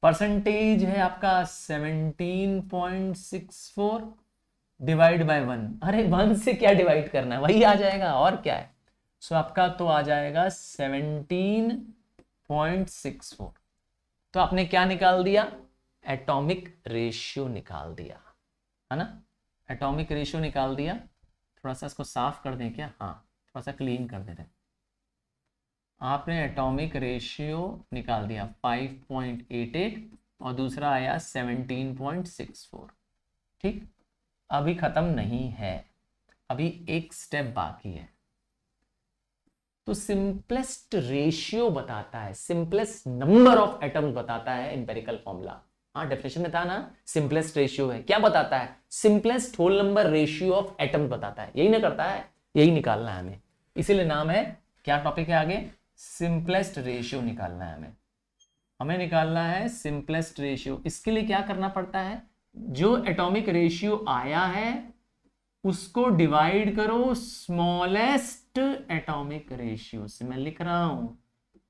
परसेंटेज है आपका seventeen point six four divide by one अरे वन से क्या डिवाइड करना है वही आ जाएगा और क्या है सो so, आपका तो आ जाएगा सेवनटीन पॉइंट सिक्स फोर तो आपने क्या निकाल दिया एटॉमिक रेशियो निकाल दिया है ना एटॉमिक रेशियो निकाल दिया थोड़ा सा इसको साफ कर दें क्या हाँ थोड़ा सा क्लीन कर देते आपने एटॉमिक रेशियो निकाल दिया 5.88 और दूसरा आया 17.64 ठीक अभी ख़त्म नहीं है अभी एक स्टेप बाकी है तो सिंपलेस्ट रेशियो बताता है सिंपलेस्ट नंबर ऑफ एटम्स बताता है इंपेरिकल फॉर्मुला हाँ डेफिनेशन में था ना सिंपलेस्ट रेशियो है क्या बताता है simplest whole number ratio of atoms बताता है यही ना करता है यही निकालना है हमें इसीलिए नाम है क्या टॉपिक है आगे सिंपलेस्ट रेशियो निकालना है हमें हमें निकालना है सिंपलेस्ट रेशियो इसके लिए क्या करना पड़ता है जो एटॉमिक रेशियो आया है उसको डिवाइड करो स्मॉलेस्ट एटॉमिक रेशियो से मैं लिख रहा हूं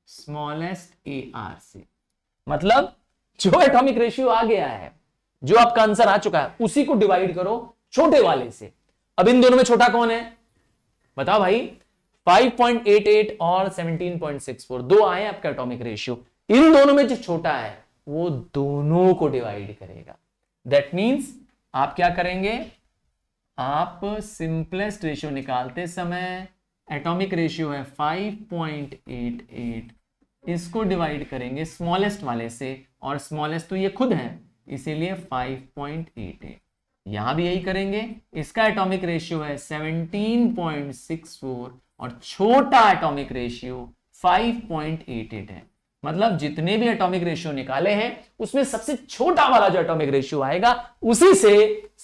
स्मॉलेस्ट ए आर से मतलब जो एटॉमिक रेशियो आ गया है जो आपका आंसर आ चुका है उसी को डिवाइड करो छोटे वाले से अब इन दोनों में छोटा कौन है बताओ भाई 5.88 और 17.64 दो आए आपका एटॉमिक रेशियो इन दोनों में जो छोटा है वो दोनों को डिवाइड करेगा दैट मीन्स आप क्या करेंगे आप सिंपलेस्ट रेशियो निकालते समय एटॉमिक रेशियो है 5.88 इसको डिवाइड करेंगे स्मॉलेस्ट वाले से और स्मॉलेस्ट तो ये खुद है इसीलिए 5.88 यहां भी यही करेंगे इसका एटॉमिक रेशियो है 17.64 और छोटा एटॉमिक रेशियो 5.88 है मतलब जितने भी एटॉमिक रेशियो निकाले हैं उसमें सबसे छोटा वाला जो एटॉमिक रेशियो आएगा उसी से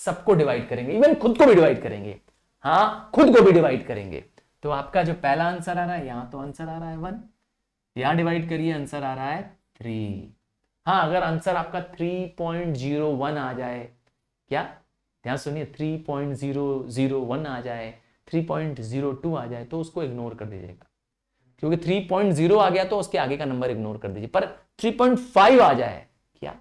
सबको डिवाइड करेंगे इवन खुद को भी डिवाइड करेंगे हाँ खुद को भी डिवाइड करेंगे तो आपका जो पहला आंसर आ रहा है यहां तो आंसर आ रहा है वन यहां डिवाइड करिए आंसर आ रहा है थ्री हाँ अगर आंसर आपका थ्री पॉइंट जीरो वन आ जाए क्या ध्यान सुनिए three point zero zero one आ जाए थ्री पॉइंट जीरो टू आ जाए तो उसको इग्नोर कर दीजिएगा क्योंकि 3.0 आ गया तो उसके आगे का नंबर इग्नोर कर दीजिए पर 3.5 आ जाए क्या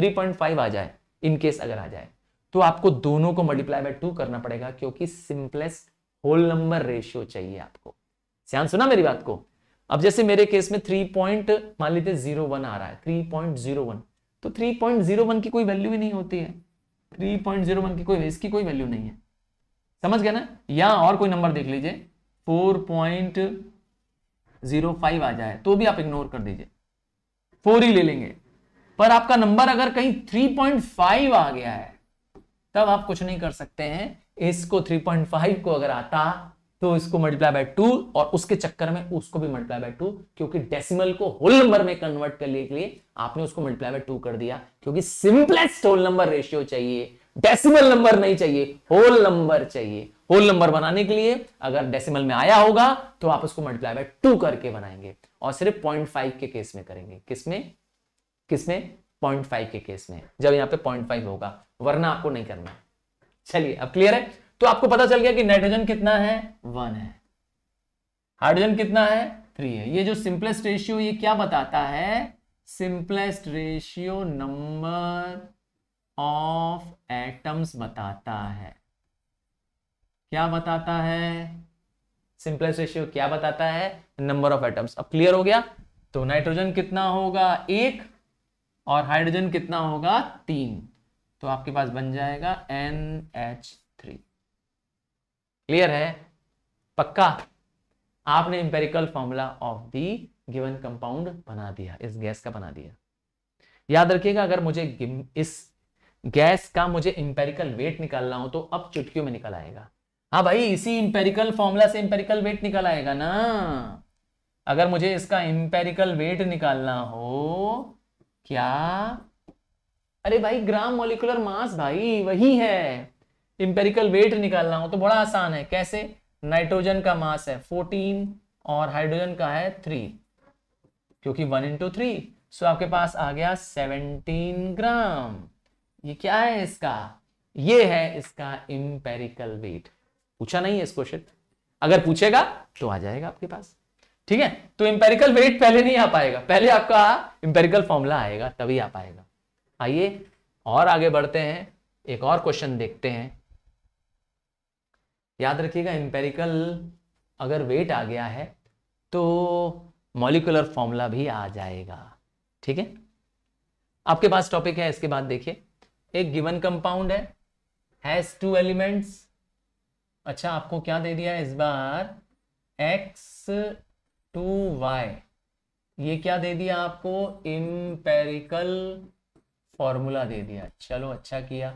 3.5 आ जाए इन केस अगर आ जाए तो आपको दोनों को मल्टीप्लाई बाय टू करना पड़ेगा क्योंकि सिंपलेस्ट होल नंबर रेशियो चाहिए आपको ध्यान सुना मेरी बात को अब जैसे मेरे केस में थ्री पॉइंट मान लीजिए जीरो वन आ रहा है थ्री पॉइंट जीरो वन तो थ्री पॉइंट जीरो वन की कोई वैल्यू ही नहीं होती है थ्री पॉइंट जीरो वन की कोई इसकी कोई वैल्यू नहीं है समझ गया ना या और कोई नंबर देख लीजिए फोर पॉइंट जीरो फाइव आ जाए तो भी आप इग्नोर कर दीजिए फोर ही ले लेंगे पर आपका नंबर अगर कहीं थ्री पॉइंट फाइव आ गया है तब आप कुछ नहीं कर सकते हैं इसको थ्री पॉइंट फाइव को अगर आता तो इसको मल्टीप्लाई बाय टू और उसके चक्कर में उसको भी मल्टीप्लाई बाय टू क्योंकि डेसिमल को होल नंबर में कन्वर्ट करने के लिए आपने उसको मल्टीप्लाई बाय टू कर दिया क्योंकि सिंपलेस्ट होल नंबर रेशियो चाहिए डेसिमल नंबर नहीं चाहिए होल नंबर चाहिए होल नंबर बनाने के लिए अगर डेसिमल में आया होगा तो आप उसको मल्टीप्लाई बाय टू करके बनाएंगे और सिर्फ पॉइंट फाइव के केस में करेंगे किसमें किसमें पॉइंट फाइव के केस में जब यहां पे पॉइंट फाइव होगा वरना आपको नहीं करना चलिए अब क्लियर है तो आपको पता चल गया कि नाइट्रोजन कितना है वन है हाइड्रोजन कितना है थ्री है ये जो सिंपलेस्ट रेशियो ये क्या बताता है simplest ratio number of atoms बताता है क्या बताता है सिंपलेस्ट रेशियो क्या बताता है नंबर ऑफ एटम्स अब क्लियर हो गया तो नाइट्रोजन कितना होगा एक और हाइड्रोजन कितना होगा तीन तो आपके पास बन जाएगा एन एच थ्री क्लियर है पक्का आपने empirical formula of the given compound बना दिया इस गैस का बना दिया याद रखिएगा अगर मुझे इस गैस का मुझे इंपेरिकल वेट निकालना हो तो अब चुटकियों में निकल आएगा हाँ भाई इसी इंपेरिकल फॉर्मूला से इंपेरिकल वेट निकल आएगा ना अगर मुझे इसका इंपेरिकल वेट निकालना हो क्या अरे भाई ग्राम मोलिकुलर मास भाई वही है इंपेरिकल वेट निकालना हो तो बड़ा आसान है कैसे नाइट्रोजन का मास है फोर्टीन और हाइड्रोजन का है थ्री क्योंकि वन इंटू थ्री सो आपके पास आ गया सेवनटीन ग्राम ये क्या है इसका ये है इसका इंपेरिकल वेट पूछा नहीं है इस क्वेश्चन अगर पूछेगा तो आ जाएगा आपके पास ठीक है तो इंपेरिकल वेट पहले नहीं आ पाएगा पहले आपका इंपेरिकल फॉर्मूला आएगा तभी आ पाएगा आइए और आगे बढ़ते हैं एक और क्वेश्चन देखते हैं याद रखिएगा इंपेरिकल अगर वेट आ गया है तो मॉलिकुलर फॉर्मूला भी आ जाएगा ठीक है आपके पास टॉपिक है इसके बाद देखिए एक गिवन कंपाउंड है हैज टू एलिमेंट्स अच्छा आपको क्या दे दिया इस बार एक्स टू वाई ये क्या दे दिया आपको इम्पेरिकल फॉर्मूला दे दिया चलो अच्छा किया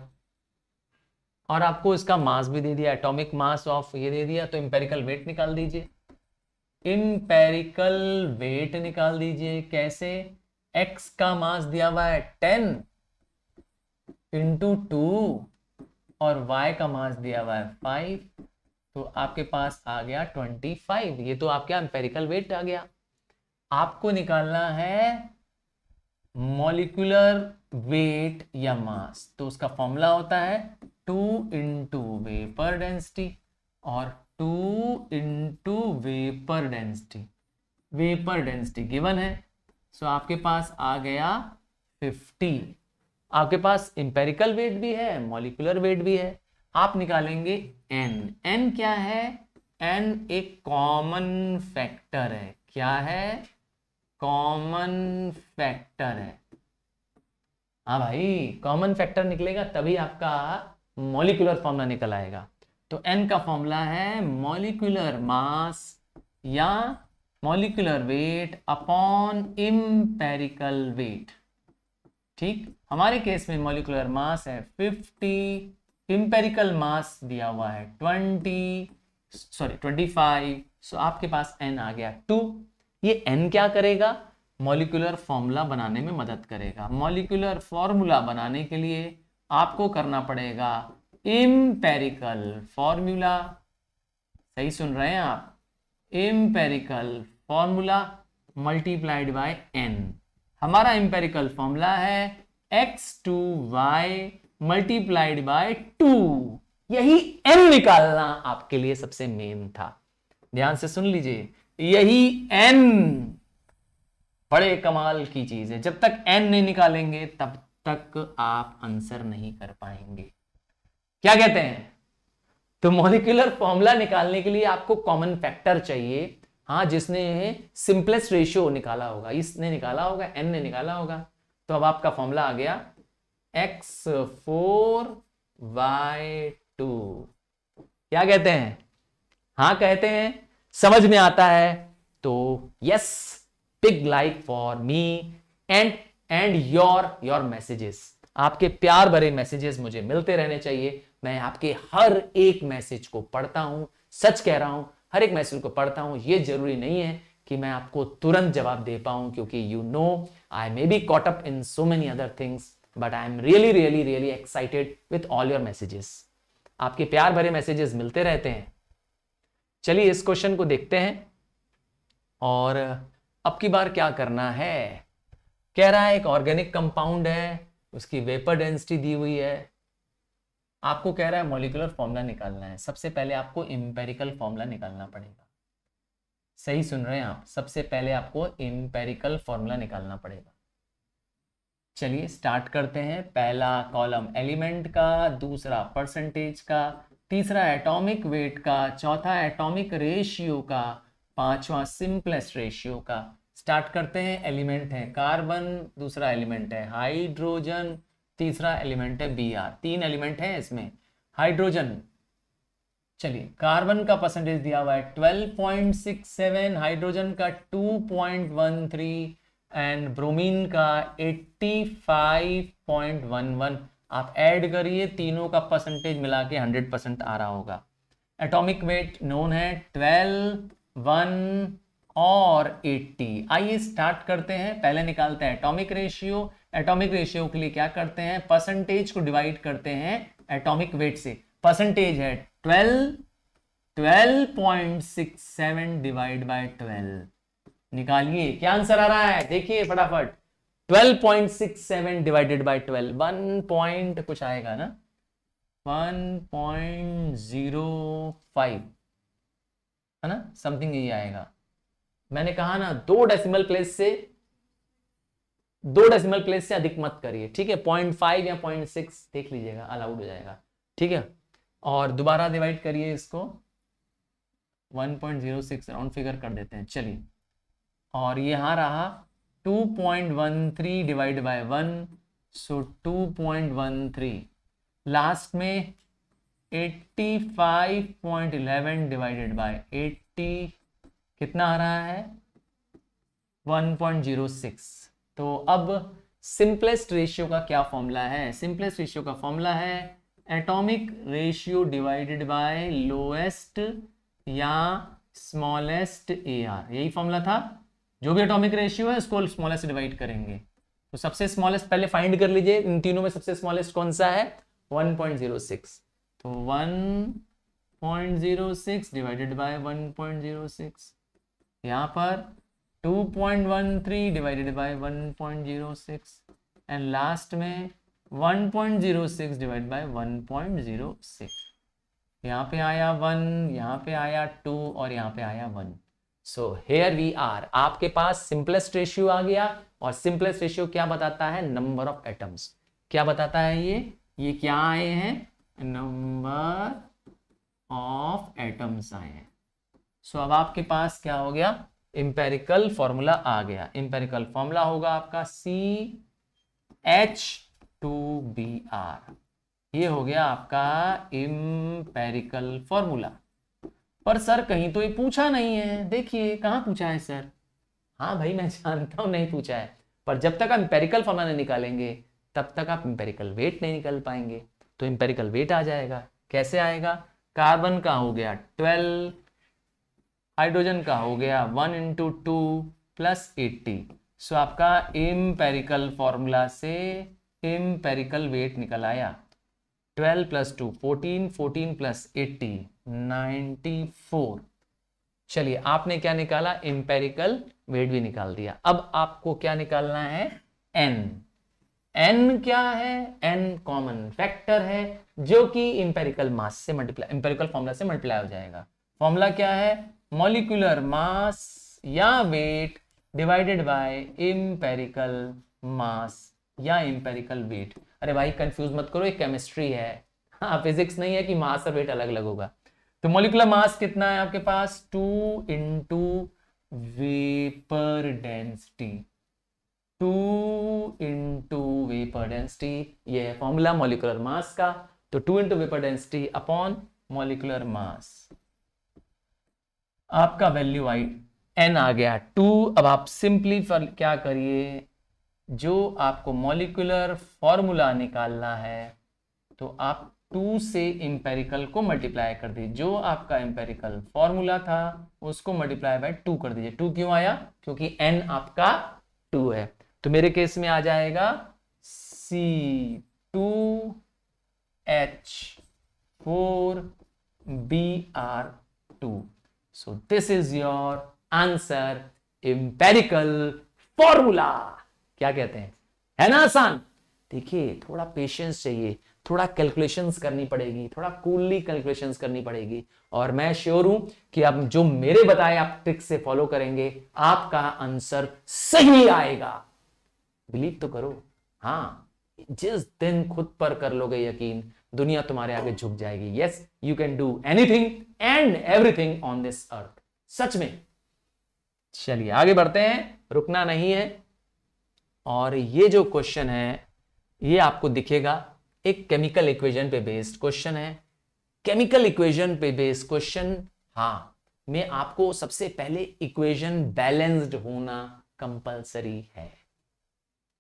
और आपको इसका मास भी दे दिया एटॉमिक मास ऑफ ये दे दिया तो इम्पेरिकल वेट निकाल दीजिए इम्पेरिकल वेट निकाल दीजिए कैसे एक्स का मास दिया हुआ है टेन इंटू टू और y का मास दिया हुआ है फाइव तो आपके पास आ गया ट्वेंटी फाइव ये तो आपके एम्पेरिकल वेट आ गया आपको निकालना है मोलिकुलर वेट या मास तो उसका फॉर्मूला होता है टू इंटू वेपर डेंसिटी और two into vapour density vapour density given है सो आपके पास आ गया फिफ्टी आपके पास इंपेरिकल वेट भी है मॉलिकुलर वेट भी है आप निकालेंगे एन एन क्या है एन एक कॉमन फैक्टर है क्या है कॉमन फैक्टर है हा भाई कॉमन फैक्टर निकलेगा तभी आपका मॉलिकुलर फॉर्मूला निकल आएगा तो एन का फॉर्मूला है मॉलिकुलर मास या molecular weight upon empirical weight ठीक हमारे केस में मोलिकुलर मास है 50 इम्पेरिकल मास दिया हुआ है 20 सॉरी 25 सो आपके पास n आ गया 2 ये n क्या करेगा मॉलिकुलर फॉर्मूला बनाने में मदद करेगा मॉलिकुलर फॉर्मूला बनाने के लिए आपको करना पड़ेगा इम्पेरिकल फॉर्मूला सही सुन रहे हैं आप empirical formula multiplied by n हमारा इम्पेरिकल फॉर्मूला है x two y multiplied by two यही एन निकालना आपके लिए सबसे मेन था ध्यान से सुन लीजिए यही एन बड़े कमाल की चीज है जब तक एन नहीं निकालेंगे तब तक आप आंसर नहीं कर पाएंगे क्या कहते हैं तो मॉलिकुलर फॉर्मूला निकालने के लिए आपको कॉमन फैक्टर चाहिए हाँ जिसने सिंपलेस्ट रेशियो निकाला होगा इसने निकाला होगा एन ने निकाला होगा तो अब आपका फॉर्मूला आ गया एक्स फोर वाई टू क्या कहते हैं हां कहते हैं समझ में आता है तो yes pig like for me and and your your messages आपके प्यार भरे मैसेजेस मुझे मिलते रहने चाहिए मैं आपके हर एक मैसेज को पढ़ता हूं सच कह रहा हूं हर एक मैसेज को पढ़ता हूं यह जरूरी नहीं है कि मैं आपको तुरंत जवाब दे पाऊं क्योंकि you know I may be caught up in so many other things but I am really really really excited with all your messages आपके प्यार भरे मैसेजेस मिलते रहते हैं चलिए इस क्वेश्चन को देखते हैं और अब की बार क्या करना है कह रहा है एक ऑर्गेनिक कंपाउंड है उसकी वेपर डेंसिटी दी हुई है आपको कह रहा है मोलिकुलर फॉर्मूला निकालना है सबसे पहले आपको इम्पेरिकल फॉर्मूला निकालना पड़ेगा सही सुन रहे हैं आप सबसे पहले आपको इम्पेरिकल फॉर्मूला निकालना पड़ेगा चलिए स्टार्ट करते हैं पहला कॉलम एलिमेंट का दूसरा परसेंटेज का तीसरा एटॉमिक वेट का चौथा एटॉमिक रेशियो का पांचवा सिंपलेस्ट रेशियो का स्टार्ट करते हैं एलिमेंट है कार्बन दूसरा एलिमेंट है हाइड्रोजन तीसरा एलिमेंट है बी आर तीन एलिमेंट है इसमें हाइड्रोजन चलिए कार्बन का परसेंटेज दिया हुआ है 12.67 हाइड्रोजन का 2.13 एंड ब्रोमीन का 85.11 आप ऐड करिए तीनों का परसेंटेज मिला के हंड्रेड परसेंट आ रहा होगा एटॉमिक वेट नोन है 12 1 और 80 आइए स्टार्ट करते हैं पहले निकालते हैं एटॉमिक रेशियो एटॉमिक रेशियो के लिए क्या करते हैं परसेंटेज को डिवाइड करते हैं एटॉमिक वेट से परसेंटेज है ट्वेल्व डिवाइड बाय ट्वेल्व निकालिए क्या आंसर आ रहा है देखिए फटाफट twelve point six seven divided by twelve one point कुछ आएगा ना वन पॉइंट जीरो फाइव है ना समथिंग यही आएगा मैंने कहा ना दो डेसिमल प्लेस से दो डेसिमल प्लेस से अधिक मत करिए ठीक है पॉइंट फाइव या पॉइंट सिक्स देख लीजिएगा अलाउड हो जाएगा ठीक है और दोबारा डिवाइड करिए इसको 1.06 राउंड फिगर कर देते हैं चलिए और यहाँ रहा 2.13 divide by one so two last में 85.11 डिवाइडेड बाय 80 कितना आ रहा है 1.06 तो अब सिंपलेस्ट रेशियो का क्या फॉर्मूला है सिंपलेस्ट रेशियो का फॉर्मूला है atomic ratio divided by lowest या स्मॉलेस्ट ए आर यही फॉर्मूला था जो भी एटॉमिक रेशियो है उसको स्मॉलेस्ट डिवाइड करेंगे तो सबसे स्मॉलेस्ट पहले फाइंड कर लीजिए इन तीनों में सबसे स्मॉलेस्ट कौन सा है 1.06 तो 1.06 डिवाइडेड बाय 1.06 यहाँ पर 2.13 डिवाइडेड बाय 1.06 एंड लास्ट में 1.06 डिवाइड बाय 1.06 पॉइंट यहाँ पे आया वन यहाँ पे आया टू और यहाँ पे आया one so here we are आपके पास सिंपलेस्ट रेशियो आ गया और सिंपलेस्ट रेशियो क्या बताता है नंबर ऑफ एटम्स क्या बताता है ये ये क्या आए हैं नंबर ऑफ एटम्स आए हैं सो so, अब आपके पास क्या हो गया इंपेरिकल फॉर्मूला आ गया इंपेरिकल फॉर्मूला होगा आपका C H two B R ये हो गया आपका इम्पेरिकल फॉर्मूला पर सर कहीं तो ये पूछा नहीं है देखिए कहाँ पूछा है सर हाँ भाई मैं जानता हूँ नहीं पूछा है पर जब तक आप इम्पेरिकल फॉर्मूला नहीं निकालेंगे तब तक आप इम्पेरिकल वेट नहीं निकल पाएंगे तो इम्पेरिकल वेट आ जाएगा कैसे आएगा कार्बन का हो गया ट्वेल्व हाइड्रोजन का हो गया one into two plus eighty so आपका इम्पेरिकल फॉर्मूला से एम्पेरिकल वेट निकल आया 12 plus two fourteen fourteen plus eighty ninety four चलिए आपने क्या निकाला एम्पेरिकल वेट भी निकाल दिया अब आपको क्या निकालना है एन एन क्या है एन कॉमन फैक्टर है जो कि इंपेरिकल मास से मल्टीप्लाई इंपेरिकल फॉर्मुला से मल्टीप्लाई हो जाएगा फॉर्मूला क्या है मॉलिकुलर मास या weight divided by empirical mass या एम्पेरिकल वेट अरे भाई कंफ्यूज मत करो ये केमिस्ट्री है हाँ फिजिक्स नहीं है कि मास और वेट अलग अलग होगा तो मोलिकुलर मास कितना है आपके पास two into vapour density two into vapour density ये है फॉर्मूला मोलिकुलर मास का तो two into vapour density upon molecular mass आपका वैल्यू आई एन आ गया टू अब आप सिंपली क्या करिए जो आपको मॉलिकुलर फॉर्मूला निकालना है तो आप टू से इंपेरिकल को मल्टीप्लाई कर दीजिए जो आपका एम्पेरिकल फॉर्मूला था उसको मल्टीप्लाई बाय टू कर दीजिए टू क्यों आया क्योंकि एन आपका टू है तो मेरे केस में आ जाएगा C two H four B R two so this is your answer empirical formula क्या कहते हैं है ना आसान देखिए थोड़ा पेशेंस चाहिए थोड़ा कैलकुलेशंस करनी पड़ेगी थोड़ा कूलली कैलकुलेशंस करनी पड़ेगी और मैं श्योर हूं कि अब जो मेरे बताए आप ट्रिक से फॉलो करेंगे आपका आंसर सही आएगा बिलीव तो करो हाँ जिस दिन खुद पर कर लोगे यकीन दुनिया तुम्हारे आगे झुक जाएगी yes you can do anything and everything on this earth सच में चलिए आगे बढ़ते हैं रुकना नहीं है और ये जो क्वेश्चन है ये आपको दिखेगा एक केमिकल इक्वेशन पे बेस्ड क्वेश्चन है केमिकल इक्वेशन पे बेस्ड क्वेश्चन हाँ में आपको सबसे पहले इक्वेशन बैलेंस्ड होना कंपलसरी है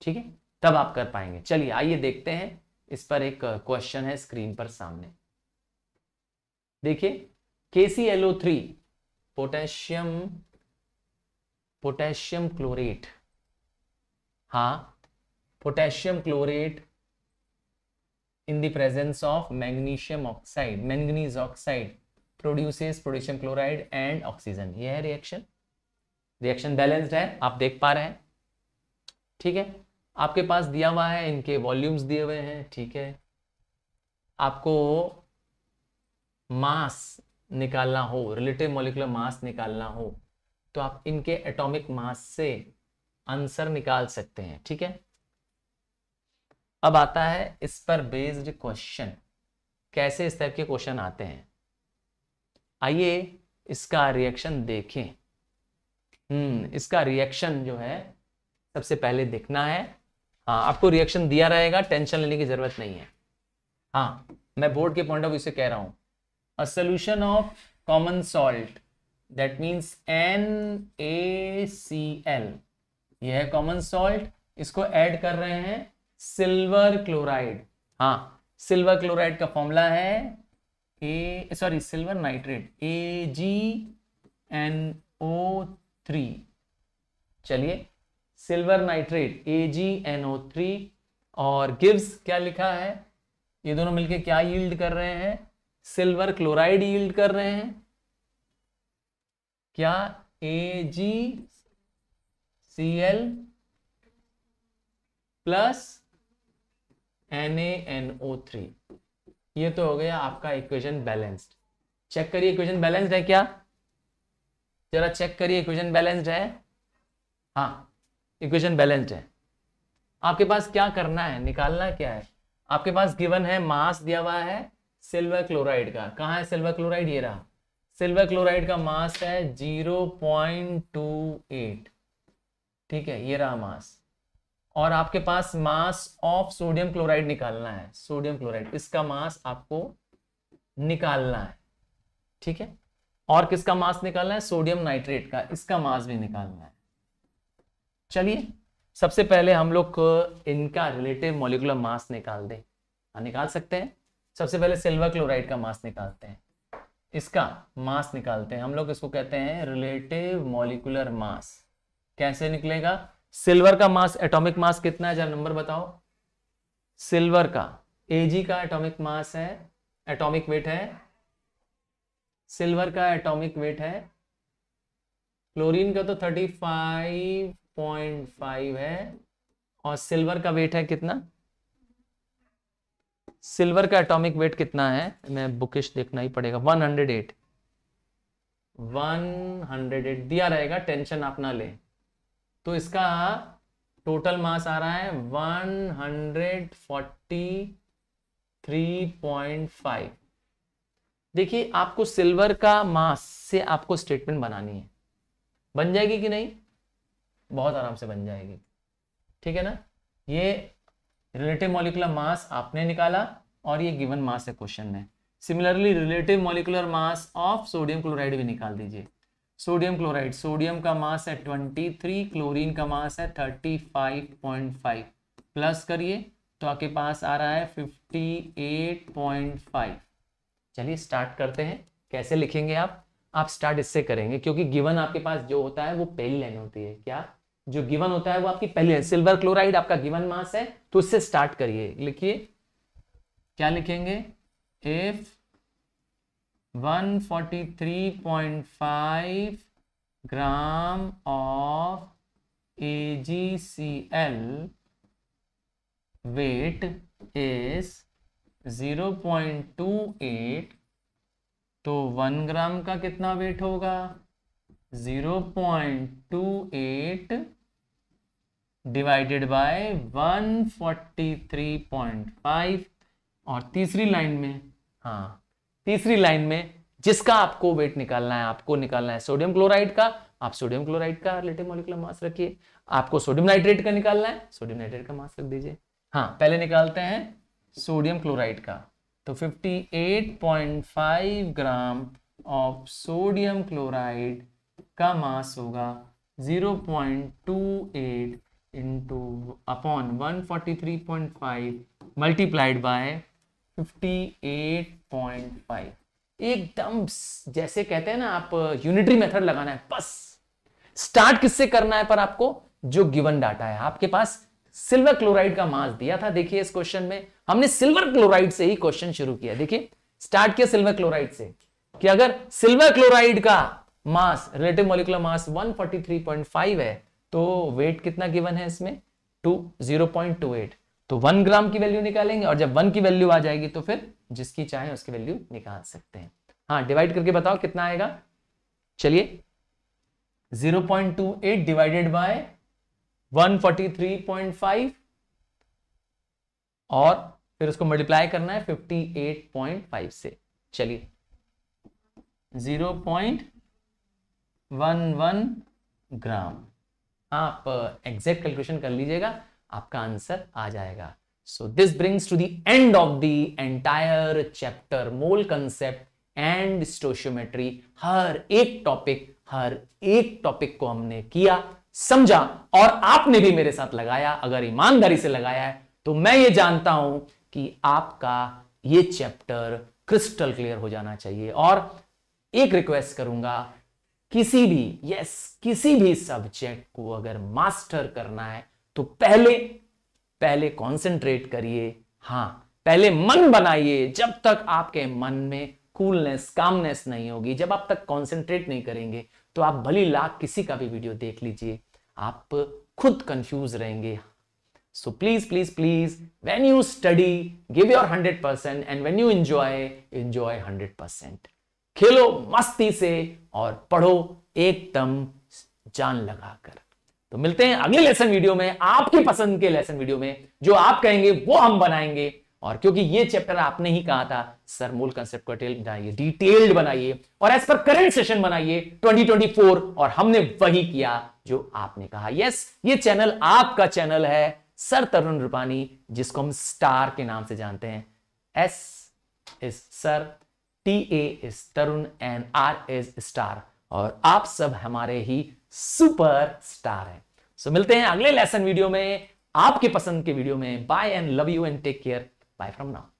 ठीक है तब आप कर पाएंगे चलिए आइए देखते हैं इस पर एक क्वेश्चन है स्क्रीन पर सामने देखिए K C L O three potassium potassium chlorate हाँ potassium chlorate in the presence of magnesium oxide manganese oxide produces potassium chloride and oxygen यह है रिएक्शन रिएक्शन बैलेंस्ड है आप देख पा रहे हैं ठीक है आपके पास दिया हुआ है इनके वॉल्यूम्स दिए हुए हैं ठीक है आपको मास निकालना हो रिलेटिव मोलिकुलर मास निकालना हो तो आप इनके एटॉमिक मास से आंसर निकाल सकते हैं ठीक है अब आता है इस पर बेस्ड क्वेश्चन कैसे इस टाइप के क्वेश्चन आते हैं आइए इसका रिएक्शन देखें हम्म इसका रिएक्शन जो है सबसे पहले देखना है हाँ आपको रिएक्शन दिया रहेगा टेंशन लेने की जरूरत नहीं है हाँ मैं बोर्ड के पॉइंट ऑफ व्यू से कह रहा हूं a solution of common salt that means N A C L यह है कॉमन सॉल्ट इसको ऐड कर रहे हैं सिल्वर क्लोराइड हाँ सिल्वर क्लोराइड का फॉर्मूला है A sorry silver nitrate A G N O three चलिए silver nitrate A G N O three और गिव्स क्या लिखा है ये दोनों मिलके क्या यील्ड कर रहे हैं सिल्वर क्लोराइड यील्ड कर रहे हैं क्या A G C L plus N A N O three ये तो हो गया आपका इक्वेशन बैलेंस्ड चेक करिए इक्वेशन बैलेंस्ड है क्या जरा चेक करिए इक्वेशन बैलेंस्ड है हाँ इक्वेशन बैलेंस्ड है आपके पास क्या करना है निकालना क्या है आपके पास गिवन है मास दिया हुआ है सिल्वर क्लोराइड का कहाँ है सिल्वर क्लोराइड ये रहा सिल्वर क्लोराइड का मास है जीरो पॉइंट टू एट ठीक है ये रहा मास और आपके पास मास ऑफ सोडियम क्लोराइड निकालना है सोडियम क्लोराइड इसका मास आपको निकालना है ठीक है और किसका मास निकालना है सोडियम नाइट्रेट का इसका मास भी निकालना है चलिए सबसे पहले हम लोग इनका रिलेटिव मोलिकुलर मास निकाल दें हाँ निकाल सकते हैं सबसे पहले सिल्वर क्लोराइड का मास निकालते हैं इसका मास निकालते हैं हम लोग इसको कहते हैं रिलेटिव मोलिकुलर मास कैसे निकलेगा सिल्वर का मास एटॉमिक मास कितना है जरा नंबर बताओ सिल्वर का एजी का एटॉमिक मास है एटॉमिक वेट है सिल्वर का एटॉमिक वेट है क्लोरीन का तो 35.5 है और सिल्वर का वेट है कितना सिल्वर का एटॉमिक वेट कितना है मैं बुकिश देखना ही पड़ेगा 108 108 दिया रहेगा टेंशन आप ना लें तो इसका टोटल मास आ रहा है 143.5 देखिए आपको सिल्वर का मास से आपको स्टेटमेंट बनानी है बन जाएगी कि नहीं बहुत आराम से बन जाएगी ठीक है ना ये रिलेटिव मॉलिकुलर मास आपने निकाला और ये गिवन मास है क्वेश्चन में similarly relative molecular mass of sodium chloride भी निकाल दीजिए सोडियम क्लोराइड सोडियम का मास है 23 क्लोरीन का मास है 35.5 प्लस करिए तो आपके पास आ रहा है 58.5 चलिए स्टार्ट करते हैं कैसे लिखेंगे आप आप स्टार्ट इससे करेंगे क्योंकि गिवन आपके पास जो होता है वो पहली लाइन होती है क्या जो गिवन होता है वो आपकी पहली लाइन सिल्वर क्लोराइड आपका गिवन मास है तो उससे स्टार्ट करिए लिखिए क्या लिखेंगे if 143.5 weight of AgCl point two 0.28 तो 1 ग्राम का कितना वेट होगा 0.28 डिवाइडेड बाय 143.5 और तीसरी लाइन में हाँ तीसरी लाइन में जिसका आपको वेट निकालना है आपको निकालना है सोडियम क्लोराइड का आप सोडियम क्लोराइड का रिलेटिव मॉलिकुलर मास रखिए आपको सोडियम नाइट्रेट का निकालना है सोडियम नाइट्रेट का मास रख दीजिए हाँ पहले निकालते हैं सोडियम क्लोराइड का तो 58.5 ग्राम ऑफ सोडियम क्लोराइड का मास होगा 0.28 point two eight into upon one multiplied by 58.5 एकदम जैसे कहते हैं ना आप यूनिटरी uh, मेथड लगाना है बस स्टार्ट किससे करना है पर आपको जो गिवन डाटा है आपके पास सिल्वर क्लोराइड का मास दिया था देखिए इस क्वेश्चन में हमने सिल्वर क्लोराइड से ही क्वेश्चन शुरू किया देखिए स्टार्ट किया सिल्वर क्लोराइड से कि अगर सिल्वर क्लोराइड का मास रिलेटिव मोलिकुलर मास 143.5 है तो वेट कितना गिवन है इसमें two zero point two eight तो वन ग्राम की वैल्यू निकालेंगे और जब वन की वैल्यू आ जाएगी तो फिर जिसकी चाहे उसकी वैल्यू निकाल सकते हैं हाँ डिवाइड करके बताओ कितना आएगा चलिए 0.28 डिवाइडेड बाय 143.5 और फिर उसको मल्टीप्लाई करना है 58.5 से चलिए 0.11 ग्राम आप एग्जैक्ट कैलकुलेशन कर लीजिएगा आपका आंसर आ जाएगा so this brings to the end of the entire chapter mole concept and stoichiometry हर एक टॉपिक हर एक टॉपिक को हमने किया समझा और आपने भी मेरे साथ लगाया अगर ईमानदारी से लगाया है तो मैं ये जानता हूं कि आपका ये चैप्टर क्रिस्टल क्लियर हो जाना चाहिए और एक रिक्वेस्ट करूंगा किसी भी यस किसी भी सब्जेक्ट को अगर मास्टर करना है तो पहले पहले कंसंट्रेट करिए हाँ पहले मन बनाइए जब तक आपके मन में कूलनेस कामनेस नहीं होगी जब आप तक कंसंट्रेट नहीं करेंगे तो आप भली लाख किसी का भी वीडियो देख लीजिए आप खुद कंफ्यूज रहेंगे so please please please when you study give your hundred percent and when you enjoy enjoy hundred percent खेलो मस्ती से और पढ़ो एकदम जान लगाकर तो मिलते हैं अगले लेसन वीडियो में आपकी पसंद के लेसन वीडियो में जो आप कहेंगे वो हम बनाएंगे और क्योंकि ये चैप्टर आपने ही कहा था सर मूल कंसेप्ट को डिटेल बनाइए डिटेल्ड बनाइए और एज पर करेंट सेशन बनाइए 2024 और हमने वही किया जो आपने कहा यस ये चैनल आपका चैनल है सर तरुण रूपानी जिसको हम स्टार के नाम से जानते हैं S is sir T A is Tarun and R is star और आप सब हमारे ही सुपर स्टार है सो so, मिलते हैं अगले लेसन वीडियो में आपके पसंद के वीडियो में bye and love you and take care bye from now